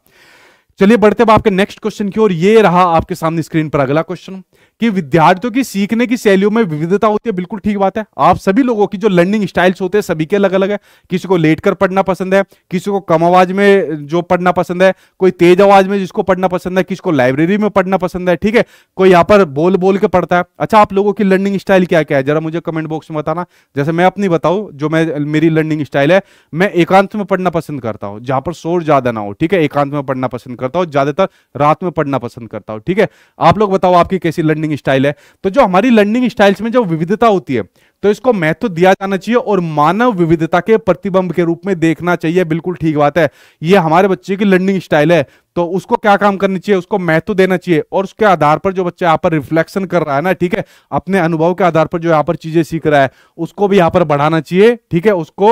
चलिए बढ़ते हैं आपके नेक्स्ट क्वेश्चन की ओर ये रहा आपके सामने स्क्रीन पर अगला क्वेश्चन कि विद्यार्थियों की सीखने की शैलियों में विविधता होती है बिल्कुल ठीक बात है आप सभी लोगों की जो लर्निंग स्टाइल्स होते हैं सभी के अलग अलग है किसी को लेट कर पढ़ना पसंद है किसी को कम आवाज में जो पढ़ना पसंद है कोई तेज आवाज में जिसको पढ़ना पसंद है किसी को लाइब्रेरी में पढ़ना पसंद है ठीक है कोई यहाँ पर बोल बोल के पढ़ता है अच्छा आप लोगों की लर्निंग स्टाइल क्या क्या है जरा मुझे कमेंट बॉक्स में बताना जैसे मैं अपनी बताऊँ जो मैं मेरी लर्निंग स्टाइल है मैं एकांत में पढ़ना पसंद करता हूँ जहां पर शोर ज्यादा ना हो ठीक है एकांत में पढ़ना पसंद करता हूँ ज्यादातर रात में पढ़ना पसंद करता हूँ ठीक है आप लोग बताओ आपकी कैसी लर्निंग लर्निंग स्टाइल है तो जो हमारी लर्निंग स्टाइल्स में जो विविधता होती है तो इसको महत्व दिया जाना चाहिए और मानव विविधता के प्रतिबंब के रूप में देखना चाहिए बिल्कुल ठीक बात है ये हमारे बच्चे की लर्निंग स्टाइल है तो उसको क्या काम करनी चाहिए उसको महत्व देना चाहिए और उसके आधार पर जो बच्चा यहाँ पर रिफ्लेक्शन कर रहा है ना ठीक है अपने अनुभव के आधार पर जो यहाँ पर चीजें सीख रहा है उसको भी यहाँ पर बढ़ाना चाहिए ठीक है उसको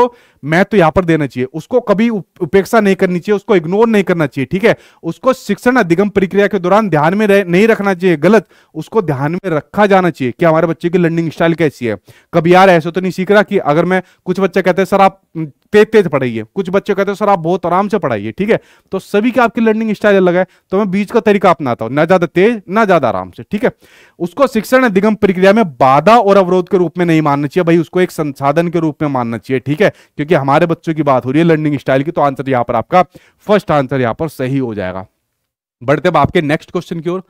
महत्व यहाँ पर देना चाहिए उसको कभी उपेक्षा नहीं करनी चाहिए उसको इग्नोर नहीं करना चाहिए ठीक है उसको शिक्षण अधिगम प्रक्रिया के दौरान ध्यान में रह, नहीं रखना चाहिए गलत उसको ध्यान में रखा जाना चाहिए कि हमारे बच्चे की लर्निंग स्टाइल कैसी है कभी यार ऐसा तो नहीं सीख रहा कि अगर मैं कुछ बच्चे कहते हैं सर आप तेज तेज पढ़ाइए कुछ बच्चे कहते हैं सर आप बहुत आराम से पढ़ाइए ठीक है तो सभी की आपकी लर्निंग स्टाइल अलग है तो मैं बीच का तरीका अपनाता हूँ ना ज्यादा तेज ना ज्यादा आराम से ठीक है उसको शिक्षण दिगम प्रक्रिया में बाधा और अवरोध के रूप में नहीं मानना चाहिए भाई उसको एक संसाधन के रूप में मानना चाहिए ठीक है क्योंकि हमारे बच्चों की बात हो रही है लर्निंग स्टाइल की तो आंसर यहाँ पर आपका फर्स्ट आंसर यहाँ पर सही हो जाएगा बढ़ते आपके नेक्स्ट क्वेश्चन की ओर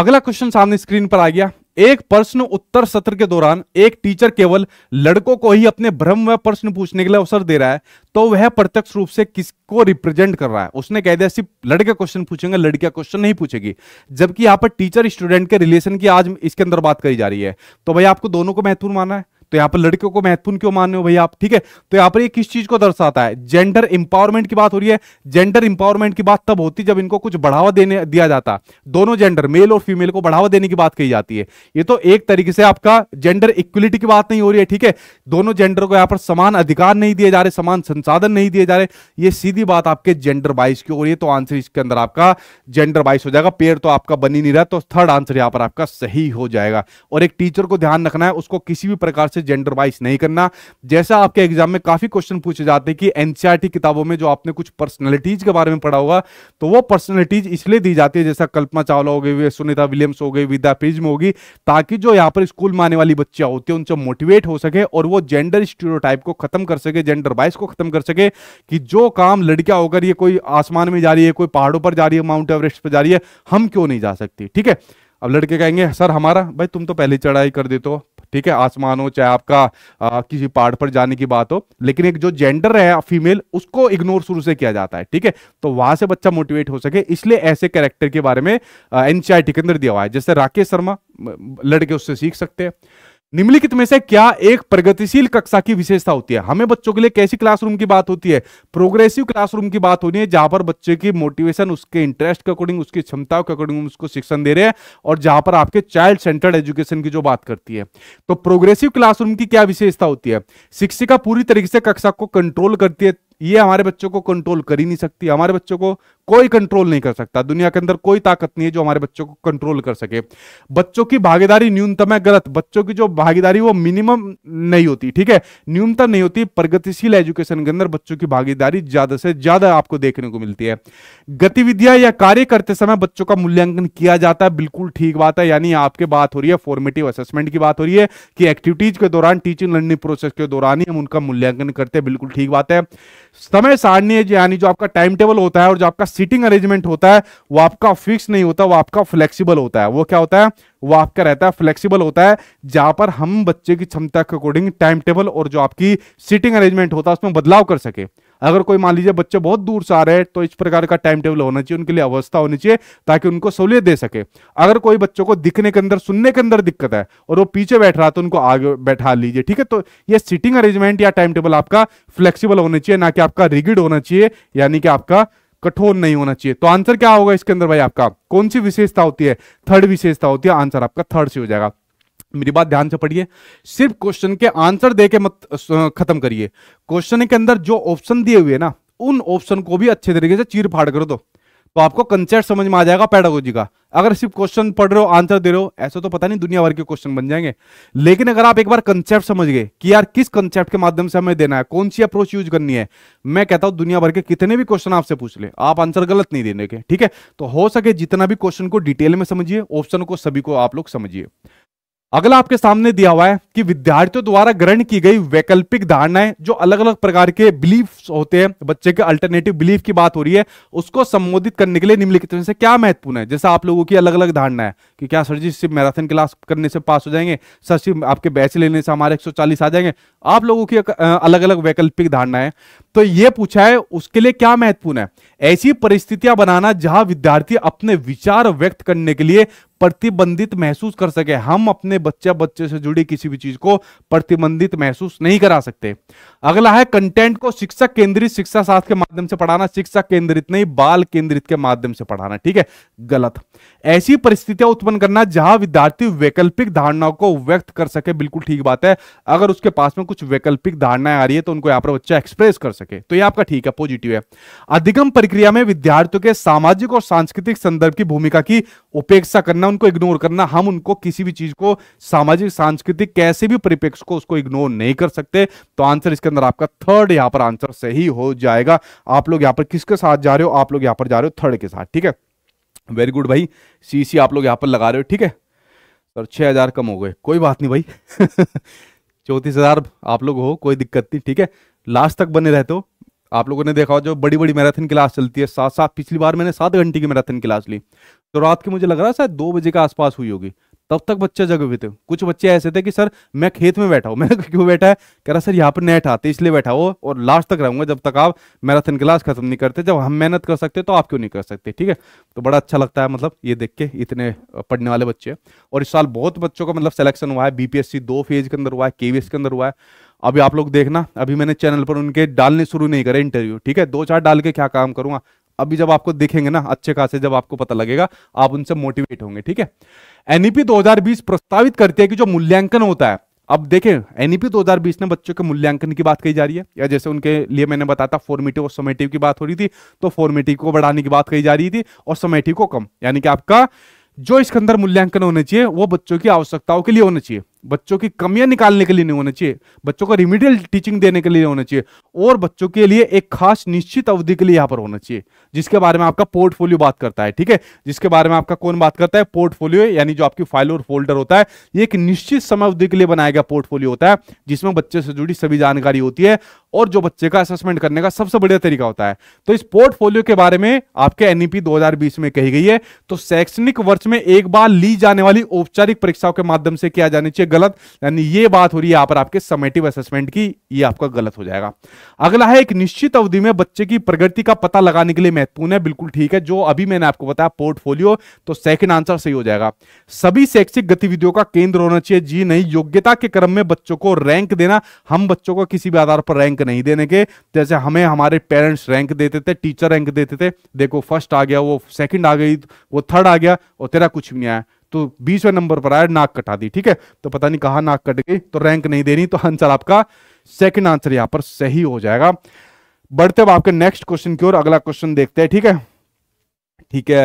अगला क्वेश्चन सामने स्क्रीन पर आ गया एक प्रश्न उत्तर सत्र के दौरान एक टीचर केवल लड़कों को ही अपने भ्रम व प्रश्न पूछने के लिए अवसर दे रहा है तो वह प्रत्यक्ष रूप से किसको रिप्रेजेंट कर रहा है उसने कह दिया सिर्फ लड़के क्वेश्चन पूछेंगे लड़कियां क्वेश्चन नहीं पूछेगी जबकि यहां पर टीचर स्टूडेंट के रिलेशन की आज इसके अंदर बात करी जा रही है तो भाई आपको दोनों को महत्वपूर्ण माना है तो यहाँ पर लड़कियों को महत्वपूर्ण क्यों मान रहे हो भैया आप ठीक है तो यहाँ पर ये किस चीज को दर्शाता है जेंडर इंपावरमेंट की बात हो रही है जेंडर इंपावरमेंट की बात तब होती जब इनको कुछ बढ़ावा देने दिया जाता दोनों जेंडर मेल और फीमेल को बढ़ावा देने की बात कही जाती है ये तो एक तरीके से आपका जेंडर इक्वलिटी की बात नहीं हो रही है ठीक है दोनों जेंडर को यहाँ पर समान अधिकार नहीं दिए जा रहे समान संसाधन नहीं दिए जा रहे ये सीधी बात आपके जेंडर वाइज की हो रही है तो आंसर इसके अंदर आपका जेंडर वाइज हो जाएगा पेयर तो आपका बनी नहीं रहा तो थर्ड आंसर यहाँ पर आपका सही हो जाएगा और एक टीचर को ध्यान रखना है उसको किसी भी प्रकार से से जेंडर वाइज नहीं करना जैसा आपके एग्जाम में काफी क्वेश्चन पूछे जाते हैं कि एनसीआरटी किताबों में जो आपने कुछ पर्सनैलिटीज के बारे में पढ़ा होगा तो वो पर्सनैलिटीज इसलिए दी जाती है जैसा कल्पना चावला हो गई सुनीता विलियम्स हो गई विद्या प्रिज्म होगी ताकि जो यहाँ पर स्कूल में आने वाली बच्चियां होती है उनसे मोटिवेट हो सके और वो जेंडर स्टूडियो को खत्म कर सके जेंडर वाइज को खत्म कर सके कि जो काम लड़कियां होकर ये कोई आसमान में जा रही है कोई पहाड़ों पर जा रही है माउंट एवरेस्ट पर जा रही है हम क्यों नहीं जा सकती ठीक है अब लड़के कहेंगे सर हमारा भाई तुम तो पहले चढ़ाई कर देते हो ठीक है आसमान हो चाहे आपका आ, किसी पहाड़ पर जाने की बात हो लेकिन एक जो जेंडर है फीमेल उसको इग्नोर शुरू से किया जाता है ठीक है तो वहां से बच्चा मोटिवेट हो सके इसलिए ऐसे कैरेक्टर के बारे में एनसीआर के अंदर दिया हुआ है जैसे राकेश शर्मा लड़के उससे सीख सकते हैं निम्नलिखित में से क्या एक प्रगतिशील कक्षा की विशेषता होती है हमें बच्चों के लिए कैसी क्लासरूम की बात होती है प्रोग्रेसिव क्लासरूम की बात होनी है जहां पर बच्चे की मोटिवेशन उसके इंटरेस्ट के अकॉर्डिंग उसकी क्षमताओं के अकॉर्डिंग उसको शिक्षण दे रहे हैं और जहां पर आपके चाइल्ड सेंटर्ड एजुकेशन की जो बात करती है तो प्रोग्रेसिव क्लासरूम की क्या विशेषता होती है शिक्षिका पूरी तरीके से कक्षा को कंट्रोल करती है ये हमारे बच्चों को कंट्रोल कर ही नहीं सकती हमारे बच्चों को कोई कंट्रोल नहीं कर सकता दुनिया के अंदर कोई ताकत नहीं है जो हमारे बच्चों को कंट्रोल कर सके बच्चों की भागीदारी न्यूनतम है गलत बच्चों की जो भागीदारी वो मिनिमम नहीं होती ठीक है न्यूनतम नहीं होती प्रगतिशील एजुकेशन के अंदर बच्चों की भागीदारी ज्यादा से ज्यादा आपको देखने को मिलती है गतिविधियां या कार्य करते समय बच्चों का मूल्यांकन किया जाता है बिल्कुल ठीक बात है यानी आपके बात हो रही है फॉर्मेटिव असेसमेंट की बात हो रही है कि एक्टिविटीज के दौरान टीचिंग लर्निंग प्रोसेस के दौरान ही हम उनका मूल्यांकन करते हैं बिल्कुल ठीक बात है समय सारणी यानी जो आपका टाइम टेबल होता है और जो आपका सीटिंग अरेंजमेंट होता है वो आपका फिक्स नहीं होता वो आपका फ्लेक्सिबल होता है वो क्या होता है वो आपका रहता है फ्लेक्सिबल होता है जहां पर हम बच्चे की क्षमता के अकॉर्डिंग टाइम टेबल और जो आपकी सीटिंग अरेंजमेंट होता है उसमें बदलाव कर सके अगर कोई मान लीजिए बच्चे बहुत दूर से आ रहे हैं तो इस प्रकार का टाइम टेबल होना चाहिए उनके लिए अवस्था होनी चाहिए ताकि उनको सहूलियत दे सके अगर कोई बच्चों को दिखने के अंदर सुनने के अंदर दिक्कत है और वो पीछे बैठ रहा तो उनको आगे बैठा लीजिए ठीक है तो ये सीटिंग अरेंजमेंट या टाइम टेबल आपका फ्लेक्सीबल होना चाहिए ना कि आपका रिगिड होना चाहिए यानी कि आपका कठोर नहीं होना चाहिए तो आंसर क्या होगा इसके अंदर भाई आपका कौन सी विशेषता होती है थर्ड विशेषता होती है आंसर आपका थर्ड से हो जाएगा मेरी बात ध्यान से पढ़िए सिर्फ क्वेश्चन के आंसर दे के मत खत्म करिए क्वेश्चन के अंदर जो ऑप्शन दिए हुए ना उन ऑप्शन को भी अच्छे तरीके से चीर फाड़ कर दो तो आपको कंसेप्ट समझ में आ जाएगा पैडागोजी का अगर सिर्फ क्वेश्चन पढ़ रहे हो आंसर दे रहे हो ऐसा तो पता नहीं दुनिया भर के क्वेश्चन बन जाएंगे लेकिन अगर आप एक बार कंसेप्ट समझ गए कि यार किस कंसेप्ट के माध्यम से हमें देना है कौन सी अप्रोच यूज करनी है मैं कहता हूं दुनिया भर के कितने भी क्वेश्चन आपसे पूछ ले आप आंसर गलत नहीं देने के ठीक है तो हो सके जितना भी क्वेश्चन को डिटेल में समझिए ऑप्शन को सभी को आप लोग समझिए अगला आपके सामने दिया हुआ है कि विद्यार्थियों द्वारा ग्रहण की गई वैकल्पिक धारणाएं जो अलग अलग प्रकार के बिलीफ होते हैं बच्चे के अल्टरनेटिव बिलीफ की बात हो रही है उसको संबोधित करने के लिए निम्नलिखित में से क्या महत्वपूर्ण है जैसे आप लोगों की अलग अलग धारणा है कि क्या सर जी सिर्फ मैराथन क्लास करने से पास हो जाएंगे सर सिर्फ आपके बैच लेने से हमारे एक आ जाएंगे आप लोगों की अलग अलग वैकल्पिक धारणा है तो ये पूछा है उसके लिए क्या महत्वपूर्ण है ऐसी परिस्थितियां बनाना जहां विद्यार्थी अपने विचार व्यक्त करने के लिए प्रतिबंधित महसूस कर सके हम अपने बच्चा बच्चे से जुड़ी किसी भी चीज को प्रतिबंधित महसूस नहीं करा सकते अगला है कंटेंट को शिक्षक केंद्रित शिक्षा शास्त्र के माध्यम से पढ़ाना शिक्षक केंद्रित नहीं बाल केंद्रित के माध्यम से पढ़ाना ठीक है गलत ऐसी परिस्थितियां उत्पन्न करना जहां विद्यार्थी वैकल्पिक धारणाओं को व्यक्त कर सके बिल्कुल ठीक बात है अगर उसके पास में कुछ वैकल्पिक धारणाएं आ रही है तो उनको यहाँ पर बच्चा एक्सप्रेस कर सके तो ये आपका ठीक है पॉजिटिव है अधिगम प्रक्रिया में विद्यार्थियों के सामाजिक और सांस्कृतिक संदर्भ की भूमिका की उपेक्षा करना उनको इग्नोर करना हम उनको किसी भी चीज को सामाजिक सांस्कृतिक कैसे भी परिप्रेक्ष्य को उसको इग्नोर नहीं कर सकते तो आंसर इसका अंदर आपका थर्ड यहां पर आंसर सही हो जाएगा आप लोग यहां पर किसके साथ जा रहे हो आप लोग यहां पर जा रहे हो थर्ड के साथ ठीक है वेरी गुड भाई सी सी आप लोग यहां पर लगा रहे हो ठीक है सर छह हज़ार कम हो गए कोई बात नहीं भाई चौतीस हज़ार आप लोग हो कोई दिक्कत नहीं ठीक है लास्ट तक बने रहते हो आप लोगों ने देखा जो बड़ी बड़ी मैराथन क्लास चलती है साथ साथ पिछली बार मैंने सात घंटे की मैराथन क्लास ली तो रात के मुझे लग रहा है शायद दो बजे के आसपास हुई होगी तब तक बच्चे जगे हुए थे कुछ बच्चे ऐसे थे कि सर मैं खेत में बैठा हूँ मैं क्यों बैठा है कह रहा सर यहाँ पर नेट आते इसलिए बैठा हो और लास्ट तक रहूंगा जब तक आप मैराथन क्लास खत्म नहीं करते जब हम मेहनत कर सकते तो आप क्यों नहीं कर सकते ठीक है तो बड़ा अच्छा लगता है मतलब ये देख के इतने पढ़ने वाले बच्चे और इस साल बहुत बच्चों का मतलब सिलेक्शन हुआ है बीपीएससी दो फेज के अंदर हुआ है केवीएस के अंदर हुआ है अभी आप लोग देखना अभी मैंने चैनल पर उनके डालने शुरू नहीं करे इंटरव्यू ठीक है दो चार डाल के क्या काम करूंगा अभी जब आपको देखेंगे ना अच्छे खासे जब आपको पता लगेगा आप उनसे मोटिवेट होंगे ठीक है एनईपी 2020 प्रस्तावित करती है कि जो मूल्यांकन होता है अब देखें एनईपी 2020 ने बच्चों के मूल्यांकन की बात कही जा रही है या जैसे उनके लिए मैंने बताया था फॉर्मेटिव और समेटिव की बात हो रही थी तो फॉर्मेटिव को बढ़ाने की बात कही जा रही थी और समेटिव को कम यानी कि आपका जो इसके अंदर मूल्यांकन होना चाहिए वो बच्चों की आवश्यकताओं के लिए होना चाहिए बच्चों की कमियां निकालने के लिए नहीं होना चाहिए बच्चों को रिमीडियल टीचिंग देने के लिए होना चाहिए और बच्चों के लिए एक खास निश्चित अवधि के लिए यहाँ पर होना चाहिए जिसके बारे में आपका पोर्टफोलियो बात करता है ठीक है जिसके बारे में आपका कौन बात करता है पोर्टफोलियो यानी जो आपकी फाइल और फोल्डर होता है ये एक निश्चित समय अवधि के लिए बनाया गया पोर्टफोलियो होता है जिसमें बच्चे से जुड़ी सभी जानकारी होती है और जो बच्चे का असेसमेंट करने का सबसे बढ़िया तरीका होता है तो इस पोर्टफोलियो के बारे में आपके एनईपी दो में कही गई है तो शैक्षणिक वर्ष में एक बार ली जाने वाली औपचारिक परीक्षाओं के माध्यम से किया जाना चाहिए गलत यानी ये बात हो रही है यहाँ पर आपके समेटिव असेसमेंट की ये आपका गलत हो जाएगा अगला है एक निश्चित अवधि में बच्चे की प्रगति का पता लगाने के लिए महत्वपूर्ण है बिल्कुल ठीक है जो अभी मैंने आपको बताया पोर्टफोलियो तो सेकेंड आंसर सही हो जाएगा सभी शैक्षिक गतिविधियों का केंद्र होना चाहिए जी नहीं योग्यता के क्रम में बच्चों को रैंक देना हम बच्चों को किसी भी आधार पर रैंक नहीं देने के जैसे हमें हमारे पेरेंट्स रैंक देते थे टीचर रैंक देते थे देखो फर्स्ट आ गया वो सेकंड आ गई वो थर्ड आ गया और तेरा कुछ भी नहीं आया तो बीसवें नंबर पर आया नाक कटा दी ठीक है तो पता नहीं कहा नाक कट गई तो रैंक नहीं दे रही तो आंसर आपका सेकंड आंसर यहां पर सही हो जाएगा बढ़ते हुए आपके नेक्स्ट क्वेश्चन की ओर अगला क्वेश्चन देखते हैं ठीक है ठीक है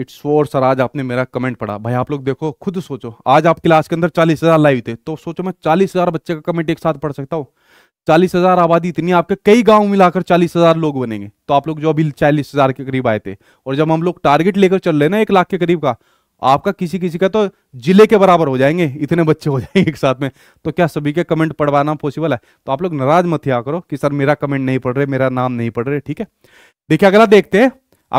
इट्स फोर सर आज आपने मेरा कमेंट पढ़ा भाई आप लोग देखो खुद सोचो आज आप क्लास के अंदर चालीस हजार लाइव थे तो सोचो मैं चालीस हजार बच्चे का कमेंट एक साथ पढ़ सकता हूँ चालीस हजार आबादी इतनी आपके कई गांव मिलाकर चालीस हजार लोग बनेंगे तो आप लोग जो अभी चालीस हजार के करीब आए थे और जब हम लोग टारगेट लेकर चल रहे ना एक लाख के करीब का आपका किसी किसी का तो जिले के बराबर हो जाएंगे इतने बच्चे हो जाएंगे एक साथ में तो क्या सभी के कमेंट पढ़वाना पॉसिबल है तो आप लोग नाराज मत या करो कि सर मेरा कमेंट नहीं पढ़ रहे मेरा नाम नहीं पढ़ रहे ठीक है देखिए अगला देखते हैं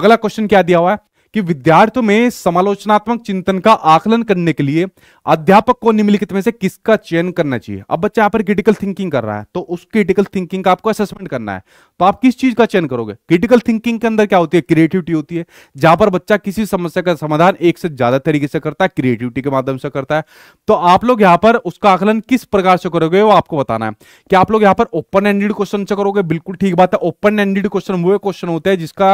अगला क्वेश्चन क्या दिया हुआ है कि विद्यार्थियों में समालोचनात्मक चिंतन का आकलन करने के लिए अध्यापक को निम्नलिखित में से किसका चयन करना चाहिए अब बच्चा यहां पर क्रिटिकल थिंकिंग कर रहा है तो उस क्रिटिकल थिंकिंग का आपको असेसमेंट करना है तो आप किस चीज का चयन करोगे क्रिटिकल थिंकिंग के अंदर क्या होती है क्रिएटिविटी होती है जहां पर बच्चा किसी समस्या का समाधान एक से ज्यादा तरीके से करता है क्रिएटिविटी के माध्यम से करता है तो आप लोग यहां पर उसका आकलन किस प्रकार से करोगे वो आपको बताना है कि आप लोग यहां पर ओपन एंडेड क्वेश्चन से करोगे बिल्कुल ठीक बात है ओपन एंडेड क्वेश्चन वो क्वेश्चन होते हैं जिसका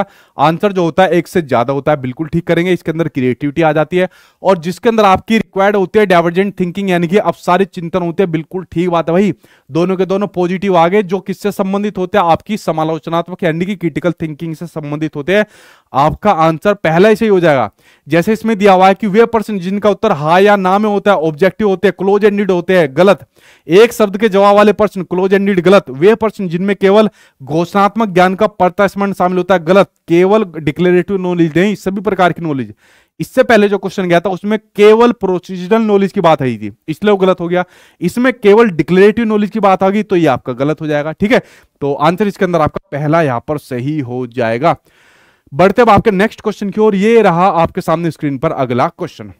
आंसर जो होता है एक से ज्यादा होता है बिल्कुल ठीक करेंगे इसके अंदर क्रिएटिविटी आ जाती है और जिसके अंदर आपकी रिक्वायर्ड होती है डाइवर्जेंट थिंकिंग यानी कि अब सारे चिंतन होते हैं बिल्कुल ठीक बात है भाई दोनों के दोनों पॉजिटिव आगे जो किससे संबंधित होते हैं आपकी समालोचनात्मक यानी कि क्रिटिकल थिंकिंग से संबंधित होते हैं आपका आंसर पहला ही सही हो जाएगा जैसे इसमें दिया हुआ है कि वे पर्सन जिनका उत्तर हा या ना में होता है ऑब्जेक्टिव होते हैं क्लोज एंडेड होते हैं गलत एक शब्द के जवाब वाले पर्सन क्लोज एंडेड गलत वे पर्सन जिनमें केवल घोषणात्मक ज्ञान का परता शामिल होता है गलत केवल डिक्लेरेटिव नॉलेज नहीं सभी प्रकार की नॉलेज इससे पहले जो क्वेश्चन गया था उसमें केवल प्रोसीजरल नॉलेज की बात आई थी इसलिए वो गलत हो गया इसमें केवल डिक्लेरेटिव नॉलेज की बात आ गई तो ये आपका गलत हो जाएगा ठीक है तो आंसर इसके अंदर आपका पहला यहां पर सही हो जाएगा बढ़ते अब आपके नेक्स्ट क्वेश्चन की ओर ये रहा आपके सामने स्क्रीन पर अगला क्वेश्चन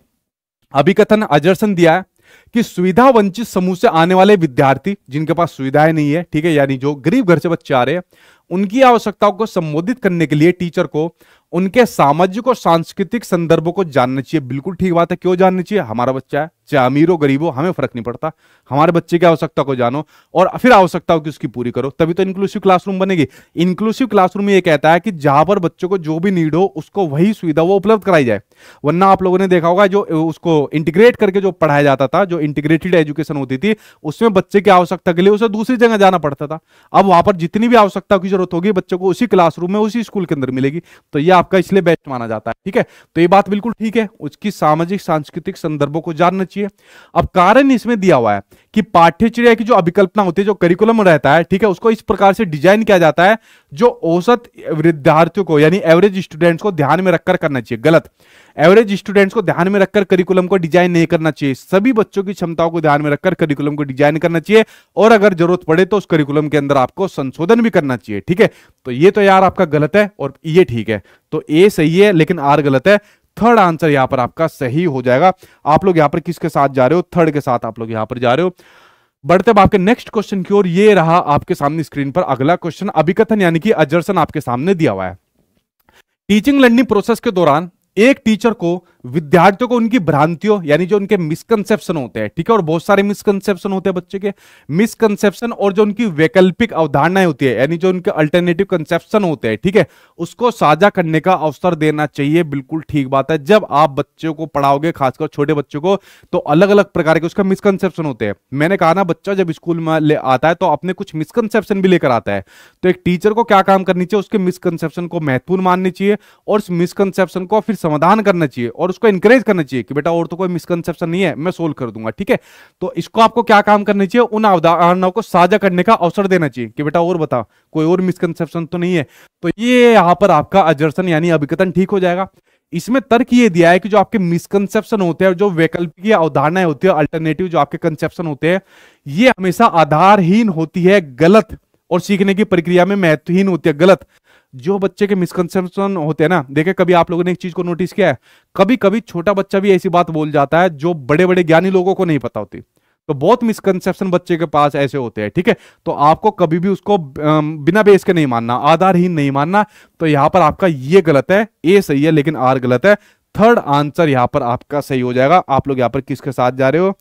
अभी कथन अजर्सन दिया है कि सुविधा वंचित समूह से आने वाले विद्यार्थी जिनके पास सुविधाएं नहीं है ठीक है यानी जो गरीब घर से बच्चे आ रहे हैं उनकी आवश्यकताओं को संबोधित करने के लिए टीचर को उनके सामाजिक और सांस्कृतिक संदर्भों को जानना चाहिए बिल्कुल ठीक बात है क्यों जाननी चाहिए हमारा बच्चा है चाहे अमीर हो गरीब हो हमें फर्क नहीं पड़ता हमारे बच्चे की आवश्यकता को जानो और फिर आवश्यकता की उसकी पूरी करो तभी तो इंक्लूसिव क्लासरूम बनेगी इंक्लूसिव क्लासरूम ये कहता है कि जहां पर बच्चों को जो भी नीड हो उसको वही सुविधा वो उपलब्ध कराई जाए वरना आप लोगों ने देखा होगा जो उसको इंटीग्रेट करके जो पढ़ाया जाता था जो इंटीग्रेटेड एजुकेशन होती थी उसमें बच्चे की आवश्यकता के लिए उसे दूसरी जगह जाना पड़ता था अब वहां पर जितनी भी आवश्यकता की जरूरत होगी बच्चों को उसी क्लासरूम में उसी स्कूल के अंदर मिलेगी तो यह आपका इसलिए बेस्ट माना जाता है ठीक है तो ये बात बिल्कुल ठीक है उसकी सामाजिक सांस्कृतिक संदर्भों को जानना चाहिए अब कारण इसमें दिया हुआ है कि पाठ्यचर्या की जो अभिकल्पना होती है जो करिकुलम रहता है ठीक है उसको इस प्रकार से डिजाइन किया जाता है जो औसत विद्यार्थियों को यानी एवरेज स्टूडेंट्स को ध्यान में रखकर करना चाहिए गलत एवरेज स्टूडेंट्स को ध्यान में रखकर करिकुलम को डिजाइन नहीं करना चाहिए सभी बच्चों की क्षमताओं को ध्यान में रखकर करिकुलम को डिजाइन करना चाहिए और अगर जरूरत पड़े तो उस करिकुलम के अंदर आपको संशोधन भी करना चाहिए ठीक है तो ये तो यार आपका गलत है और ये ठीक है तो ए सही है लेकिन आर गलत है थर्ड आंसर यहां पर आपका सही हो जाएगा आप लोग यहां पर किसके साथ जा रहे हो थर्ड के साथ आप लोग यहां पर जा रहे हो बढ़ते अब आपके नेक्स्ट क्वेश्चन की ओर ये रहा आपके सामने स्क्रीन पर अगला क्वेश्चन अभिकथन यानी कि अजर्सन आपके सामने दिया हुआ है टीचिंग लर्निंग प्रोसेस के दौरान एक टीचर को विद्यार्थियों को उनकी भ्रांतियों यानी जो उनके मिसकनसेप्शन होते हैं ठीक है और बहुत सारे मिसकनसेप्शन होते हैं बच्चे के मिसकनसेप्शन और जो उनकी वैकल्पिक अवधारणाएं होती है यानी जो उनके अल्टरनेटिव कंसेप्शन होते हैं ठीक है उसको साझा करने का अवसर देना चाहिए बिल्कुल ठीक बात है जब आप बच्चों को पढ़ाओगे खासकर छोटे बच्चों को तो अलग अलग प्रकार के उसका मिसकनसेप्शन होते हैं मैंने कहा ना बच्चा जब स्कूल में ले आता है तो अपने कुछ मिसकनसेप्शन भी लेकर आता है तो एक टीचर को क्या काम करनी चाहिए उसके मिसकनसेप्शन को महत्वपूर्ण माननी चाहिए और मिसकनसेप्शन को फिर समाधान करना चाहिए और उसको इंकरेज करना चाहिए कि बेटा और तो कोई मिसकनसेप्शन नहीं है मैं सोल्व कर दूंगा ठीक है तो इसको आपको क्या काम करना चाहिए उन अवधारणाओं को साझा करने का अवसर देना चाहिए कि बेटा और बता कोई और मिसकनसेप्शन तो नहीं है तो ये यहाँ पर आपका अजर्सन यानी अभिकथन ठीक हो जाएगा इसमें तर्क ये दिया है कि जो आपके मिसकनसेप्शन होते हैं जो वैकल्पिक अवधारणाएं होती है अल्टरनेटिव जो आपके कंसेप्शन होते हैं ये हमेशा आधारहीन होती है गलत और सीखने की प्रक्रिया में महत्वहीन होती है गलत जो बच्चे के मिसकनसेप्शन होते हैं ना देखे कभी आप लोगों ने एक चीज को नोटिस किया है कभी कभी छोटा बच्चा भी ऐसी बात बोल जाता है जो बड़े बड़े ज्ञानी लोगों को नहीं पता होती तो बहुत मिसकनसेप्शन बच्चे के पास ऐसे होते हैं ठीक है तो आपको कभी भी उसको बिना बेस के नहीं मानना आधारहीन नहीं मानना तो यहां पर आपका ये गलत है ए सही है लेकिन आर गलत है थर्ड आंसर यहां पर आपका सही हो जाएगा आप लोग यहां पर किसके साथ जा रहे हो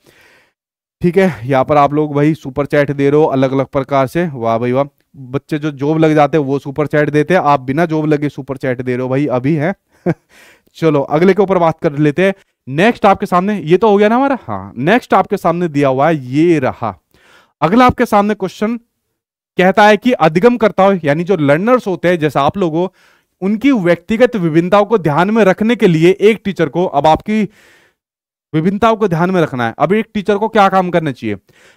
ठीक है यहाँ पर आप लोग भाई सुपर चैट दे रहे हो अलग अलग प्रकार से वाह भाई वाह बच्चे जो जॉब लग जाते हैं वो सुपर चैट देते हैं आप बिना जॉब लगे सुपर चैट दे रहे हो भाई अभी है चलो अगले के ऊपर बात कर लेते हैं नेक्स्ट आपके सामने ये तो हो गया ना हमारा हाँ नेक्स्ट आपके सामने दिया हुआ है ये रहा अगला आपके सामने क्वेश्चन कहता है कि अधिगम अधिगमकर्ताओं यानी जो लर्नर्स होते हैं जैसे आप लोगों उनकी व्यक्तिगत विभिन्नताओं को ध्यान में रखने के लिए एक टीचर को अब आपकी विभिन्नताओं को ध्यान में रखना है अभी एक टीचर को क्या काम करना चाहिए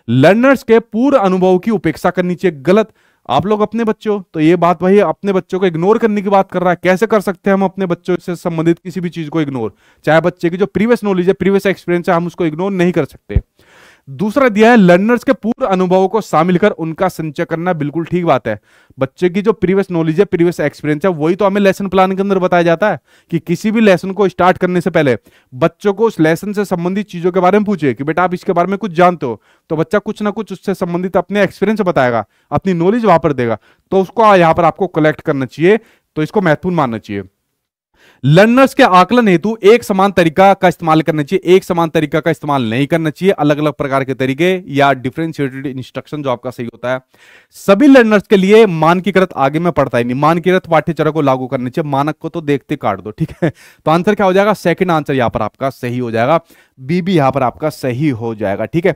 लर्नर्स के पूर्व अनुभव की उपेक्षा करनी चाहिए गलत आप लोग अपने बच्चों तो ये बात वही अपने बच्चों को इग्नोर करने की बात कर रहा है कैसे कर सकते हैं हम अपने बच्चों से संबंधित किसी भी चीज को इग्नोर चाहे बच्चे की जो प्रीवियस नॉलेज है प्रीवियस एक्सपीरियंस है हम उसको इग्नोर नहीं कर सकते दूसरा दिया है लर्नर्स के पूर्व अनुभवों को शामिल कर उनका संचय करना बिल्कुल ठीक बात है बच्चे की जो प्रीवियस नॉलेज है प्रीवियस एक्सपीरियंस है वही तो हमें लेसन प्लान के अंदर बताया जाता है कि किसी भी लेसन को स्टार्ट करने से पहले बच्चों को उस लेसन से संबंधित चीजों के बारे में पूछे कि बेटा आप इसके बारे में कुछ जानते हो तो बच्चा कुछ ना कुछ उससे संबंधित अपने एक्सपीरियंस बताएगा अपनी नॉलेज वहां पर देगा तो उसको यहां पर आपको कलेक्ट करना चाहिए तो इसको महत्वपूर्ण मानना चाहिए लर्नर्स के आकलन हेतु एक समान तरीका का इस्तेमाल करना चाहिए एक समान तरीका का इस्तेमाल नहीं करना चाहिए अलग अलग प्रकार के तरीके या डिफ्रेंशिएटेड इंस्ट्रक्शन जो आपका सही होता है सभी लर्नर्स के लिए मानकीकृत आगे में पढ़ता ही नहीं मानकीकृत पाठ्यचर को लागू करना चाहिए मानक को तो देखते काट दो ठीक है तो आंसर क्या हो जाएगा सेकेंड आंसर यहां पर आपका सही हो जाएगा बीबी यहां पर आपका सही हो जाएगा ठीक है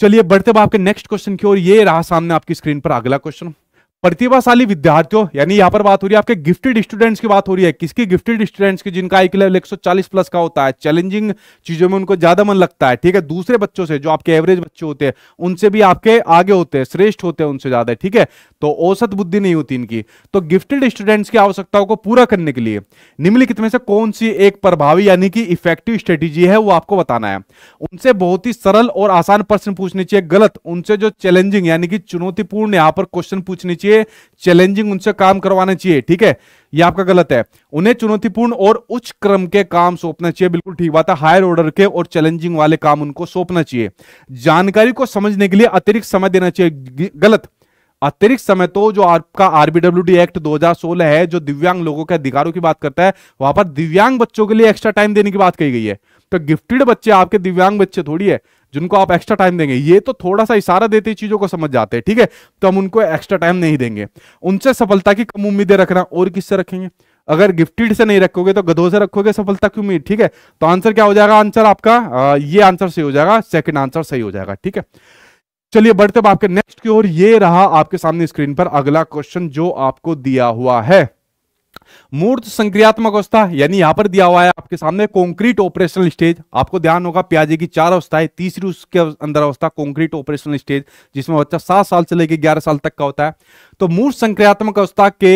चलिए बढ़ते हुए आपके नेक्स्ट क्वेश्चन की ओर ये रहा सामने आपकी स्क्रीन पर अगला क्वेश्चन प्रतिभाशाली विद्यार्थियों यानी यहाँ पर बात हो रही है आपके गिफ्टेड स्टूडेंट्स की बात हो रही है किसकी गिफ्टेड स्टूडेंट्स की जिनका आई लेवल 140 प्लस का होता है चैलेंजिंग चीजों में उनको ज्यादा मन लगता है ठीक है दूसरे बच्चों से जो आपके एवरेज बच्चे होते हैं उनसे भी आपके आगे होते हैं श्रेष्ठ होते हैं उनसे ज्यादा ठीक है तो औसत बुद्धि नहीं होती इनकी तो गिफ्टेड स्टूडेंट्स की आवश्यकताओं को पूरा करने के लिए निम्नलिखित में से कौन सी एक प्रभावी यानी कि इफेक्टिव स्ट्रेटेजी है वो आपको बताना है उनसे बहुत ही सरल और आसान प्रश्न पूछने चाहिए गलत उनसे जो चैलेंजिंग यानी कि चुनौतीपूर्ण यहाँ पर क्वेश्चन पूछने चाहिए चाहिए चैलेंजिंग उनसे काम करवाना चाहिए ठीक है ये आपका गलत है उन्हें चुनौतीपूर्ण और उच्च क्रम के काम सौंपना चाहिए बिल्कुल ठीक बात है हायर ऑर्डर के और चैलेंजिंग वाले काम उनको सौंपना चाहिए जानकारी को समझने के लिए अतिरिक्त समय देना चाहिए गलत अतिरिक्त समय तो जो आपका आरबीडब्ल्यू एक्ट 2016 है जो दिव्यांग लोगों के अधिकारों की बात करता है वहां पर दिव्यांग बच्चों के लिए एक्स्ट्रा टाइम देने की बात कही गई है तो गिफ्टेड बच्चे आपके दिव्यांग बच्चे थोड़ी है जिनको आप एक्स्ट्रा टाइम देंगे ये तो थोड़ा सा इशारा देते चीजों को समझ जाते हैं ठीक है तो हम उनको एक्स्ट्रा टाइम नहीं देंगे उनसे सफलता की कम उम्मीदें रखना और किससे रखेंगे अगर गिफ्टेड से नहीं रखोगे तो गधों से रखोगे सफलता की उम्मीद ठीक है तो आंसर क्या हो जाएगा आंसर आपका ये आंसर सही हो जाएगा सेकेंड आंसर सही हो जाएगा ठीक है चलिए बढ़ते आपके नेक्स्ट की ओर ये रहा आपके सामने स्क्रीन पर अगला क्वेश्चन जो आपको दिया हुआ है मूर्त संक्रियात्मक अवस्था यानी यहां पर दिया हुआ है आपके सामने कॉन्क्रीट ऑपरेशनल स्टेज आपको ध्यान होगा प्याजे की चार अवस्थाएं तीसरी उसके अंदर अवस्था कॉन्क्रीट ऑपरेशनल स्टेज जिसमें बच्चा सात साल से लेकर ग्यारह साल तक का होता है तो मूल संक्रियात्मक अवस्था के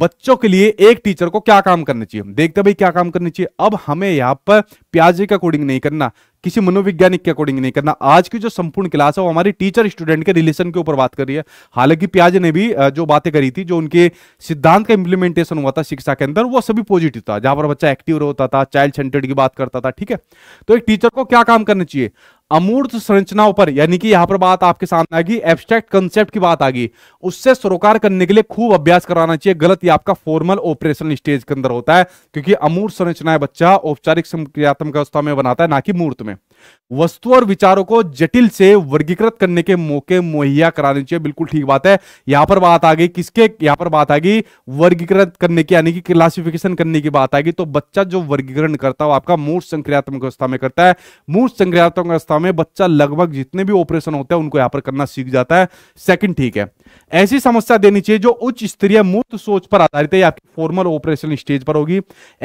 बच्चों के लिए एक टीचर को क्या काम करना चाहिए देखते भाई क्या काम करना चाहिए अब हमें यहाँ पर प्याजे का कोडिंग नहीं करना किसी मनोवैज्ञानिक के अकॉर्डिंग नहीं करना आज की जो संपूर्ण क्लास है वो हमारी टीचर स्टूडेंट के रिलेशन के ऊपर बात कर रही है हालांकि प्याज ने भी जो बातें करी थी जो उनके सिद्धांत का इंप्लीमेंटेशन हुआ था शिक्षा के अंदर वो सभी पॉजिटिव था जहां पर बच्चा एक्टिव होता था चाइल्ड सेंटर्ड की बात करता था ठीक है तो एक टीचर को क्या काम करना चाहिए अमूर्त संरचनाओं पर यानी कि यहां पर बात आपके सामने आ गई एब्स्ट्रैक्ट कंसेप्ट की बात आ गई उससे सरोकार करने के लिए खूब अभ्यास कराना चाहिए गलत ये आपका फॉर्मल ऑपरेशन स्टेज के अंदर होता है क्योंकि अमूर्त संरचनाएं बच्चा औपचारिक संक्रियात्मक अवस्था में बनाता है ना कि मूर्त में वस्तु और विचारों को जटिल से वर्गीकृत करने के मौके मुहैया कराने चाहिए बिल्कुल ठीक बात है यहां पर बात आ गई किसके यहां पर बात आ गई वर्गीकृत करने की यानी कि क्लासिफिकेशन करने की बात आ गई तो बच्चा जो वर्गीकरण करता है वो आपका मूर्त संक्रियात्मक अवस्था में करता है मूर्त संक्रियात्मक अवस्था में बच्चा लगभग जितने भी ऑपरेशन होते हैं उनको यहां पर करना सीख जाता है सेकेंड ठीक है ऐसी समस्या देनी चाहिए जो उच्च स्तरीय मूर्त सोच पर आधारित है आपकी फॉर्मल ऑपरेशन स्टेज पर होगी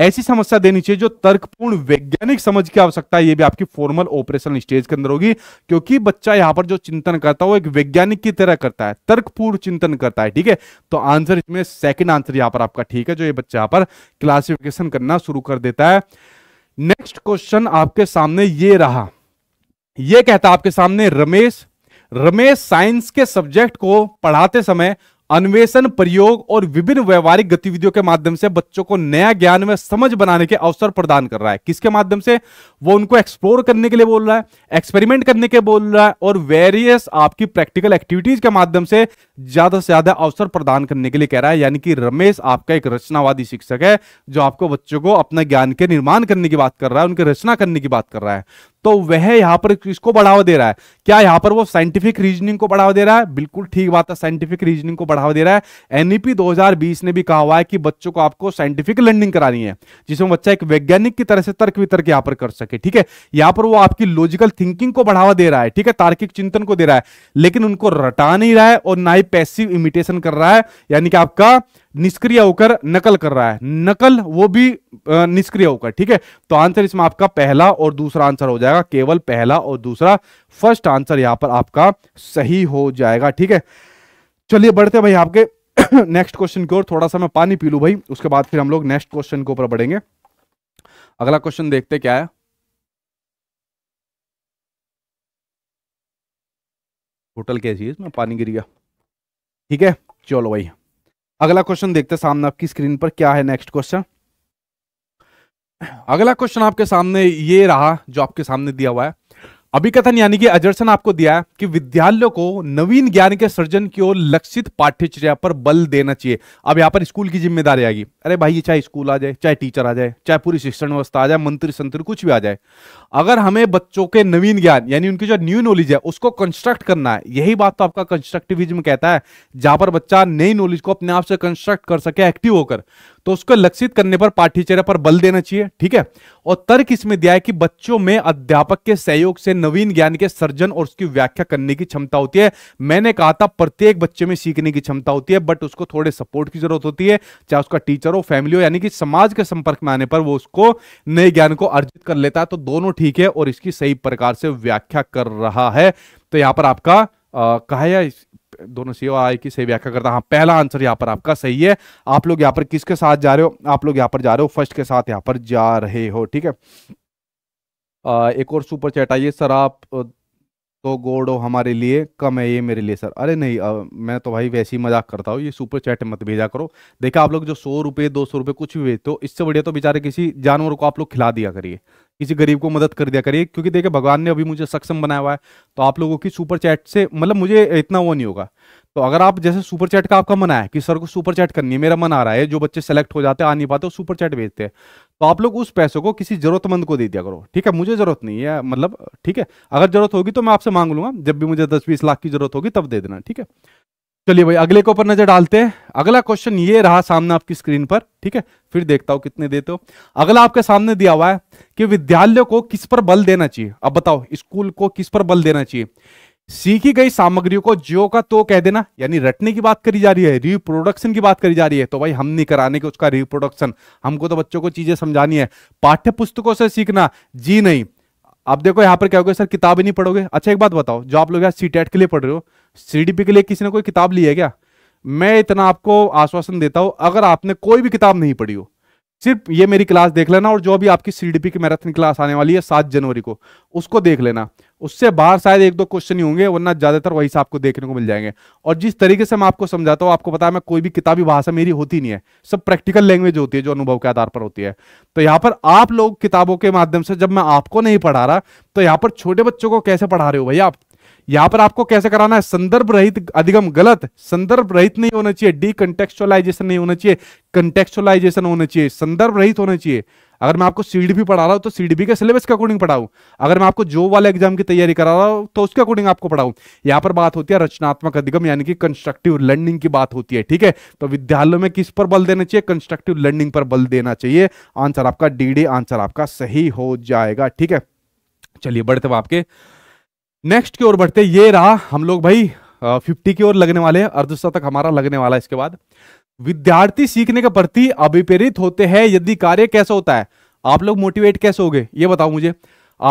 ऐसी समस्या देनी चाहिए जो तर्कपूर्ण वैज्ञानिक समझ की आवश्यकता है यह भी आपकी फॉर्मल ऑपरेशनल स्टेज के अंदर होगी क्योंकि बच्चा यहां पर जो चिंतन करता है वो एक वैज्ञानिक की तरह करता है तर्कपूर्ण चिंतन करता है ठीक है तो आंसर इसमें सेकंड आंसर यहां पर आपका ठीक है जो ये बच्चा यहां पर क्लासिफिकेशन करना शुरू कर देता है नेक्स्ट क्वेश्चन आपके सामने ये रहा यह कहता आपके सामने रमेश रमेश साइंस के सब्जेक्ट को पढ़ाते समय अन्वेषण प्रयोग और विभिन्न व्यवहारिक गतिविधियों के माध्यम से बच्चों को नया ज्ञान में समझ बनाने के अवसर प्रदान कर रहा है किसके माध्यम से वो उनको एक्सप्लोर करने के लिए बोल रहा है एक्सपेरिमेंट करने के बोल रहा है और वेरियस आपकी प्रैक्टिकल एक्टिविटीज के माध्यम से ज्यादा से ज्यादा अवसर प्रदान करने के लिए कह रहा है यानी कि रमेश आपका एक रचनावादी शिक्षक है जो आपको बच्चों को अपने ज्ञान के निर्माण करने की बात कर रहा है उनकी रचना करने की बात कर रहा है तो वह यहां पर किसको बढ़ावा दे रहा है क्या यहां पर वो साइंटिफिक रीजनिंग को बढ़ावा दे रहा है बिल्कुल ठीक बात है साइंटिफिक रीजनिंग को बढ़ावा दे रहा है एनईपी 2020 ने भी कहा हुआ है कि बच्चों को आपको साइंटिफिक लर्निंग करानी है जिसमें बच्चा एक वैज्ञानिक की तरह से तर्क वितर्क यहां पर कर सके ठीक है यहां पर वो आपकी लॉजिकल थिंकिंग को बढ़ावा दे रहा है ठीक है तार्किक चिंतन को दे रहा है लेकिन उनको रटा नहीं रहा है और ना ही पैसिव इमिटेशन कर रहा है यानी कि आपका निष्क्रिय होकर नकल कर रहा है नकल वो भी निष्क्रिय होकर ठीक है तो आंसर इसमें आपका पहला और दूसरा आंसर हो जाएगा केवल पहला और दूसरा फर्स्ट आंसर यहां पर आपका सही हो जाएगा ठीक है चलिए बढ़ते भाई आपके नेक्स्ट क्वेश्चन की ओर थोड़ा सा मैं पानी पी लू भाई उसके बाद फिर हम लोग नेक्स्ट क्वेश्चन के ऊपर बढ़ेंगे अगला क्वेश्चन देखते क्या है होटल कैसी है इसमें पानी गिर गया ठीक है चलो भाई अगला क्वेश्चन देखते हैं सामने आपकी स्क्रीन पर क्या है नेक्स्ट क्वेश्चन अगला क्वेश्चन आपके सामने ये रहा जो आपके सामने दिया हुआ है कथन यानी कि अजर्सन आपको दिया है कि विद्यालयों को नवीन ज्ञान के सृजन की ओर लक्षित पाठ्यचर्या पर बल देना चाहिए अब यहाँ पर स्कूल की जिम्मेदारी आएगी अरे भाई ये चाहे स्कूल आ जाए चाहे टीचर आ जाए चाहे पूरी शिक्षण व्यवस्था आ जाए मंत्री संतरी कुछ भी आ जाए अगर हमें बच्चों के नवीन ज्ञान यानी उनकी जो न्यू नॉलेज है उसको कंस्ट्रक्ट करना है यही बात तो आपका कंस्ट्रक्टिविज्म कहता है जहां पर बच्चा नई नॉलेज को अपने आप से कंस्ट्रक्ट कर सके एक्टिव होकर तो उसको लक्षित करने पर पाठ्यचर्या पर बल देना चाहिए ठीक है और तर्क इसमें दिया है कि बच्चों में अध्यापक के सहयोग से नवीन ज्ञान के सर्जन और उसकी व्याख्या करने की क्षमता होती है मैंने कहा था प्रत्येक बच्चे में सीखने की क्षमता होती है बट उसको थोड़े सपोर्ट की जरूरत होती है चाहे उसका टीचर हो फैमिली हो यानी कि समाज के संपर्क में आने पर वो उसको नए ज्ञान को अर्जित कर लेता है तो दोनों ठीक है और इसकी सही प्रकार से व्याख्या कर रहा है तो यहां पर आपका कहा दोनों सी आई की सही व्याख्या करता हाँ पहला आंसर यहाँ पर आपका सही है आप लोग यहाँ पर किसके साथ जा रहे हो आप लोग यहाँ पर जा रहे हो फर्स्ट के साथ यहाँ पर जा रहे हो ठीक है एक और सुपर चैट आइए सर आप तो गोड़ो हमारे लिए कम है ये मेरे लिए सर अरे नहीं आ, मैं तो भाई वैसे ही मजाक करता हूँ ये सुपर चैट मत भेजा करो देखा आप लोग जो सौ रुपये दो सौ रुपये कुछ भी भेजते हो इससे बढ़िया तो बेचारे किसी जानवर को आप लोग खिला दिया करिए किसी गरीब को मदद कर दिया करिए क्योंकि देखिए भगवान ने अभी मुझे सक्षम बनाया हुआ है तो आप लोगों की सुपर चैट से मतलब मुझे इतना वो नहीं होगा तो अगर आप जैसे सुपर चैट का आपका मना है कि सर को सुपर चैट करनी है मेरा मन आ रहा है जो बच्चे सेलेक्ट हो जाते हैं आ नहीं पाते सुपर चैट भेजते हैं तो आप लोग उस पैसे को किसी जरूरतमंद को दे दिया करो ठीक है मुझे जरूरत नहीं है मतलब ठीक है अगर जरूरत होगी तो मैं आपसे मांग लूंगा जब भी मुझे दस बीस लाख की जरूरत होगी तब दे देना ठीक है चलिए भाई अगले के ऊपर नजर डालते हैं अगला क्वेश्चन ये रहा सामने आपकी स्क्रीन पर ठीक है फिर देखता हूं कितने देते हो अगला आपके सामने दिया हुआ है कि विद्यालय को किस पर बल देना चाहिए अब बताओ स्कूल को किस पर बल देना चाहिए सीखी गई सामग्रियों को जो का तो कह देना यानी रटने की बात करी जा रही है रिप्रोडक्शन की बात करी जा रही है तो भाई हम नहीं कराने के उसका रिप्रोडक्शन हमको तो बच्चों को चीजें समझानी है पाठ्य पुस्तकों से सीखना जी नहीं आप देखो यहाँ पर क्या होगा सर किताब ही नहीं पढ़ोगे अच्छा एक बात बताओ जो आप लोग यहाँ सी के लिए पढ़ रहे हो सी के लिए किसी ने कोई किताब ली है क्या मैं इतना आपको आश्वासन देता हूँ अगर आपने कोई भी किताब नहीं पढ़ी हो सिर्फ ये मेरी क्लास देख लेना और जो भी आपकी सी की मैराथन क्लास आने वाली है सात जनवरी को उसको देख लेना उससे बाहर शायद एक दो क्वेश्चन ही होंगे वरना ज्यादातर वही से आपको देखने को मिल जाएंगे और जिस तरीके से मैं आपको समझाता हूँ आपको पता है मैं कोई भी किताबी भाषा मेरी होती नहीं है सब प्रैक्टिकल लैंग्वेज होती है जो अनुभव के आधार पर होती है तो यहाँ पर आप लोग किताबों के माध्यम से जब मैं आपको नहीं पढ़ा रहा तो यहाँ पर छोटे बच्चों को कैसे पढ़ा रहे हो भैया आप यहाँ पर आपको कैसे कराना है संदर्भ रहित अधिगम गलत संदर्भ रहित नहीं होना चाहिए डी नहीं होना चाहिए कंटेक्चुअलाइजेशन होना चाहिए संदर्भ रहित होना चाहिए अगर मैं आपको सी सीडीपी पढ़ा रहा हूँ तो सी डी के सिलेबस के अकॉर्डिंग पढ़ाऊँ अगर मैं आपको जॉब वाले एग्जाम की तैयारी करा रहा हूँ तो उसके अकॉर्डिंग आपको पढ़ाऊँ यहाँ पर बात होती है रचनात्मक अधिगम यानी कि कंस्ट्रक्टिव लर्निंग की बात होती है ठीक है तो विद्यालयों में किस पर बल देना चाहिए कंस्ट्रक्टिव लर्निंग पर बल देना चाहिए आंसर आपका डी आंसर आपका सही हो जाएगा ठीक है चलिए बढ़ते हुए आपके नेक्स्ट की ओर बढ़ते ये रहा हम लोग भाई फिफ्टी की ओर लगने वाले हैं अर्धशतक हमारा लगने वाला है इसके बाद विद्यार्थी सीखने के प्रति अभिप्रेरित होते हैं यदि कार्य कैसा होता है आप लोग मोटिवेट कैसे होंगे ये बताओ मुझे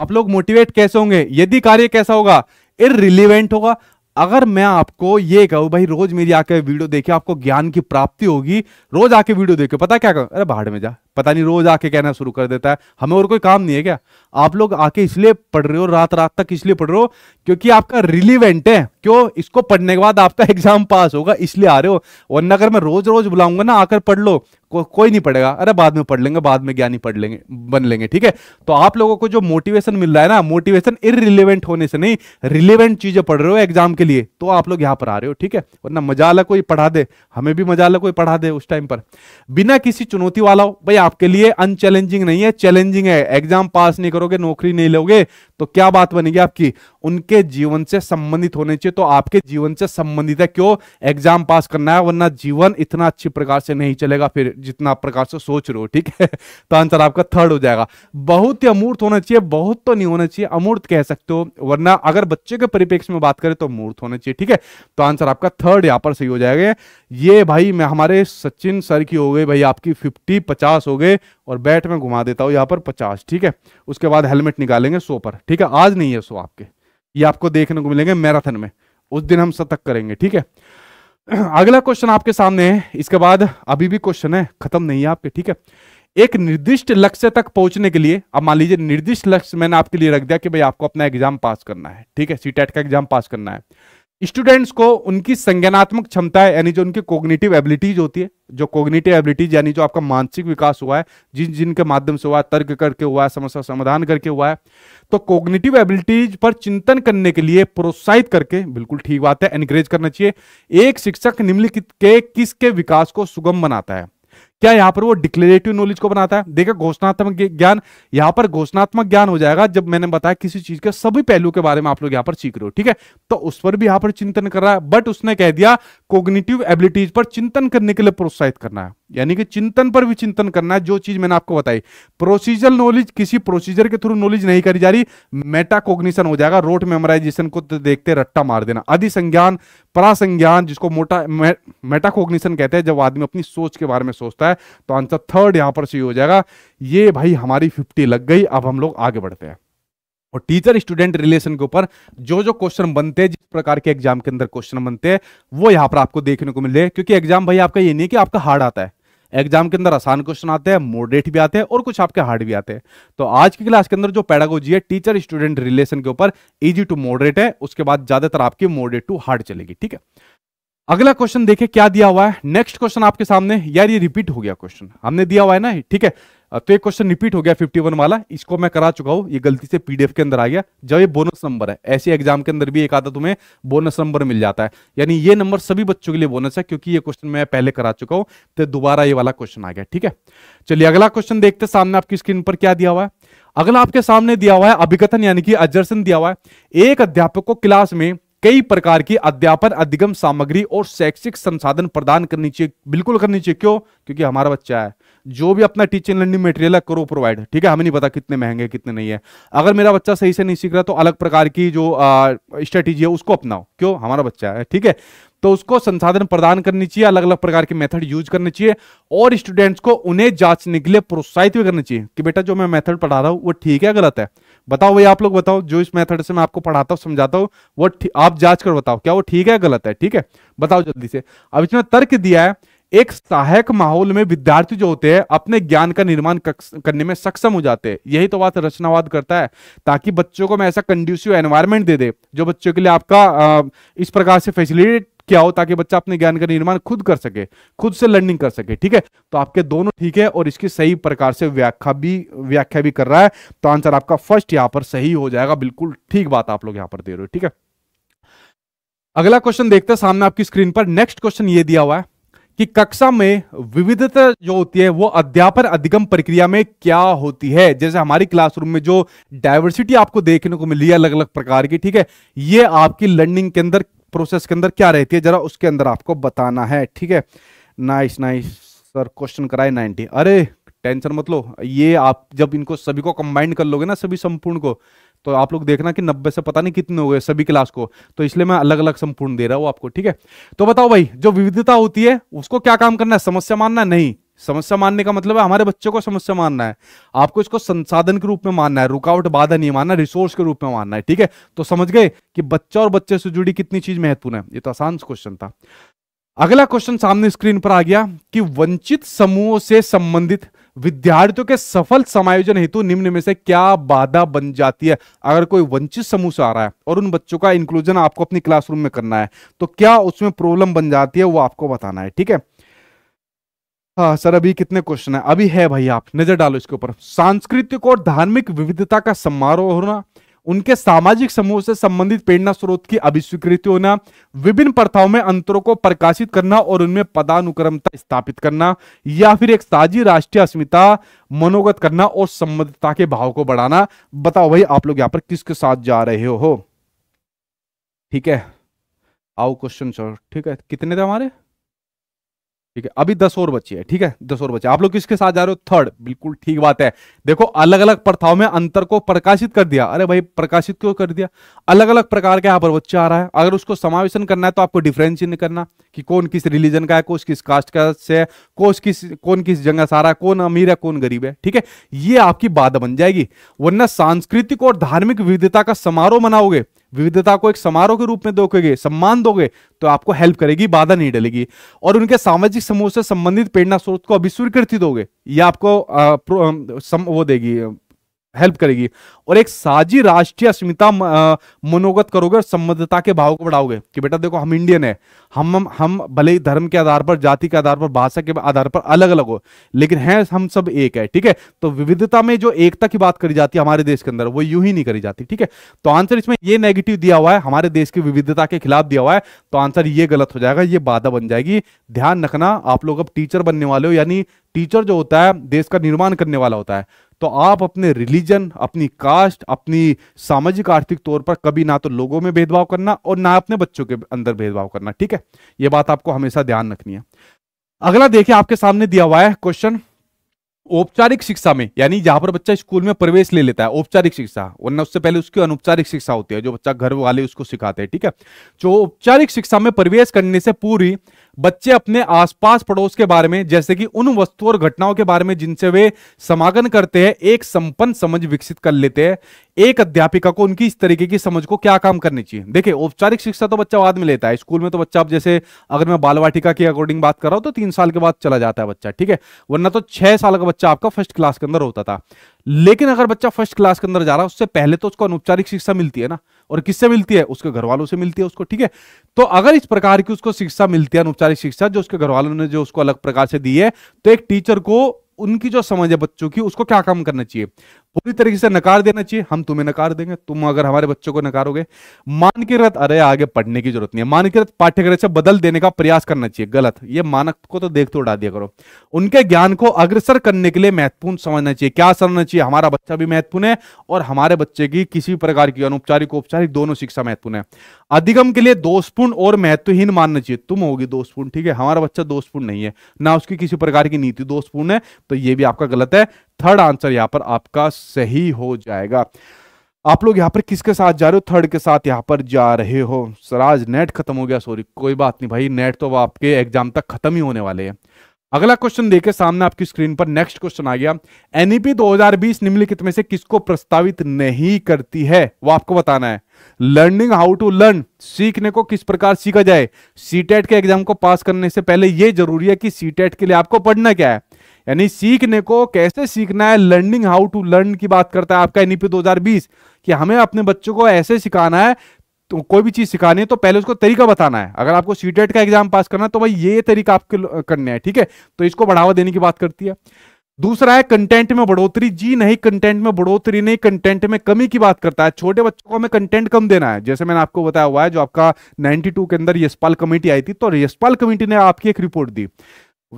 आप लोग मोटिवेट कैसे होंगे यदि कार्य कैसा होगा इरिलीवेंट होगा अगर मैं आपको ये कहूँ भाई रोज मेरी आके वीडियो देखे आपको ज्ञान की प्राप्ति होगी रोज आके वीडियो देखे पता क्या कहो अरे बाहर में जा पता नहीं रोज आके कहना शुरू कर देता है हमें और कोई काम नहीं है क्या आप लोग आके इसलिए पढ़ रहे हो रात रात तक इसलिए पढ़ रहे हो क्योंकि आपका रिलीवेंट है क्यों इसको पढ़ने के बाद आपका एग्जाम पास होगा इसलिए आ रहे हो वरना अगर मैं रोज रोज बुलाऊंगा ना आकर पढ़ लो को, कोई नहीं पढ़ेगा अरे बाद में पढ़ लेंगे बाद में ज्ञानी पढ़ लेंगे बन लेंगे ठीक है तो आप लोगों को जो मोटिवेशन मिल रहा है ना मोटिवेशन इरिलेवेंट होने से नहीं रिलेवेंट चीजें पढ़ रहे हो एग्जाम के लिए तो आप लोग यहां पर आ रहे हो ठीक है वरना मजा ला कोई पढ़ा दे हमें भी मजा ला कोई पढ़ा दे उस टाइम पर बिना किसी चुनौती वाला हो भाई आपके लिए अनचैलेंजिंग नहीं है चैलेंजिंग है एग्जाम पास नहीं करोगे नौकरी नहीं लोगे तो क्या बात बनेगी आपकी उनके जीवन से संबंधित होने चाहिए तो आपके जीवन से संबंधित है क्यों एग्जाम पास करना है वरना जीवन इतना अच्छी प्रकार से नहीं चलेगा फिर जितना प्रकार से सोच रहे हो ठीक है तो आंसर आपका थर्ड हो जाएगा बहुत ही अमूर्त होना चाहिए बहुत तो नहीं होना चाहिए अमूर्त कह सकते हो वरना अगर बच्चे के परिप्रेक्ष्य में बात करें तो मूर्त होना चाहिए ठीक है तो आंसर आपका थर्ड यहाँ पर सही हो जाएगा ये भाई मैं हमारे सचिन सर की हो गई भाई आपकी फिफ्टी पचास हो गए और बैट में घुमा देता हूँ यहाँ पर पचास ठीक है उसके बाद हेलमेट निकालेंगे सो पर ठीक है आज नहीं है सो आपके ये आपको देखने को मिलेंगे मैराथन में उस दिन हम शतक करेंगे ठीक है अगला क्वेश्चन आपके सामने है इसके बाद अभी भी क्वेश्चन है खत्म नहीं है आपके ठीक है एक निर्दिष्ट लक्ष्य तक पहुंचने के लिए अब मान लीजिए निर्दिष्ट लक्ष्य मैंने आपके लिए रख दिया कि भाई आपको अपना एग्जाम पास करना है ठीक है सीटेट e का एग्जाम पास करना है स्टूडेंट्स को उनकी संज्ञानात्मक क्षमता यानी जो उनकी कोग्निटिव एबिलिटीज होती है जो कोग्निटिव एबिलिटीज यानी जो आपका मानसिक विकास हुआ है जिन जिनके माध्यम से हुआ तर्क करके हुआ है समस्या समाधान करके हुआ है तो कोग्निटिव एबिलिटीज पर चिंतन करने के लिए प्रोत्साहित करके बिल्कुल ठीक बात है एनकरेज करना चाहिए एक शिक्षक निम्नलिखित के किसके विकास को सुगम बनाता है क्या यहां पर वो डिक्लेरेटिव नॉलेज को बनाता है देखिए घोषणात्मक ज्ञान यहां पर घोषणात्मक ज्ञान हो जाएगा जब मैंने बताया किसी चीज के सभी पहलू के बारे में आप लोग यहां पर सीख रहे हो ठीक है तो उस पर भी यहां पर चिंतन कर रहा है बट उसने कह दिया कोग्निटिव एबिलिटीज पर चिंतन करने के लिए प्रोत्साहित करना है यानी कि चिंतन पर भी चिंतन करना है जो चीज मैंने आपको बताई प्रोसीजर नॉलेज किसी प्रोसीजर के थ्रू नॉलेज नहीं करी जा रही मेटाकोग्निशन हो जाएगा रोट मेमोराइजेशन को तो देखते रट्टा मार देना अधिसंज्ञान परासंज्ञान जिसको मोटा मे, मेटाकोग्निशन कहते हैं जब आदमी अपनी सोच के बारे में सोचता है है तो आंसर थर्ड यहां पर सही हो जाएगा ये भाई हमारी फिफ्टी लग गई अब हम लोग आगे बढ़ते हैं और टीचर स्टूडेंट रिलेशन के ऊपर जो जो क्वेश्चन बनते हैं जिस प्रकार के एग्जाम के अंदर क्वेश्चन बनते हैं वो यहाँ पर आपको देखने को मिले क्योंकि एग्जाम भाई आपका ये नहीं कि आपका हार्ड आता है एग्जाम के अंदर आसान क्वेश्चन आते हैं मोडरेट भी आते हैं और कुछ आपके हार्ड भी आते हैं तो आज की क्लास के अंदर जो पैडागोजी है टीचर स्टूडेंट रिलेशन के ऊपर इजी टू मॉडरेट है उसके बाद ज्यादातर आपकी मोडरेट टू हार्ड चलेगी ठीक है अगला क्वेश्चन देखे क्या दिया हुआ है नेक्स्ट क्वेश्चन आपके सामने यार ये रिपीट हो गया क्वेश्चन हमने दिया हुआ है ना ठीक है तो एक क्वेश्चन रिपीट हो गया 51 वाला इसको मैं करा चुका हूं ये गलती से पीडीएफ के अंदर आ गया जब ये बोनस नंबर है ऐसे एग्जाम के अंदर भी एक आधा तुम्हें बोनस नंबर मिल जाता है यानी ये नंबर सभी बच्चों के लिए बोनस है क्योंकि ये क्वेश्चन मैं पहले करा चुका हूं तो दोबारा ये वाला क्वेश्चन आ गया ठीक है चलिए अगला क्वेश्चन देखते सामने आपकी स्क्रीन पर क्या दिया हुआ है अगला आपके सामने दिया हुआ है अभिकथन यानी कि अजर्सन दिया हुआ है एक अध्यापक को क्लास में कई प्रकार की अध्यापन अधिगम सामग्री और शैक्षिक संसाधन प्रदान करनी चाहिए बिल्कुल करनी चाहिए क्यों क्योंकि हमारा बच्चा है जो भी अपना टीचिंग लर्निंग मटेरियल है करो प्रोवाइड ठीक है हमें नहीं पता कितने महंगे कितने नहीं है अगर मेरा बच्चा सही से नहीं सीख रहा तो अलग प्रकार की जो स्ट्रेटेजी है उसको अपनाओ क्यों हमारा बच्चा है ठीक है तो उसको संसाधन प्रदान करनी चाहिए अलग अलग प्रकार के मेथड यूज करने चाहिए और स्टूडेंट्स को उन्हें जांचने के लिए प्रोत्साहित भी करना चाहिए कि बेटा जो मैं मेथड पढ़ा रहा हूँ वो ठीक है गलत है बताओ भाई आप लोग बताओ जो इस मेथड से मैं आपको पढ़ाता हूँ समझाता हूँ वो आप जांच कर बताओ क्या वो ठीक है गलत है ठीक है बताओ जल्दी से अब इसमें तर्क दिया है एक सहायक माहौल में विद्यार्थी जो होते हैं अपने ज्ञान का निर्माण करने में सक्षम हो जाते हैं यही तो बात रचनावाद करता है ताकि बच्चों को मैं ऐसा कंड्यूसिव एनवायरमेंट दे दे जो बच्चों के लिए आपका इस प्रकार से फैसिलिटेट क्या हो ताकि बच्चा अपने ज्ञान का निर्माण खुद कर सके खुद से लर्निंग कर सके ठीक है तो आपके दोनों ठीक है और इसकी सही प्रकार से व्याख्या भी व्याख्या भी कर रहा है तो आंसर आपका फर्स्ट यहां पर सही हो जाएगा बिल्कुल ठीक बात आप लोग यहां पर दे रहे हो ठीक है अगला क्वेश्चन देखते हैं सामने आपकी स्क्रीन पर नेक्स्ट क्वेश्चन ये दिया हुआ है कि कक्षा में विविधता जो होती है वो अध्यापन अधिगम प्रक्रिया में क्या होती है जैसे हमारी क्लासरूम में जो डायवर्सिटी आपको देखने को मिली है अलग अलग प्रकार की ठीक है ये आपकी लर्निंग के अंदर प्रोसेस के अंदर क्या रहती है जरा उसके अंदर आपको बताना है ठीक है नाइस नाइस सर क्वेश्चन कराए नाइनटी अरे टेंशन मत लो ये आप जब इनको सभी को कंबाइंड कर लोगे ना सभी संपूर्ण को तो आप लोग देखना कि नब्बे से पता नहीं कितने हो गए सभी क्लास को तो इसलिए मैं अलग अलग संपूर्ण दे रहा हूँ आपको ठीक है तो बताओ भाई जो विविधता होती है उसको क्या काम करना है समस्या मानना नहीं समस्या मानने का मतलब है हमारे बच्चों को समस्या मानना है आपको इसको संसाधन के रूप में मानना है रुकावट बाधा नहीं मानना रिसोर्स के रूप में मानना है ठीक है तो समझ गए कि बच्चा और बच्चे से जुड़ी कितनी चीज महत्वपूर्ण है ये तो आसान क्वेश्चन था अगला क्वेश्चन सामने स्क्रीन पर आ गया कि वंचित समूहों से संबंधित विद्यार्थियों के सफल समायोजन हेतु निम्न में से क्या बाधा बन जाती है अगर कोई वंचित समूह से आ रहा है और उन बच्चों का इंक्लूजन आपको अपनी क्लासरूम में करना है तो क्या उसमें प्रॉब्लम बन जाती है वो आपको बताना है ठीक है हाँ सर अभी कितने क्वेश्चन है अभी है भाई आप नजर डालो इसके ऊपर सांस्कृतिक और धार्मिक विविधता का समारोह होना उनके सामाजिक समूह से संबंधित प्रेरणा स्रोत की अभिस्वीकृति होना विभिन्न प्रथाओं में अंतरों को प्रकाशित करना और उनमें पदानुक्रमता स्थापित करना या फिर एक साझी राष्ट्रीय अस्मिता मनोगत करना और संबद्धता के भाव को बढ़ाना बताओ भाई आप लोग यहां पर किसके साथ जा रहे हो ठीक है आओ क्वेश्चन सर ठीक है कितने थे हमारे ठीक है अभी दस और बच्चे है ठीक है दस और बच्चे आप लोग किसके साथ जा रहे हो थर्ड बिल्कुल ठीक बात है देखो अलग अलग प्रथाओं में अंतर को प्रकाशित कर दिया अरे भाई प्रकाशित क्यों कर दिया अलग अलग प्रकार के यहाँ पर बच्चा आ रहा है अगर उसको समावेशन करना है तो आपको डिफ्रेंशिएट करना कि कौन किस रिलीजन का है कौन किस कास्ट का से है कौन किस कौन किस जगह सारा कौन अमीर है कौन गरीब है ठीक है ये आपकी बात बन जाएगी वरना सांस्कृतिक और धार्मिक विविधता का समारोह मनाओगे विविधता को एक समारोह के रूप में दोगे सम्मान दोगे तो आपको हेल्प करेगी बाधा नहीं डलेगी और उनके सामाजिक समूह से संबंधित प्रेरणा स्रोत को अभिस्वीकृति दोगे ये आपको आ, सम, वो देगी हेल्प करेगी और एक साझी राष्ट्रीय अस्मिता मनोगत करोगे और संबद्धता के भाव को बढ़ाओगे कि बेटा देखो हम इंडियन है हम हम भले ही धर्म के आधार पर जाति के आधार पर भाषा के आधार पर अलग अलग हो लेकिन हैं हम सब एक है ठीक है तो विविधता में जो एकता की बात करी जाती है हमारे देश के अंदर वो यूं ही नहीं करी जाती ठीक है तो आंसर इसमें यह नेगेटिव दिया हुआ है हमारे देश की विविधता के खिलाफ दिया हुआ है तो आंसर ये गलत हो जाएगा ये बाधा बन जाएगी ध्यान रखना आप लोग अब टीचर बनने वाले हो यानी टीचर जो होता है देश का निर्माण करने वाला होता है तो आप अपने रिलीजन अपनी कास्ट अपनी सामाजिक आर्थिक तौर पर कभी ना तो लोगों में भेदभाव करना और ना अपने बच्चों के अंदर भेदभाव करना ठीक है यह बात आपको हमेशा ध्यान रखनी है अगला देखिए आपके सामने दिया हुआ है क्वेश्चन औपचारिक शिक्षा में यानी जहां पर बच्चा स्कूल में प्रवेश ले लेता है औपचारिक शिक्षा वरना उससे पहले उसकी अनौपचारिक शिक्षा होती है जो बच्चा घर वाले उसको सिखाते हैं ठीक है जो औपचारिक शिक्षा में प्रवेश करने से पूरी बच्चे अपने आसपास पड़ोस के बारे में जैसे कि उन वस्तुओं और घटनाओं के बारे में जिनसे वे समागम करते हैं एक संपन्न समझ विकसित कर लेते हैं एक अध्यापिका को उनकी इस तरीके की समझ को क्या काम करनी चाहिए देखिए औपचारिक शिक्षा तो बच्चा बाद में लेता है स्कूल में तो बच्चा अब जैसे अगर मैं बालवाटिका की अकॉर्डिंग बात कर रहा हूं तो तीन साल के बाद चला जाता है बच्चा ठीक है वरना तो छह साल का बच्चा आपका फर्स्ट क्लास के अंदर होता था लेकिन अगर बच्चा फर्स्ट क्लास के अंदर जा रहा है उससे पहले तो उसको अनौपचारिक शिक्षा मिलती है ना और किससे मिलती है उसके घर वालों से मिलती है उसको ठीक है तो अगर इस प्रकार की उसको शिक्षा मिलती है अनौपचारिक शिक्षा जो उसके घर वालों ने जो उसको अलग प्रकार से दी है तो एक टीचर को उनकी जो समझ है बच्चों की उसको क्या काम करना चाहिए पूरी तरीके से नकार देना चाहिए हम तुम्हें नकार देंगे तुम अगर हमारे बच्चों को नकारोगे मानकीरत अरे आगे पढ़ने की जरूरत नहीं है मानकीरत पाठ्यक्रम से बदल देने का प्रयास करना चाहिए गलत ये मानक को तो देखते तो उड़ा दिया करो उनके ज्ञान को अग्रसर करने के लिए महत्वपूर्ण समझना चाहिए क्या समझना चाहिए हमारा बच्चा भी महत्वपूर्ण है और हमारे बच्चे की किसी प्रकार की अनौपचारिक औपचारिक दोनों शिक्षा महत्वपूर्ण है अधिगम के लिए दोषपूर्ण और महत्वहीन मानना चाहिए तुम होगी दोषपूर्ण ठीक है हमारा बच्चा दोषपूर्ण नहीं है ना उसकी किसी प्रकार की नीति दोषपूर्ण है तो ये भी आपका गलत है थर्ड आंसर यहां पर आपका सही हो जाएगा आप लोग यहाँ पर किसके साथ जा रहे हो थर्ड के साथ यहाँ पर जा रहे हो सर आज नेट खत्म हो गया सॉरी कोई बात नहीं भाई नेट तो आपके एग्जाम तक खत्म ही होने वाले हैं अगला क्वेश्चन देखे सामने आपकी स्क्रीन पर नेक्स्ट क्वेश्चन आ गया एनईपी 2020 निम्नलिखित में से किसको प्रस्तावित नहीं करती है वो आपको बताना है लर्निंग हाउ टू लर्न सीखने को किस प्रकार सीखा जाए सीटेट e के एग्जाम को पास करने से पहले यह जरूरी है कि सीटेट e के लिए आपको पढ़ना क्या है यानी सीखने को कैसे सीखना है लर्निंग हाउ टू लर्न की बात करता है आपका एनईपी 2020 कि हमें अपने बच्चों को ऐसे सिखाना है तो कोई भी चीज सिखानी है तो पहले उसको तरीका बताना है अगर आपको सीटेट e का एग्जाम पास करना है तो भाई ये तरीका आपके करने है ठीक है तो इसको बढ़ावा देने की बात करती है दूसरा है कंटेंट में बढ़ोतरी जी नहीं कंटेंट में बढ़ोतरी नहीं कंटेंट में कमी की बात करता है छोटे बच्चों को हमें कंटेंट कम देना है जैसे मैंने आपको बताया हुआ है जो आपका 92 के अंदर यशपाल कमेटी आई थी तो यशपाल कमेटी ने आपकी एक रिपोर्ट दी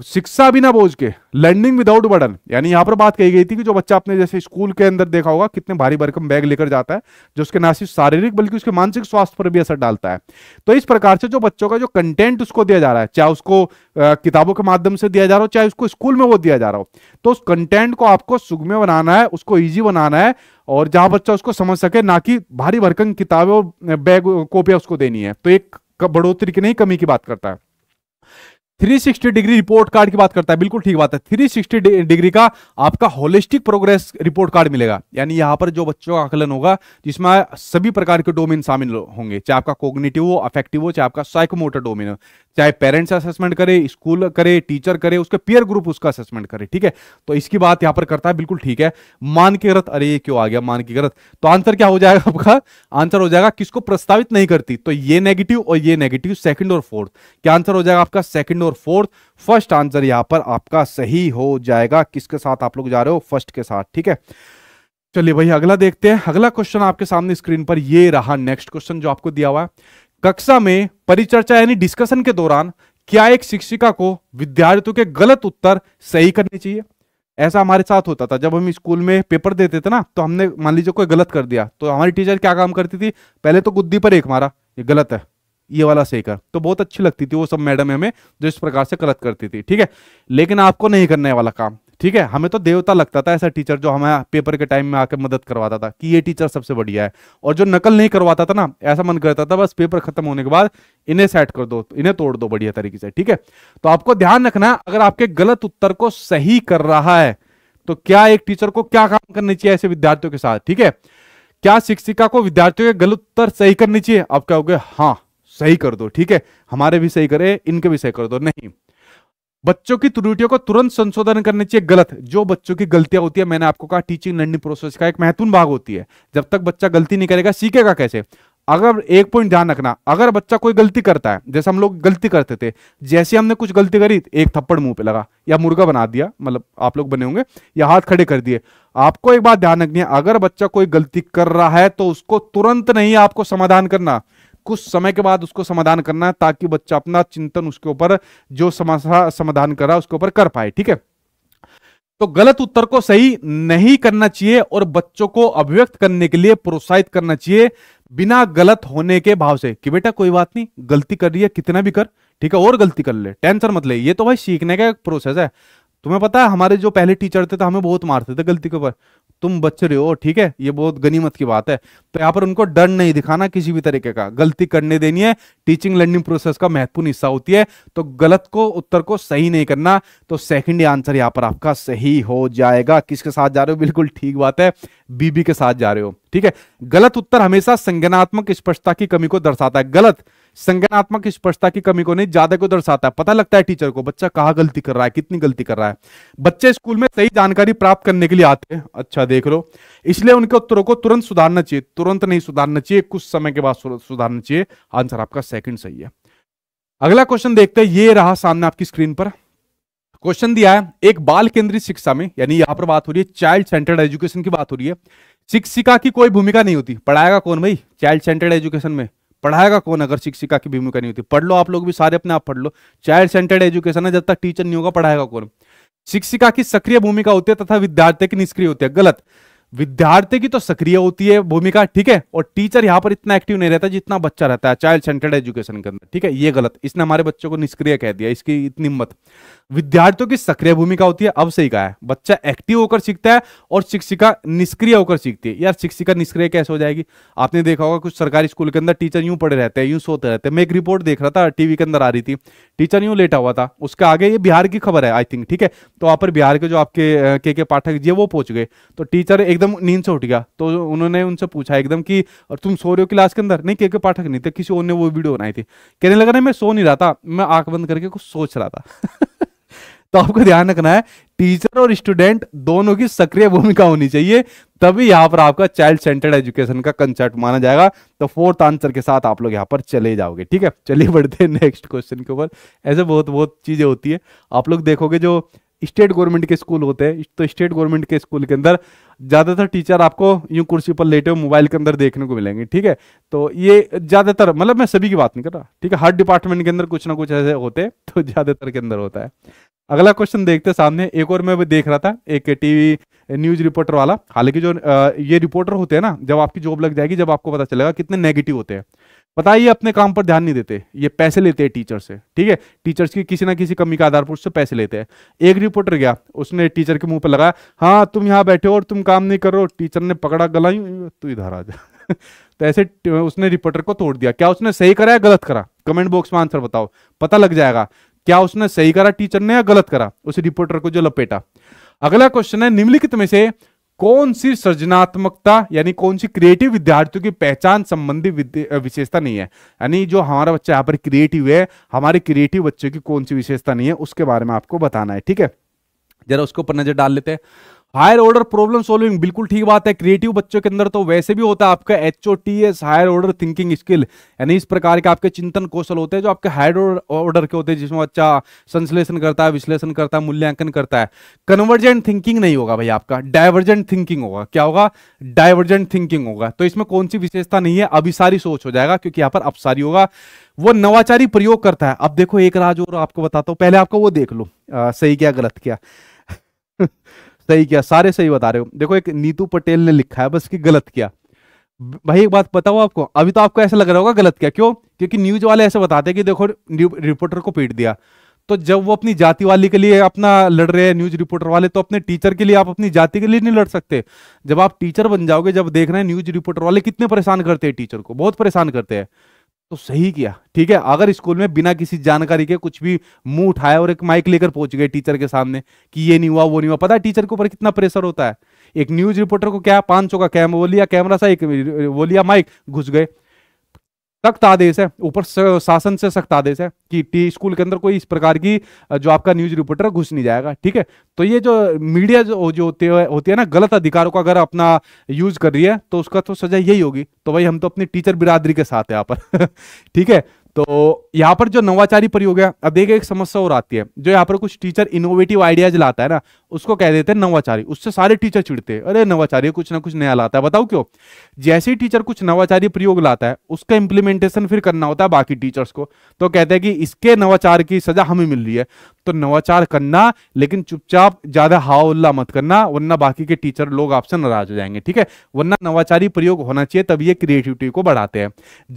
शिक्षा बिना बोझ के लर्निंग विदाउट बर्डन यानी यहाँ पर बात कही गई थी कि जो बच्चा अपने जैसे स्कूल के अंदर देखा होगा कितने भारी भरकम बैग लेकर जाता है जो उसके ना सिर्फ शारीरिक बल्कि उसके मानसिक स्वास्थ्य पर भी असर डालता है तो इस प्रकार से जो बच्चों का जो कंटेंट उसको दिया जा रहा है चाहे उसको किताबों के माध्यम से दिया जा रहा हो चाहे उसको स्कूल में वो दिया जा रहा हो तो उस कंटेंट को आपको सुगम्य बनाना है उसको ईजी बनाना है और जहां बच्चा उसको समझ सके ना कि भारी भरकम किताबें बैग कॉपियां उसको देनी है तो एक बढ़ोतरी की नहीं कमी की बात करता है 360 डिग्री रिपोर्ट कार्ड की बात करता है बिल्कुल ठीक बात है 360 डिग्री का आपका होलिस्टिक प्रोग्रेस रिपोर्ट कार्ड मिलेगा यानी यहाँ पर जो बच्चों का आकलन होगा जिसमें सभी प्रकार के डोमेन शामिल होंगे चाहे आपका कोग्नेटिव हो अफेक्टिव हो चाहे आपका साइकोमोटर डोमेन हो चाहे पेरेंट्स असेसमेंट करे स्कूल करे टीचर करे उसके पियर ग्रुप उसका असेसमेंट करे ठीक है तो इसकी बात यहाँ पर करता है बिल्कुल ठीक है मान के गलत अरे ये क्यों आ गया मान की गलत तो आंसर क्या हो जाएगा आपका आंसर हो जाएगा किसको प्रस्तावित नहीं करती तो ये नेगेटिव और ये नेगेटिव सेकंड और फोर्थ क्या आंसर हो जाएगा आपका सेकंड और और फोर्थ फर्स्ट आंसर यहाँ पर आपका सही हो जाएगा किसके साथ आप लोग जा रहे हो फर्स्ट के साथ ठीक है चलिए भाई अगला देखते हैं अगला क्वेश्चन आपके सामने स्क्रीन पर ये रहा नेक्स्ट क्वेश्चन जो आपको दिया हुआ है कक्षा में परिचर्चा यानी डिस्कशन के दौरान क्या एक शिक्षिका को विद्यार्थियों के गलत उत्तर सही करने चाहिए ऐसा हमारे साथ होता था जब हम स्कूल में पेपर देते थे ना तो हमने मान लीजिए कोई गलत कर दिया तो हमारी टीचर क्या काम करती थी पहले तो गुद्दी पर एक मारा ये गलत है ये वाला सही कर तो बहुत अच्छी लगती थी वो सब मैडम हमें जो इस प्रकार से गलत करती थी ठीक है लेकिन आपको नहीं करने वाला काम ठीक है हमें तो देवता लगता था ऐसा टीचर जो हमें पेपर के टाइम में आकर मदद करवाता था कि ये टीचर सबसे बढ़िया है और जो नकल नहीं करवाता था ना ऐसा मन करता था बस पेपर खत्म होने के बाद इन्हें सेट कर दो इन्हें तोड़ दो बढ़िया तरीके से ठीक है तो आपको ध्यान रखना अगर आपके गलत उत्तर को सही कर रहा है तो क्या एक टीचर को क्या काम करनी चाहिए ऐसे विद्यार्थियों के साथ ठीक है क्या शिक्षिका को विद्यार्थियों के गलत उत्तर सही करनी चाहिए आप कहोगे हाँ सही कर दो ठीक है हमारे भी सही करे इनके भी सही कर दो नहीं बच्चों की त्रुटियों को तुरंत संशोधन करने चाहिए गलत जो बच्चों की गलतियां होती है मैंने आपको कहा टीचिंग लर्निंग प्रोसेस का एक महत्वपूर्ण भाग होती है जब तक बच्चा गलती नहीं करेगा सीखेगा कैसे अगर एक पॉइंट ध्यान रखना अगर बच्चा कोई गलती करता है जैसे हम लोग गलती करते थे जैसे हमने कुछ गलती करी एक थप्पड़ मुंह पे लगा या मुर्गा बना दिया मतलब आप लोग बने होंगे या हाथ खड़े कर दिए आपको एक बात ध्यान रखनी है अगर बच्चा कोई गलती कर रहा है तो उसको तुरंत नहीं आपको समाधान करना कुछ समय के बाद उसको समाधान करना है ताकि बच्चा अपना चिंतन उसके ऊपर जो समस्या समाधान कर रहा है उसके ऊपर कर पाए ठीक है तो गलत उत्तर को सही नहीं करना चाहिए और बच्चों को अभिव्यक्त करने के लिए प्रोत्साहित करना चाहिए बिना गलत होने के भाव से कि बेटा कोई बात नहीं गलती कर रही है कितना भी कर ठीक है और गलती कर ले टेंशन मत ले ये तो भाई सीखने का एक प्रोसेस है तुम्हें पता है हमारे जो पहले टीचर थे तो हमें बहुत मारते थे गलती के ऊपर तुम बच रहे हो ठीक है ये बहुत गनीमत की बात है तो यहाँ पर उनको डर नहीं दिखाना किसी भी तरीके का गलती करने देनी है टीचिंग लर्निंग प्रोसेस का महत्वपूर्ण हिस्सा होती है तो गलत को उत्तर को सही नहीं करना तो सेकंड आंसर यहाँ पर आपका सही हो जाएगा किसके साथ जा रहे हो बिल्कुल ठीक बात है बीबी के साथ जा रहे हो ठीक है गलत उत्तर हमेशा संज्ञानात्मक स्पष्टता की कमी को दर्शाता है गलत संज्ञानात्मक स्पष्टता की कमी को नहीं ज्यादा को दर्शाता है पता लगता है टीचर को बच्चा कहा गलती कर रहा है कितनी गलती कर रहा है बच्चे स्कूल में सही जानकारी प्राप्त करने के लिए आते हैं अच्छा देख लो इसलिए उनके उत्तरों को तुरंत सुधारना चाहिए तुरंत नहीं सुधारना चाहिए कुछ समय के बाद सुधारना चाहिए आंसर आपका सेकंड सही है अगला क्वेश्चन देखते हैं ये रहा सामने आपकी स्क्रीन पर क्वेश्चन दिया है एक बाल केंद्रित शिक्षा में यानी यहां पर बात हो रही है चाइल्ड सेंटर्ड एजुकेशन की बात हो रही है शिक्षिका की कोई भूमिका नहीं होती पढ़ाएगा कौन भाई चाइल्ड सेंटर्ड एजुकेशन में पढ़ाएगा कौन अगर शिक्षिका की भूमिका नहीं होती पढ़ लो आप लोग भी सारे अपने आप पढ़ लो चाइल्ड सेंटर्ड एजुकेशन है जब तक टीचर नहीं होगा पढ़ाएगा कौन शिक्षिका की सक्रिय भूमिका होती है तथा विद्यार्थी की निष्क्रिय होती है गलत विद्यार्थी की तो सक्रिय होती है भूमिका ठीक है और टीचर यहाँ पर इतना एक्टिव नहीं रहता जितना बच्चा रहता है चाइल्ड सेंटर्ड एजुकेशन के अंदर ठीक है ये गलत इसने हमारे बच्चों को निष्क्रिय कह दिया इसकी इतनी मत विद्यार्थियों की सक्रिय भूमिका होती है अब सही ही कहा है बच्चा एक्टिव होकर सीखता है और शिक्षिका निष्क्रिय होकर सीखती है यार शिक्षिका निष्क्रिय कैसे हो जाएगी आपने देखा होगा कुछ सरकारी स्कूल के अंदर टीचर यूं पड़े रहते हैं यूं सोते रहते हैं मैं एक रिपोर्ट देख रहा था टीवी के अंदर आ रही थी टीचर यूं लेटा हुआ था उसके आगे ये बिहार की खबर है आई थिंक ठीक है तो वहां पर बिहार के जो आपके के पाठक जी वो पहुंच गए तो टीचर एक एकदम नींद से उठ गया तो उन्होंने उनसे पूछा एकदम कि और तुम सो रहे हो क्लास के अंदर नहीं के पाठक नहीं थे किसी और ने वो वीडियो बनाई थी कहने लगा नहीं मैं सो नहीं रहा था मैं आंख बंद करके कुछ सोच रहा था तो आपको ध्यान रखना है टीचर और स्टूडेंट दोनों की सक्रिय भूमिका होनी चाहिए तभी यहां पर आपका चाइल्ड सेंटर्ड एजुकेशन का कंसेप्ट माना जाएगा तो फोर्थ आंसर के साथ आप लोग यहां पर चले जाओगे ठीक है चलिए बढ़ते हैं नेक्स्ट क्वेश्चन के ऊपर ऐसे बहुत बहुत चीजें होती है आप लोग देखोगे जो स्टेट गवर्नमेंट के स्कूल होते हैं तो स्टेट गवर्नमेंट के स्कूल के अंदर ज़्यादातर टीचर आपको यूँ कुर्सी पर लेटे हुए मोबाइल के अंदर देखने को मिलेंगे ठीक है तो ये ज़्यादातर मतलब मैं सभी की बात नहीं कर रहा ठीक है हर डिपार्टमेंट के अंदर कुछ ना कुछ ऐसे होते हैं तो ज़्यादातर के अंदर होता है अगला क्वेश्चन देखते सामने एक और मैं देख रहा था एक टीवी न्यूज रिपोर्टर वाला हालांकि जो ये रिपोर्टर होते हैं ना जब आपकी जॉब लग जाएगी जब आपको पता चलेगा कितने नेगेटिव होते हैं पता ही अपने काम पर ध्यान नहीं देते ये पैसे लेते हैं टीचर से ठीक है टीचर्स की किसी ना किसी कमी का आधार पर उससे पैसे लेते हैं एक रिपोर्टर गया उसने टीचर के मुंह पर लगाया हाँ तुम यहाँ बैठे हो और तुम काम नहीं करो टीचर ने पकड़ा गला तू इधर आ जा तो ऐसे उसने रिपोर्टर को तोड़ दिया क्या उसने सही करा या गलत करा कमेंट बॉक्स में आंसर बताओ पता लग जाएगा क्या उसने सही करा टीचर ने या गलत करा उस रिपोर्टर को जो लपेटा अगला क्वेश्चन है निम्नलिखित में से कौन सी सृजनात्मकता यानी कौन सी क्रिएटिव विद्यार्थियों की पहचान संबंधी विशेषता नहीं है यानी जो हमारा बच्चा यहाँ पर क्रिएटिव है हमारे क्रिएटिव बच्चों की कौन सी विशेषता नहीं है उसके बारे में आपको बताना है ठीक है जरा उसके ऊपर नजर डाल लेते हैं हायर ऑर्डर प्रॉब्लम सॉल्विंग बिल्कुल ठीक बात है क्रिएटिव बच्चों के अंदर तो वैसे भी होता है आपका H O T S higher order thinking skill यानी इस प्रकार के आपके चिंतन कौशल होते हैं जो आपके हायर ऑर्डर के होते हैं जिसमें बच्चा संश्लेषण करता है विश्लेषण करता है मूल्यांकन करता है कन्वर्जेंट थिंकिंग नहीं होगा भाई आपका डायवर्जेंट थिंकिंग होगा क्या होगा डायवर्जेंट थिंकिंग होगा तो इसमें कौन सी विशेषता नहीं है अभिसारी सोच हो जाएगा क्योंकि यहाँ पर अपसारी होगा वो नवाचारी प्रयोग करता है अब देखो एक राज और आपको बताता हूँ पहले आपको वो देख लो सही क्या गलत क्या सही किया सारे सही बता रहे हो देखो एक नीतू पटेल ने लिखा है बस कि गलत किया भाई एक बात पता हो आपको अभी तो आपको ऐसा लग रहा होगा गलत क्या क्यों क्योंकि न्यूज वाले ऐसे बताते हैं कि देखो रिपोर्टर को पीट दिया तो जब वो अपनी जाति वाली के लिए अपना लड़ रहे हैं न्यूज रिपोर्टर वाले तो अपने टीचर के लिए आप अपनी जाति के लिए नहीं लड़ सकते जब आप टीचर बन जाओगे जब देख रहे हैं न्यूज रिपोर्टर वाले कितने परेशान करते हैं टीचर को बहुत परेशान करते हैं तो सही किया ठीक है अगर स्कूल में बिना किसी जानकारी के कुछ भी मुंह उठाया और एक माइक लेकर पहुंच गए टीचर के सामने कि ये नहीं हुआ वो नहीं हुआ पता है टीचर के ऊपर कितना प्रेशर होता है एक न्यूज रिपोर्टर को क्या पांच सौ का कैमरा वो लिया कैमरा सा एक वो लिया माइक घुस गए सख्त आदेश है ऊपर शासन से सख्त आदेश है कि टी स्कूल के अंदर कोई इस प्रकार की जो आपका न्यूज रिपोर्टर घुस नहीं जाएगा ठीक है तो ये जो मीडिया जो जो होती है होती है ना गलत अधिकारों का अगर अपना यूज कर रही है तो उसका तो सजा यही होगी तो भाई हम तो अपनी टीचर बिरादरी के साथ है यहाँ पर ठीक है तो यहाँ पर जो नवाचारी प्रयोग है अब देखिए एक समस्या और आती है जो यहाँ पर कुछ टीचर इनोवेटिव आइडियाज लाता है ना उसको कह देते हैं नवाचारी उससे सारे टीचर चिड़ते हैं अरे नवाचार्य कुछ ना कुछ नया लाता है बताओ क्यों जैसे ही टीचर कुछ नवाचारी प्रयोग लाता है उसका इम्प्लीमेंटेशन फिर करना होता है बाकी टीचर्स को तो कहते हैं कि इसके नवाचार की सजा हमें मिल रही है तो नवाचार करना लेकिन चुपचाप ज्यादा हाउल्ला मत करना वरना बाकी के टीचर लोग आपसे नाराज हो जाएंगे ठीक है वरना नवाचारी प्रयोग होना चाहिए तब ये क्रिएटिविटी को बढ़ाते हैं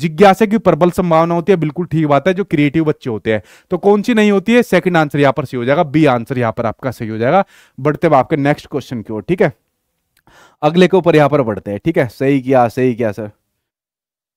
जिज्ञासा की प्रबल संभावना होती है बिल्कुल ठीक बात है जो क्रिएटिव बच्चे होते हैं तो कौन सी नहीं होती है सेकंड आंसर यहाँ पर सही हो जाएगा बी आंसर यहाँ पर आपका सही हो जाएगा बढ़ते हैं आपके नेक्स्ट क्वेश्चन की ओर ठीक है अगले के ऊपर यहां पर बढ़ते हैं ठीक है सही किया सही किया सर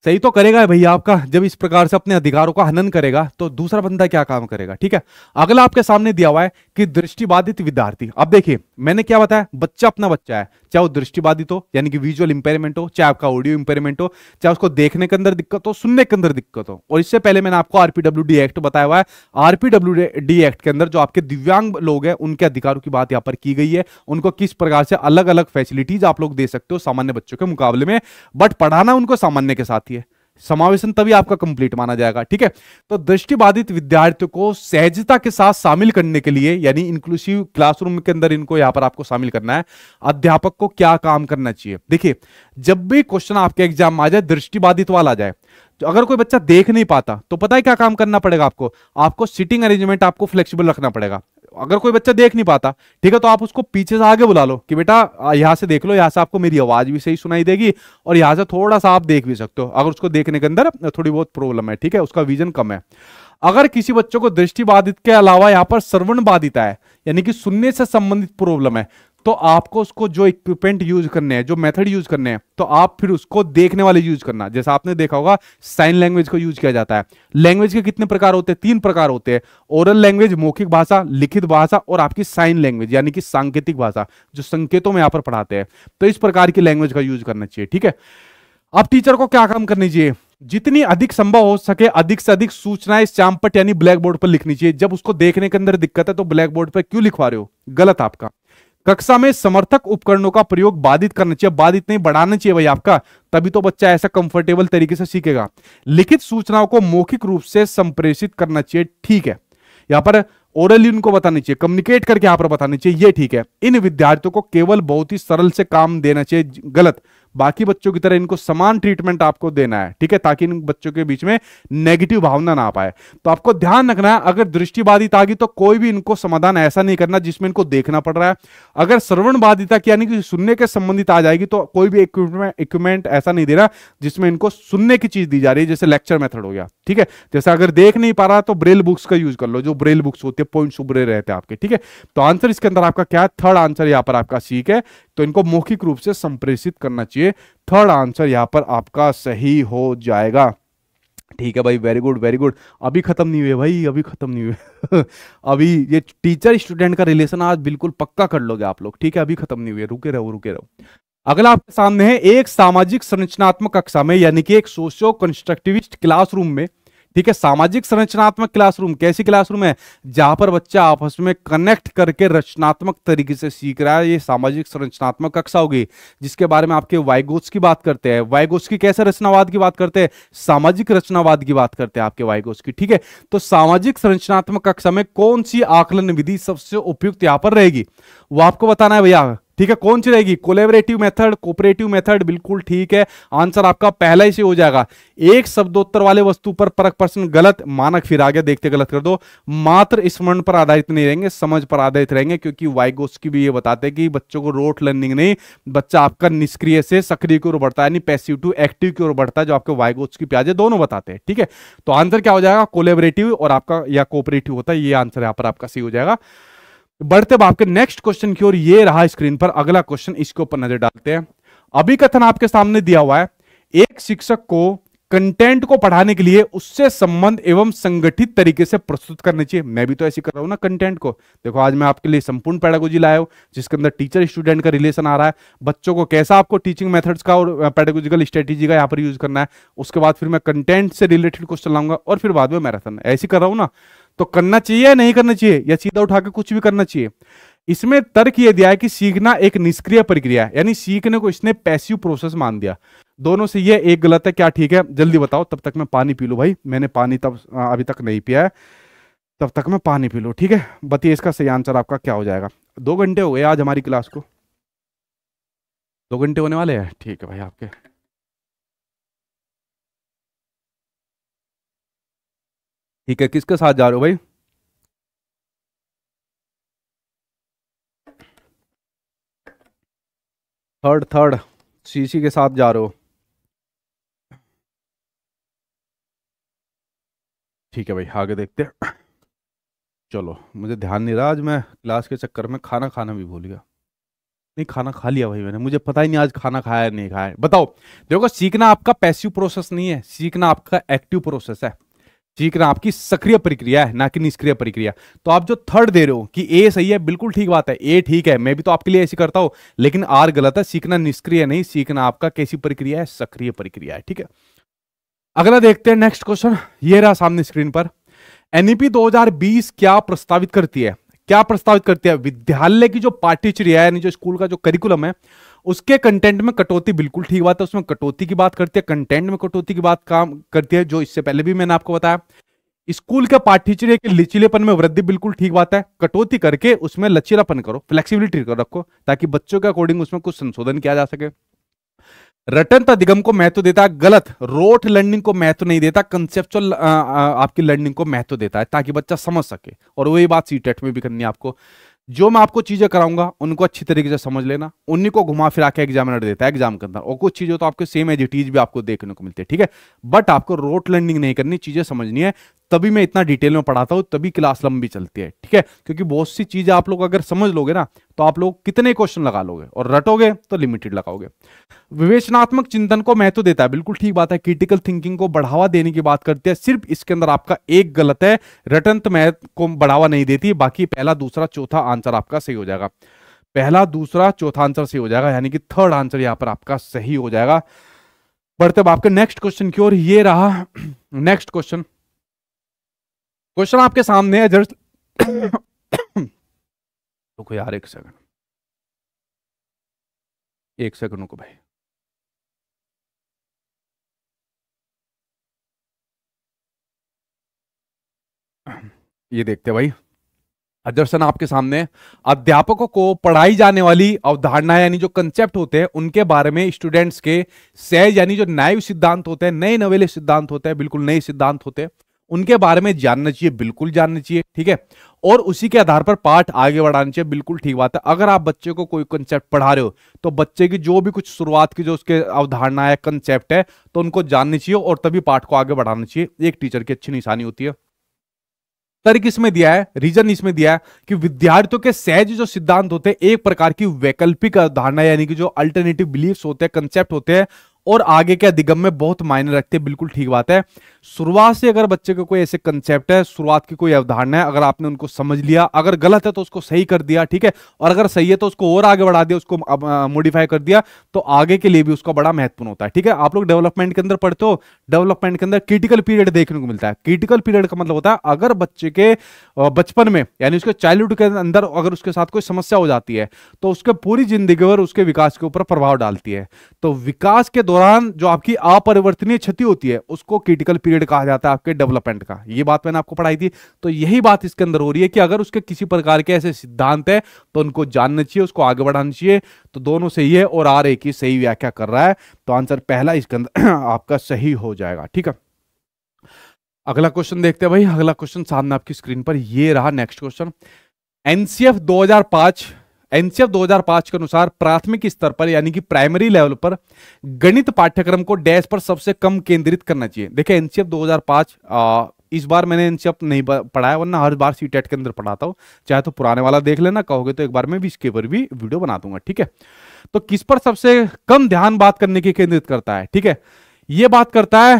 सही तो करेगा भैया आपका जब इस प्रकार से अपने अधिकारों का हनन करेगा तो दूसरा बंदा क्या काम करेगा ठीक है अगला आपके सामने दिया हुआ है कि दृष्टिबाधित विद्यार्थी अब देखिए मैंने क्या बताया बच्चा अपना बच्चा है चाहे वो दृष्टिबाधित हो यानी कि विजुअल इंपेयरमेंट हो चाहे आपका ऑडियो इंपेयरमेंट हो चाहे उसको देखने के अंदर दिक्कत हो सुनने के अंदर दिक्कत हो और इससे पहले मैंने आपको आरपीडब्ल्यू एक्ट बताया हुआ है आरपीडब्ल्यू डी एक्ट के अंदर जो आपके दिव्यांग लोग हैं उनके अधिकारों की बात यहाँ पर की गई है उनको किस प्रकार से अलग अलग फैसिलिटीज आप लोग दे सकते हो सामान्य बच्चों के मुकाबले में बट पढ़ाना उनको सामान्य के साथ ही है समावेशन तभी आपका कंप्लीट माना जाएगा ठीक है तो दृष्टिबाधित विद्यार्थियों को सहजता के साथ शामिल करने के लिए यानी इंक्लूसिव क्लासरूम के अंदर इनको यहां पर आपको शामिल करना है अध्यापक को क्या काम करना चाहिए देखिए जब भी क्वेश्चन आपके एग्जाम में आ जाए दृष्टिबाधित वाला आ जाए तो अगर कोई बच्चा देख नहीं पाता तो पता है क्या काम करना पड़ेगा आपको आपको सिटिंग अरेंजमेंट आपको फ्लेक्सिबल रखना पड़ेगा अगर कोई बच्चा देख नहीं पाता ठीक है तो आप उसको पीछे से आगे बुला लो कि बेटा यहाँ से देख लो यहाँ से आपको मेरी आवाज भी सही सुनाई देगी और यहाँ से थोड़ा सा आप देख भी सकते हो अगर उसको देखने के अंदर थोड़ी बहुत प्रॉब्लम है ठीक है उसका विजन कम है अगर किसी बच्चों को दृष्टि बाधित के अलावा यहाँ पर श्रवण बाधित है यानी कि सुनने से संबंधित प्रॉब्लम है तो आपको उसको जो इक्विपमेंट यूज करने हैं जो मेथड यूज करने हैं तो आप फिर उसको देखने वाले यूज करना जैसा आपने देखा होगा साइन लैंग्वेज को यूज किया जाता है लैंग्वेज के कितने प्रकार होते हैं तीन प्रकार होते हैं ओरल लैंग्वेज मौखिक भाषा लिखित भाषा और आपकी साइन लैंग्वेज यानी कि सांकेतिक भाषा जो संकेतों में यहां पर पढ़ाते हैं तो इस प्रकार की लैंग्वेज का यूज करना चाहिए ठीक है अब टीचर को क्या काम करनी चाहिए जितनी अधिक संभव हो सके अधिक से अधिक सूचना इस चांपट यानी ब्लैक बोर्ड पर लिखनी चाहिए जब उसको देखने के अंदर दिक्कत है तो ब्लैक बोर्ड पर क्यों लिखवा रहे हो गलत आपका कक्षा में समर्थक उपकरणों का प्रयोग बाधित करना चाहिए बाधित नहीं बढ़ाना चाहिए भाई आपका तभी तो बच्चा ऐसा कंफर्टेबल तरीके से सीखेगा लिखित सूचनाओं को मौखिक रूप से संप्रेषित करना चाहिए ठीक है यहां पर ओरली उनको बतानी चाहिए कम्युनिकेट करके यहां पर बतानी चाहिए ये ठीक है इन विद्यार्थियों को केवल बहुत ही सरल से काम देना चाहिए गलत बाकी बच्चों की तरह इनको समान ट्रीटमेंट आपको देना है ठीक है ताकि इन बच्चों के बीच में नेगेटिव भावना ना पाए तो आपको ध्यान रखना है अगर आ गई तो कोई भी इनको समाधान ऐसा नहीं करना जिसमें इनको देखना पड़ रहा है अगर श्रवण बाधिता की यानी कि सुनने के संबंधित आ जाएगी तो कोई भी इक्विपमेंट ऐसा नहीं देना जिसमें इनको सुनने की चीज दी जा रही है जैसे लेक्चर मेथड हो गया ठीक है जैसे अगर देख नहीं पा रहा तो ब्रेल बुक्स का यूज कर लो जो ब्रेल बुक्स होते हैं पॉइंट उभरे रहते हैं आपके ठीक है तो आंसर इसके अंदर आपका क्या है थर्ड आंसर यहां पर आपका सीख है तो इनको मौखिक रूप से संप्रेषित करना चाहिए थर्ड आंसर यहाँ पर आपका सही हो जाएगा ठीक है भाई वेरी गुड वेरी गुड अभी खत्म नहीं हुए भाई अभी खत्म नहीं हुए अभी ये टीचर स्टूडेंट का रिलेशन आज बिल्कुल पक्का कर लोगे आप लोग ठीक है अभी खत्म नहीं हुए रुके रहो रुके रहो अगला आपके सामने है एक सामाजिक संरचनात्मक कक्षा में यानी कि एक सोशो कंस्ट्रक्टिविस्ट क्लासरूम में ठीक है सामाजिक संरचनात्मक क्लासरूम कैसी क्लासरूम है जहां पर बच्चा आपस में कनेक्ट करके रचनात्मक तरीके से सीख रहा है ये सामाजिक संरचनात्मक कक्षा होगी जिसके बारे में आपके वाइगोस की बात करते हैं वाइगोस की कैसे रचनावाद की बात करते हैं सामाजिक रचनावाद की बात करते हैं आपके वाइगोस की ठीक है तो सामाजिक संरचनात्मक कक्षा में कौन सी आकलन विधि सबसे उपयुक्त यहां पर रहेगी वो आपको बताना है भैया ठीक है कौन सी रहेगी कोलेबरेटिव मेथड कोपरेटिव मेथड बिल्कुल ठीक है आंसर आपका पहला ही से हो जाएगा एक शब्दोत्तर वाले वस्तु पर परक प्रश्न गलत मानक फिर आ गया देखते गलत कर दो मात्र स्मरण पर आधारित नहीं रहेंगे समझ पर आधारित रहेंगे क्योंकि वाइगोस की भी ये बताते हैं कि बच्चों को रोट लर्निंग नहीं बच्चा आपका निष्क्रिय से सक्रिय की ओर बढ़ता है यानी पैसिव टू एक्टिव की ओर बढ़ता है जो आपके वाइगोस की प्याजे दोनों बताते हैं ठीक है तो आंसर क्या हो जाएगा कोलेबरेटिव और आपका या कोपरेटिव होता है ये आंसर यहां पर आपका सही हो जाएगा बढ़ते बाप के नेक्स्ट क्वेश्चन की ओर ये रहा स्क्रीन पर अगला क्वेश्चन इसके ऊपर नजर डालते हैं अभी कथन आपके सामने दिया हुआ है एक शिक्षक को कंटेंट को पढ़ाने के लिए उससे संबंध एवं संगठित तरीके से प्रस्तुत करने चाहिए मैं भी तो ऐसी कर रहा हूं ना कंटेंट को देखो आज मैं आपके लिए संपूर्ण पैडागोजी लाया हूं जिसके अंदर टीचर स्टूडेंट का रिलेशन आ रहा है बच्चों को कैसा आपको टीचिंग मेथड्स का और पैडागोजिकल स्ट्रेटेजी का यहाँ पर यूज करना है उसके बाद फिर मैं कंटेंट से रिलेटेड क्वेश्चन लाऊंगा और फिर बाद में मैराथन ऐसी कर रहा हूँ ना तो करना चाहिए या नहीं करना चाहिए या सीधा उठाकर कुछ भी करना चाहिए इसमें तर्क यह दिया है कि सीखना एक निष्क्रिय प्रक्रिया है यानी सीखने को इसने पैसिव प्रोसेस मान दिया दोनों से यह एक गलत है क्या ठीक है जल्दी बताओ तब तक मैं पानी पी लू भाई मैंने पानी तब अभी तक नहीं पिया है तब तक मैं पानी पी लू ठीक है बताइए इसका सही आंसर आपका क्या हो जाएगा दो घंटे हो गए आज हमारी क्लास को दो घंटे होने वाले हैं ठीक है भाई आपके ठीक है किसके साथ जा रहे हो भाई थर्ड थर्ड सीसी के साथ जा रहे हो ठीक है भाई आगे देखते हैं चलो मुझे ध्यान नहीं रहा आज मैं क्लास के चक्कर में खाना खाना भी भूल गया नहीं खाना खा लिया भाई मैंने मुझे पता ही नहीं आज खाना खाया नहीं खाया बताओ देखो सीखना आपका पैसिव प्रोसेस नहीं है सीखना आपका एक्टिव प्रोसेस है ठीक ना आपकी सक्रिय प्रक्रिया है ना कि निष्क्रिय प्रक्रिया तो आप जो थर्ड दे रहे हो कि ए सही है बिल्कुल ठीक बात है ए ठीक है मैं भी तो आपके लिए ऐसी करता हूं लेकिन आर गलत है सीखना निष्क्रिय नहीं सीखना आपका कैसी प्रक्रिया है सक्रिय प्रक्रिया है ठीक है अगला देखते हैं नेक्स्ट क्वेश्चन ये रहा सामने स्क्रीन पर एनईपी e दो क्या प्रस्तावित करती है क्या प्रस्तावित करती है विद्यालय की जो पाठ्यचर्या यानी जो स्कूल का जो करिकुलम है उसके कंटेंट में कटौती बिल्कुल ठीक बात है उसमें कटौती की बात करती है कंटेंट में कटौती की बात काम करती है जो इससे पहले भी मैंने आपको बताया स्कूल के पाठ्यचर्य के लचीलेपन में वृद्धि बिल्कुल ठीक बात है कटौती करके उसमें लचीलापन करो फ्लेक्सिबिलिटी कर रखो ताकि बच्चों के अकॉर्डिंग उसमें कुछ संशोधन किया जा सके रटन अधिगम को महत्व देता है गलत रोट लर्निंग को महत्व नहीं देता कंसेप्चुअल आपकी लर्निंग को महत्व देता है ताकि बच्चा समझ सके और वही बात सी e में भी करनी है आपको जो मैं आपको चीजें कराऊंगा उनको अच्छी तरीके से समझ लेना उन्हीं को घुमा फिरा के एग्जामिनर देता है एग्जाम के अंदर और कुछ चीजें तो आपके सेम एजिटीज भी आपको देखने को मिलती है ठीक है बट आपको रोट लर्निंग नहीं करनी चीजें समझनी है तभी मैं इतना डिटेल में पढ़ाता हूँ तभी क्लास लंबी चलती है ठीक है क्योंकि बहुत सी चीज़ें आप लोग अगर समझ लोगे ना तो आप लोग कितने क्वेश्चन लगा लोगे और रटोगे तो लिमिटेड लगाओगे विवेचनात्मक चिंतन को महत्व तो देता है बिल्कुल ठीक बात है क्रिटिकल थिंकिंग को बढ़ावा देने की बात करती है सिर्फ इसके अंदर आपका एक गलत है रटन तो महत्व को बढ़ावा नहीं देती बाकी पहला दूसरा चौथा आंसर आपका सही हो जाएगा पहला दूसरा चौथा आंसर सही हो जाएगा यानी कि थर्ड आंसर यहाँ पर आपका सही हो जाएगा बढ़ते आपके नेक्स्ट क्वेश्चन की ओर ये रहा नेक्स्ट क्वेश्चन क्वेश्चन आपके सामने है जस्ट रुको यार एक सेकंड एक सेकंड रुको भाई ये देखते भाई दर्शन आपके सामने अध्यापकों को पढ़ाई जाने वाली अवधारणा यानी जो कंसेप्ट होते हैं उनके बारे में स्टूडेंट्स के सहज यानी जो नए सिद्धांत होते हैं नए नवेले सिद्धांत होते हैं बिल्कुल नए सिद्धांत होते हैं उनके बारे में जानना चाहिए बिल्कुल जानना चाहिए ठीक है और उसी के आधार पर पाठ आगे बढ़ाना चाहिए बिल्कुल ठीक बात है अगर आप बच्चे को कोई कंसेप्ट पढ़ा रहे हो तो बच्चे की जो भी कुछ शुरुआत की जो उसके अवधारणा है कंसेप्ट है तो उनको जाननी चाहिए और तभी पाठ को आगे बढ़ाना चाहिए एक टीचर की अच्छी निशानी होती है तर्क इसमें दिया है रीजन इसमें दिया है कि विद्यार्थियों के सहज जो सिद्धांत होते हैं एक प्रकार की वैकल्पिक अवधारणा यानी कि जो अल्टरनेटिव बिलीफ होते हैं कंसेप्ट होते हैं और आगे के अधिगम में बहुत मायने रखते हैं बिल्कुल ठीक बात है शुरुआत से अगर बच्चे का को कोई ऐसे कंसेप्ट है शुरुआत की कोई अवधारणा है अगर आपने उनको समझ लिया अगर गलत है तो उसको सही कर दिया ठीक है और अगर सही है तो उसको और आगे बढ़ा दिया उसको मॉडिफाई कर दिया तो आगे के लिए भी उसका बड़ा महत्वपूर्ण होता है ठीक है आप लोग डेवलपमेंट के अंदर पढ़ते हो डेवलपमेंट के अंदर क्रिटिकल पीरियड देखने को मिलता है क्रिटिकल पीरियड का मतलब होता है अगर बच्चे के बचपन में यानी उसके चाइल्डहुड के अंदर अगर उसके साथ कोई समस्या हो जाती है तो उसके पूरी जिंदगी भर उसके विकास के ऊपर प्रभाव डालती है तो विकास के दौरान दौरान जो आपकी अपरिवर्तनीय क्षति होती है उसको क्रिटिकल पीरियड कहा जाता है आपके डेवलपमेंट का ये बात मैंने आपको पढ़ाई थी तो यही बात इसके अंदर हो रही है कि अगर उसके किसी प्रकार के ऐसे सिद्धांत है तो उनको जानना चाहिए उसको आगे बढ़ाना चाहिए तो दोनों सही है और आर ए की सही व्याख्या कर रहा है तो आंसर पहला इसके अंदर आपका सही हो जाएगा ठीक है अगला क्वेश्चन देखते हैं भाई अगला क्वेश्चन सामने आपकी स्क्रीन पर ये रहा नेक्स्ट क्वेश्चन एनसीएफ 2005 एनसीएफ 2005 के अनुसार प्राथमिक स्तर पर यानी कि प्राइमरी लेवल पर गणित पाठ्यक्रम को डैश पर सबसे कम केंद्रित करना चाहिए देखिए एनसीएफ 2005 इस बार मैंने एनसीएफ नहीं पढ़ाया वरना हर बार सी के अंदर पढ़ाता हूँ चाहे तो पुराने वाला देख लेना कहोगे तो एक बार मैं भी इसके ऊपर भी वीडियो बना दूंगा ठीक है तो किस पर सबसे कम ध्यान बात करने की केंद्रित करता है ठीक है ये बात करता है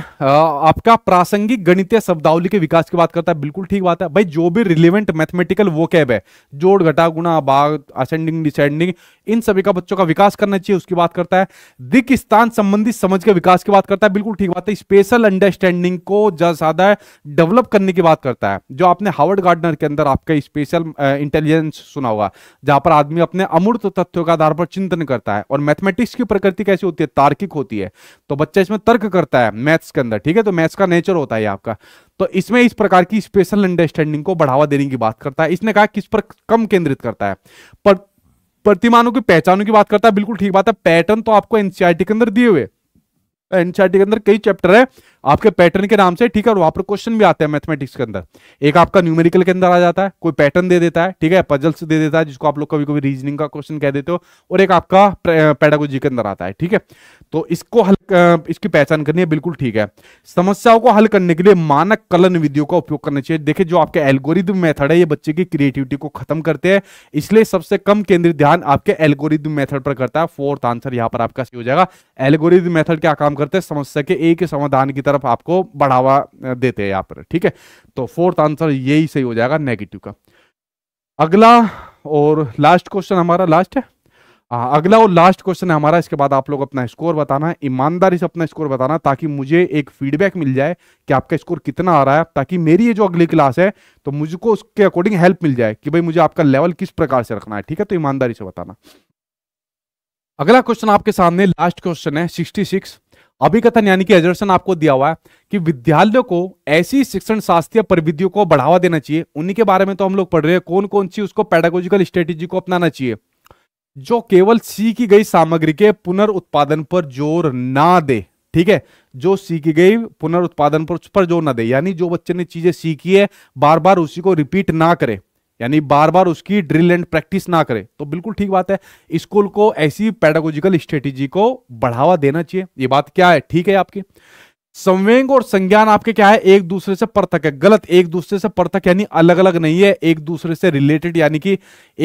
आपका प्रासंगिक गणितीय शब्दावली के विकास की बात करता है बिल्कुल ठीक बात है भाई जो भी रिलेवेंट मैथमेटिकल वो कैब है जोड़ घटा गुना बाग असेंडिंग डिसेंडिंग इन सभी का बच्चों का विकास करना चाहिए उसकी बात करता है दिक स्थान संबंधी समझ के विकास की बात करता है बिल्कुल ठीक बात है स्पेशल अंडरस्टैंडिंग को ज्यादा डेवलप करने की बात करता है जो आपने हावर्ड गार्डनर के अंदर आपका स्पेशल इंटेलिजेंस सुना होगा जहां पर आदमी अपने अमूर्त तथ्यों के आधार पर चिंतन करता है और मैथमेटिक्स की प्रकृति कैसी होती है तार्किक होती है तो बच्चा इसमें तर्क वर्क करता है मैथ्स के अंदर ठीक है तो मैथ्स का नेचर होता है आपका तो इसमें इस प्रकार की स्पेशल अंडरस्टैंडिंग को बढ़ावा देने की बात करता है इसने कहा किस पर कम केंद्रित करता है पर प्रतिमानों की पहचानों की बात करता है बिल्कुल ठीक बात है पैटर्न तो आपको एनसीआरटी के अंदर दिए हुए एनसीआरटी के अंदर कई चैप्टर है आपके पैटर्न के नाम से ठीक है और वहां पर क्वेश्चन भी आते हैं मैथमेटिक्स के अंदर एक आपका न्यूमेरिकल के अंदर आ जाता है कोई पैटर्न दे देता है ठीक है पजल्स दे देता है जिसको आप लोग कभी कभी रीजनिंग का क्वेश्चन कह देते हो और एक आपका पैडागोजी के अंदर आता है ठीक है तो इसको हल इसकी पहचान करनी है बिल्कुल ठीक है समस्याओं को हल करने के लिए मानक कलन विधियों का उपयोग करना चाहिए देखिए जो आपके एल्गोरिदम मेथड है ये बच्चे की क्रिएटिविटी को खत्म करते हैं इसलिए सबसे कम केंद्रित ध्यान आपके एल्गोरिदम मेथड पर करता है फोर्थ आंसर यहां पर आपका सही हो जाएगा एल्गोरिदम मेथड क्या काम करते हैं समस्या के एक समाधान की तरफ आपको बढ़ावा देते हैं यहाँ पर ठीक है तो फोर्थ आंसर यही सही हो जाएगा नेगेटिव का अगला और लास्ट क्वेश्चन हमारा लास्ट है आ, अगला और लास्ट क्वेश्चन है हमारा इसके बाद आप लोग अपना स्कोर बताना है ईमानदारी से अपना स्कोर बताना ताकि मुझे एक फीडबैक मिल जाए कि आपका स्कोर कितना आ रहा है ताकि मेरी ये जो अगली क्लास है तो मुझको उसके अकॉर्डिंग हेल्प मिल जाए कि भाई मुझे आपका लेवल किस प्रकार से रखना है ठीक है तो ईमानदारी से बताना अगला क्वेश्चन आपके सामने लास्ट क्वेश्चन है सिक्सटी अभी कथन यानी कि एजर्सन आपको दिया हुआ है कि विद्यालयों को ऐसी शिक्षण शास्त्रीय प्रविधियों को बढ़ावा देना चाहिए उन्हीं के बारे में तो हम लोग पढ़ रहे हैं कौन कौन सी उसको पेडागोजिकल स्ट्रेटेजी को अपनाना चाहिए जो केवल सी की गई सामग्री के पुनर्उत्पादन पर जोर ना दे ठीक है जो सीखी गई पुनर्उत्पादन पर जोर ना दे यानी जो बच्चे ने चीजें सीखी है बार बार उसी को रिपीट ना करे यानी बार बार उसकी ड्रिल एंड प्रैक्टिस ना करे तो बिल्कुल ठीक बात है स्कूल को ऐसी पैडागोजिकल स्ट्रेटेजी को बढ़ावा देना चाहिए ये बात क्या है ठीक है आपकी संवेग और संज्ञान आपके क्या है एक दूसरे से पृथक है गलत एक दूसरे से पृथक यानी अलग अलग नहीं है एक दूसरे से रिलेटेड यानी कि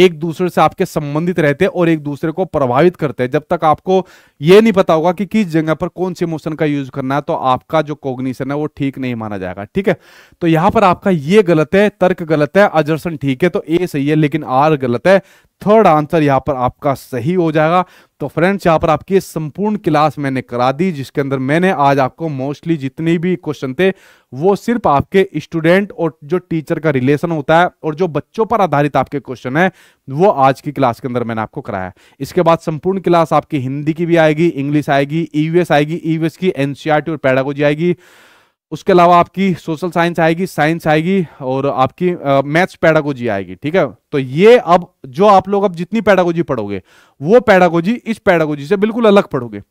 एक दूसरे से आपके संबंधित रहते हैं और एक दूसरे को प्रभावित करते हैं जब तक आपको यह नहीं पता होगा कि किस जगह पर कौन से इमोशन का यूज करना है तो आपका जो कोग्निशन है वो ठीक नहीं माना जाएगा ठीक है तो यहां पर आपका ये गलत है तर्क गलत है अजर्सन ठीक है तो ए सही है लेकिन आर गलत है थर्ड आंसर यहाँ पर आपका सही हो जाएगा तो फ्रेंड्स यहाँ पर आपकी संपूर्ण क्लास मैंने करा दी जिसके अंदर मैंने आज आपको मोस्टली जितनी भी क्वेश्चन थे वो सिर्फ आपके स्टूडेंट और जो टीचर का रिलेशन होता है और जो बच्चों पर आधारित आपके क्वेश्चन है वो आज की क्लास के अंदर मैंने आपको कराया इसके बाद संपूर्ण क्लास आपकी हिंदी की भी आएगी इंग्लिश आएगी ईवीएस e आएगी ईवीएस e की एनसीआरटी e और पैडागोजी आएगी उसके अलावा आपकी सोशल साइंस आएगी साइंस आएगी और आपकी मैथ्स पैडागोजी आएगी ठीक है तो ये अब जो आप लोग अब जितनी पैडागोजी पढ़ोगे वो पैडागोजी इस पैडागोजी से बिल्कुल अलग पढ़ोगे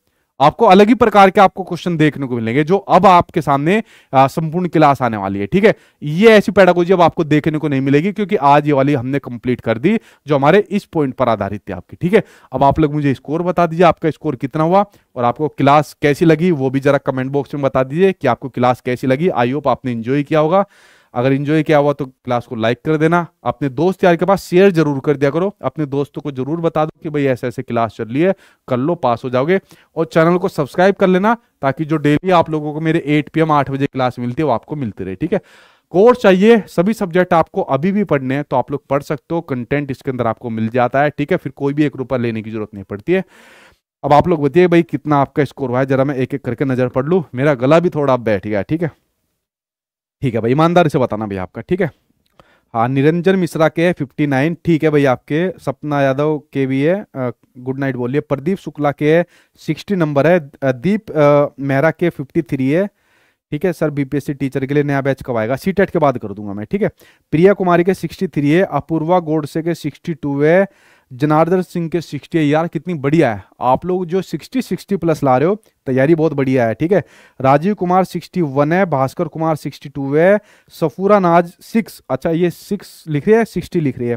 आपको अलग ही प्रकार के आपको क्वेश्चन देखने को मिलेंगे जो अब आपके सामने संपूर्ण क्लास आने वाली है ठीक है ये ऐसी पैडागोजी अब आपको देखने को नहीं मिलेगी क्योंकि आज ये वाली हमने कंप्लीट कर दी जो हमारे इस पॉइंट पर आधारित थी आपकी ठीक है अब आप लोग मुझे स्कोर बता दीजिए आपका स्कोर कितना हुआ और आपको क्लास कैसी लगी वो भी जरा कमेंट बॉक्स में बता दीजिए कि आपको क्लास कैसी लगी आई होप आपने इंजॉय किया होगा अगर इन्जॉय किया हुआ तो क्लास को लाइक कर देना अपने दोस्त यार के पास शेयर जरूर कर दिया करो अपने दोस्तों को जरूर बता दो कि भाई ऐसे ऐसे क्लास चल रही है कर लो पास हो जाओगे और चैनल को सब्सक्राइब कर लेना ताकि जो डेली आप लोगों को मेरे एट पी एम आठ बजे क्लास मिलती है वो आपको मिलती रहे ठीक है कोर्स चाहिए सभी सब्जेक्ट आपको अभी भी पढ़ने हैं तो आप लोग पढ़ सकते हो कंटेंट इसके अंदर आपको मिल जाता है ठीक है फिर कोई भी एक रुपया लेने की जरूरत नहीं पड़ती है अब आप लोग बताइए भाई कितना आपका स्कोर हुआ है जरा मैं एक एक करके नजर पढ़ लूँ मेरा गला भी थोड़ा बैठ गया ठीक है ठीक है भाई ईमानदारी से बताना भाई आपका ठीक है हाँ निरंजन मिश्रा के फिफ्टी नाइन ठीक है भाई आपके सपना यादव के भी है गुड नाइट बोलिए प्रदीप शुक्ला के सिक्सटी नंबर है दीप मेहरा के फिफ्टी थ्री है ठीक है सर बीपीएससी टीचर के लिए नया बैच कब आएगा सी के बाद कर दूंगा मैं ठीक है प्रिया कुमारी के सिक्सटी थ्री है अपूर्वा गोडसे के सिक्सटी टू है जनार्दन सिंह के 60 यार कितनी बढ़िया है आप लोग जो 60 60 प्लस ला रहे हो तैयारी बहुत बढ़िया है ठीक है राजीव कुमार 61 है भास्कर कुमार 62 है सफूरा नाज 6 अच्छा ये 6 लिख रही है 60 लिख रही है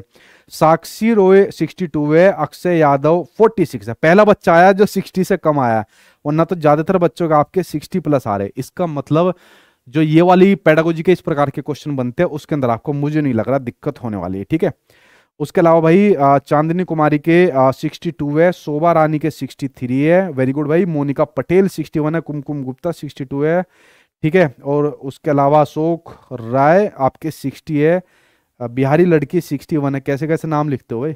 साक्षी रोए 62 है अक्षय यादव 46 है पहला बच्चा आया जो 60 से कम आया वरना तो ज़्यादातर बच्चों का आपके सिक्सटी प्लस आ रहे इसका मतलब जो ये वाली पेडागोजी के इस प्रकार के क्वेश्चन बनते हैं उसके अंदर आपको मुझे नहीं लग रहा दिक्कत होने वाली है ठीक है उसके अलावा भाई चांदनी कुमारी के सिक्सटी टू है शोभा रानी के सिक्सटी थ्री है वेरी गुड भाई मोनिका पटेल सिक्सटी वन है कुमकुम गुप्ता सिक्सटी टू है ठीक है और उसके अलावा अशोक राय आपके सिक्सटी है बिहारी लड़की सिक्सटी वन है कैसे कैसे नाम लिखते हो भाई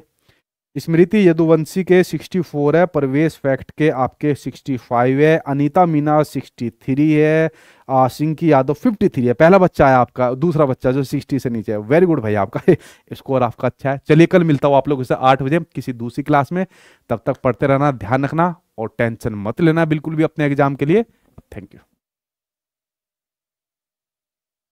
स्मृति यदुवंशी के 64 है परवेश फैक्ट के आपके 65 है अनीता मीना 63 है सिंकी यादव 53 है पहला बच्चा है आपका दूसरा बच्चा जो 60 से नीचे है वेरी गुड भाई आपका स्कोर आपका अच्छा है चलिए कल मिलता हूँ आप लोगों से आठ बजे किसी दूसरी क्लास में तब तक पढ़ते रहना ध्यान रखना और टेंशन मत लेना बिल्कुल भी अपने एग्जाम के लिए थैंक यू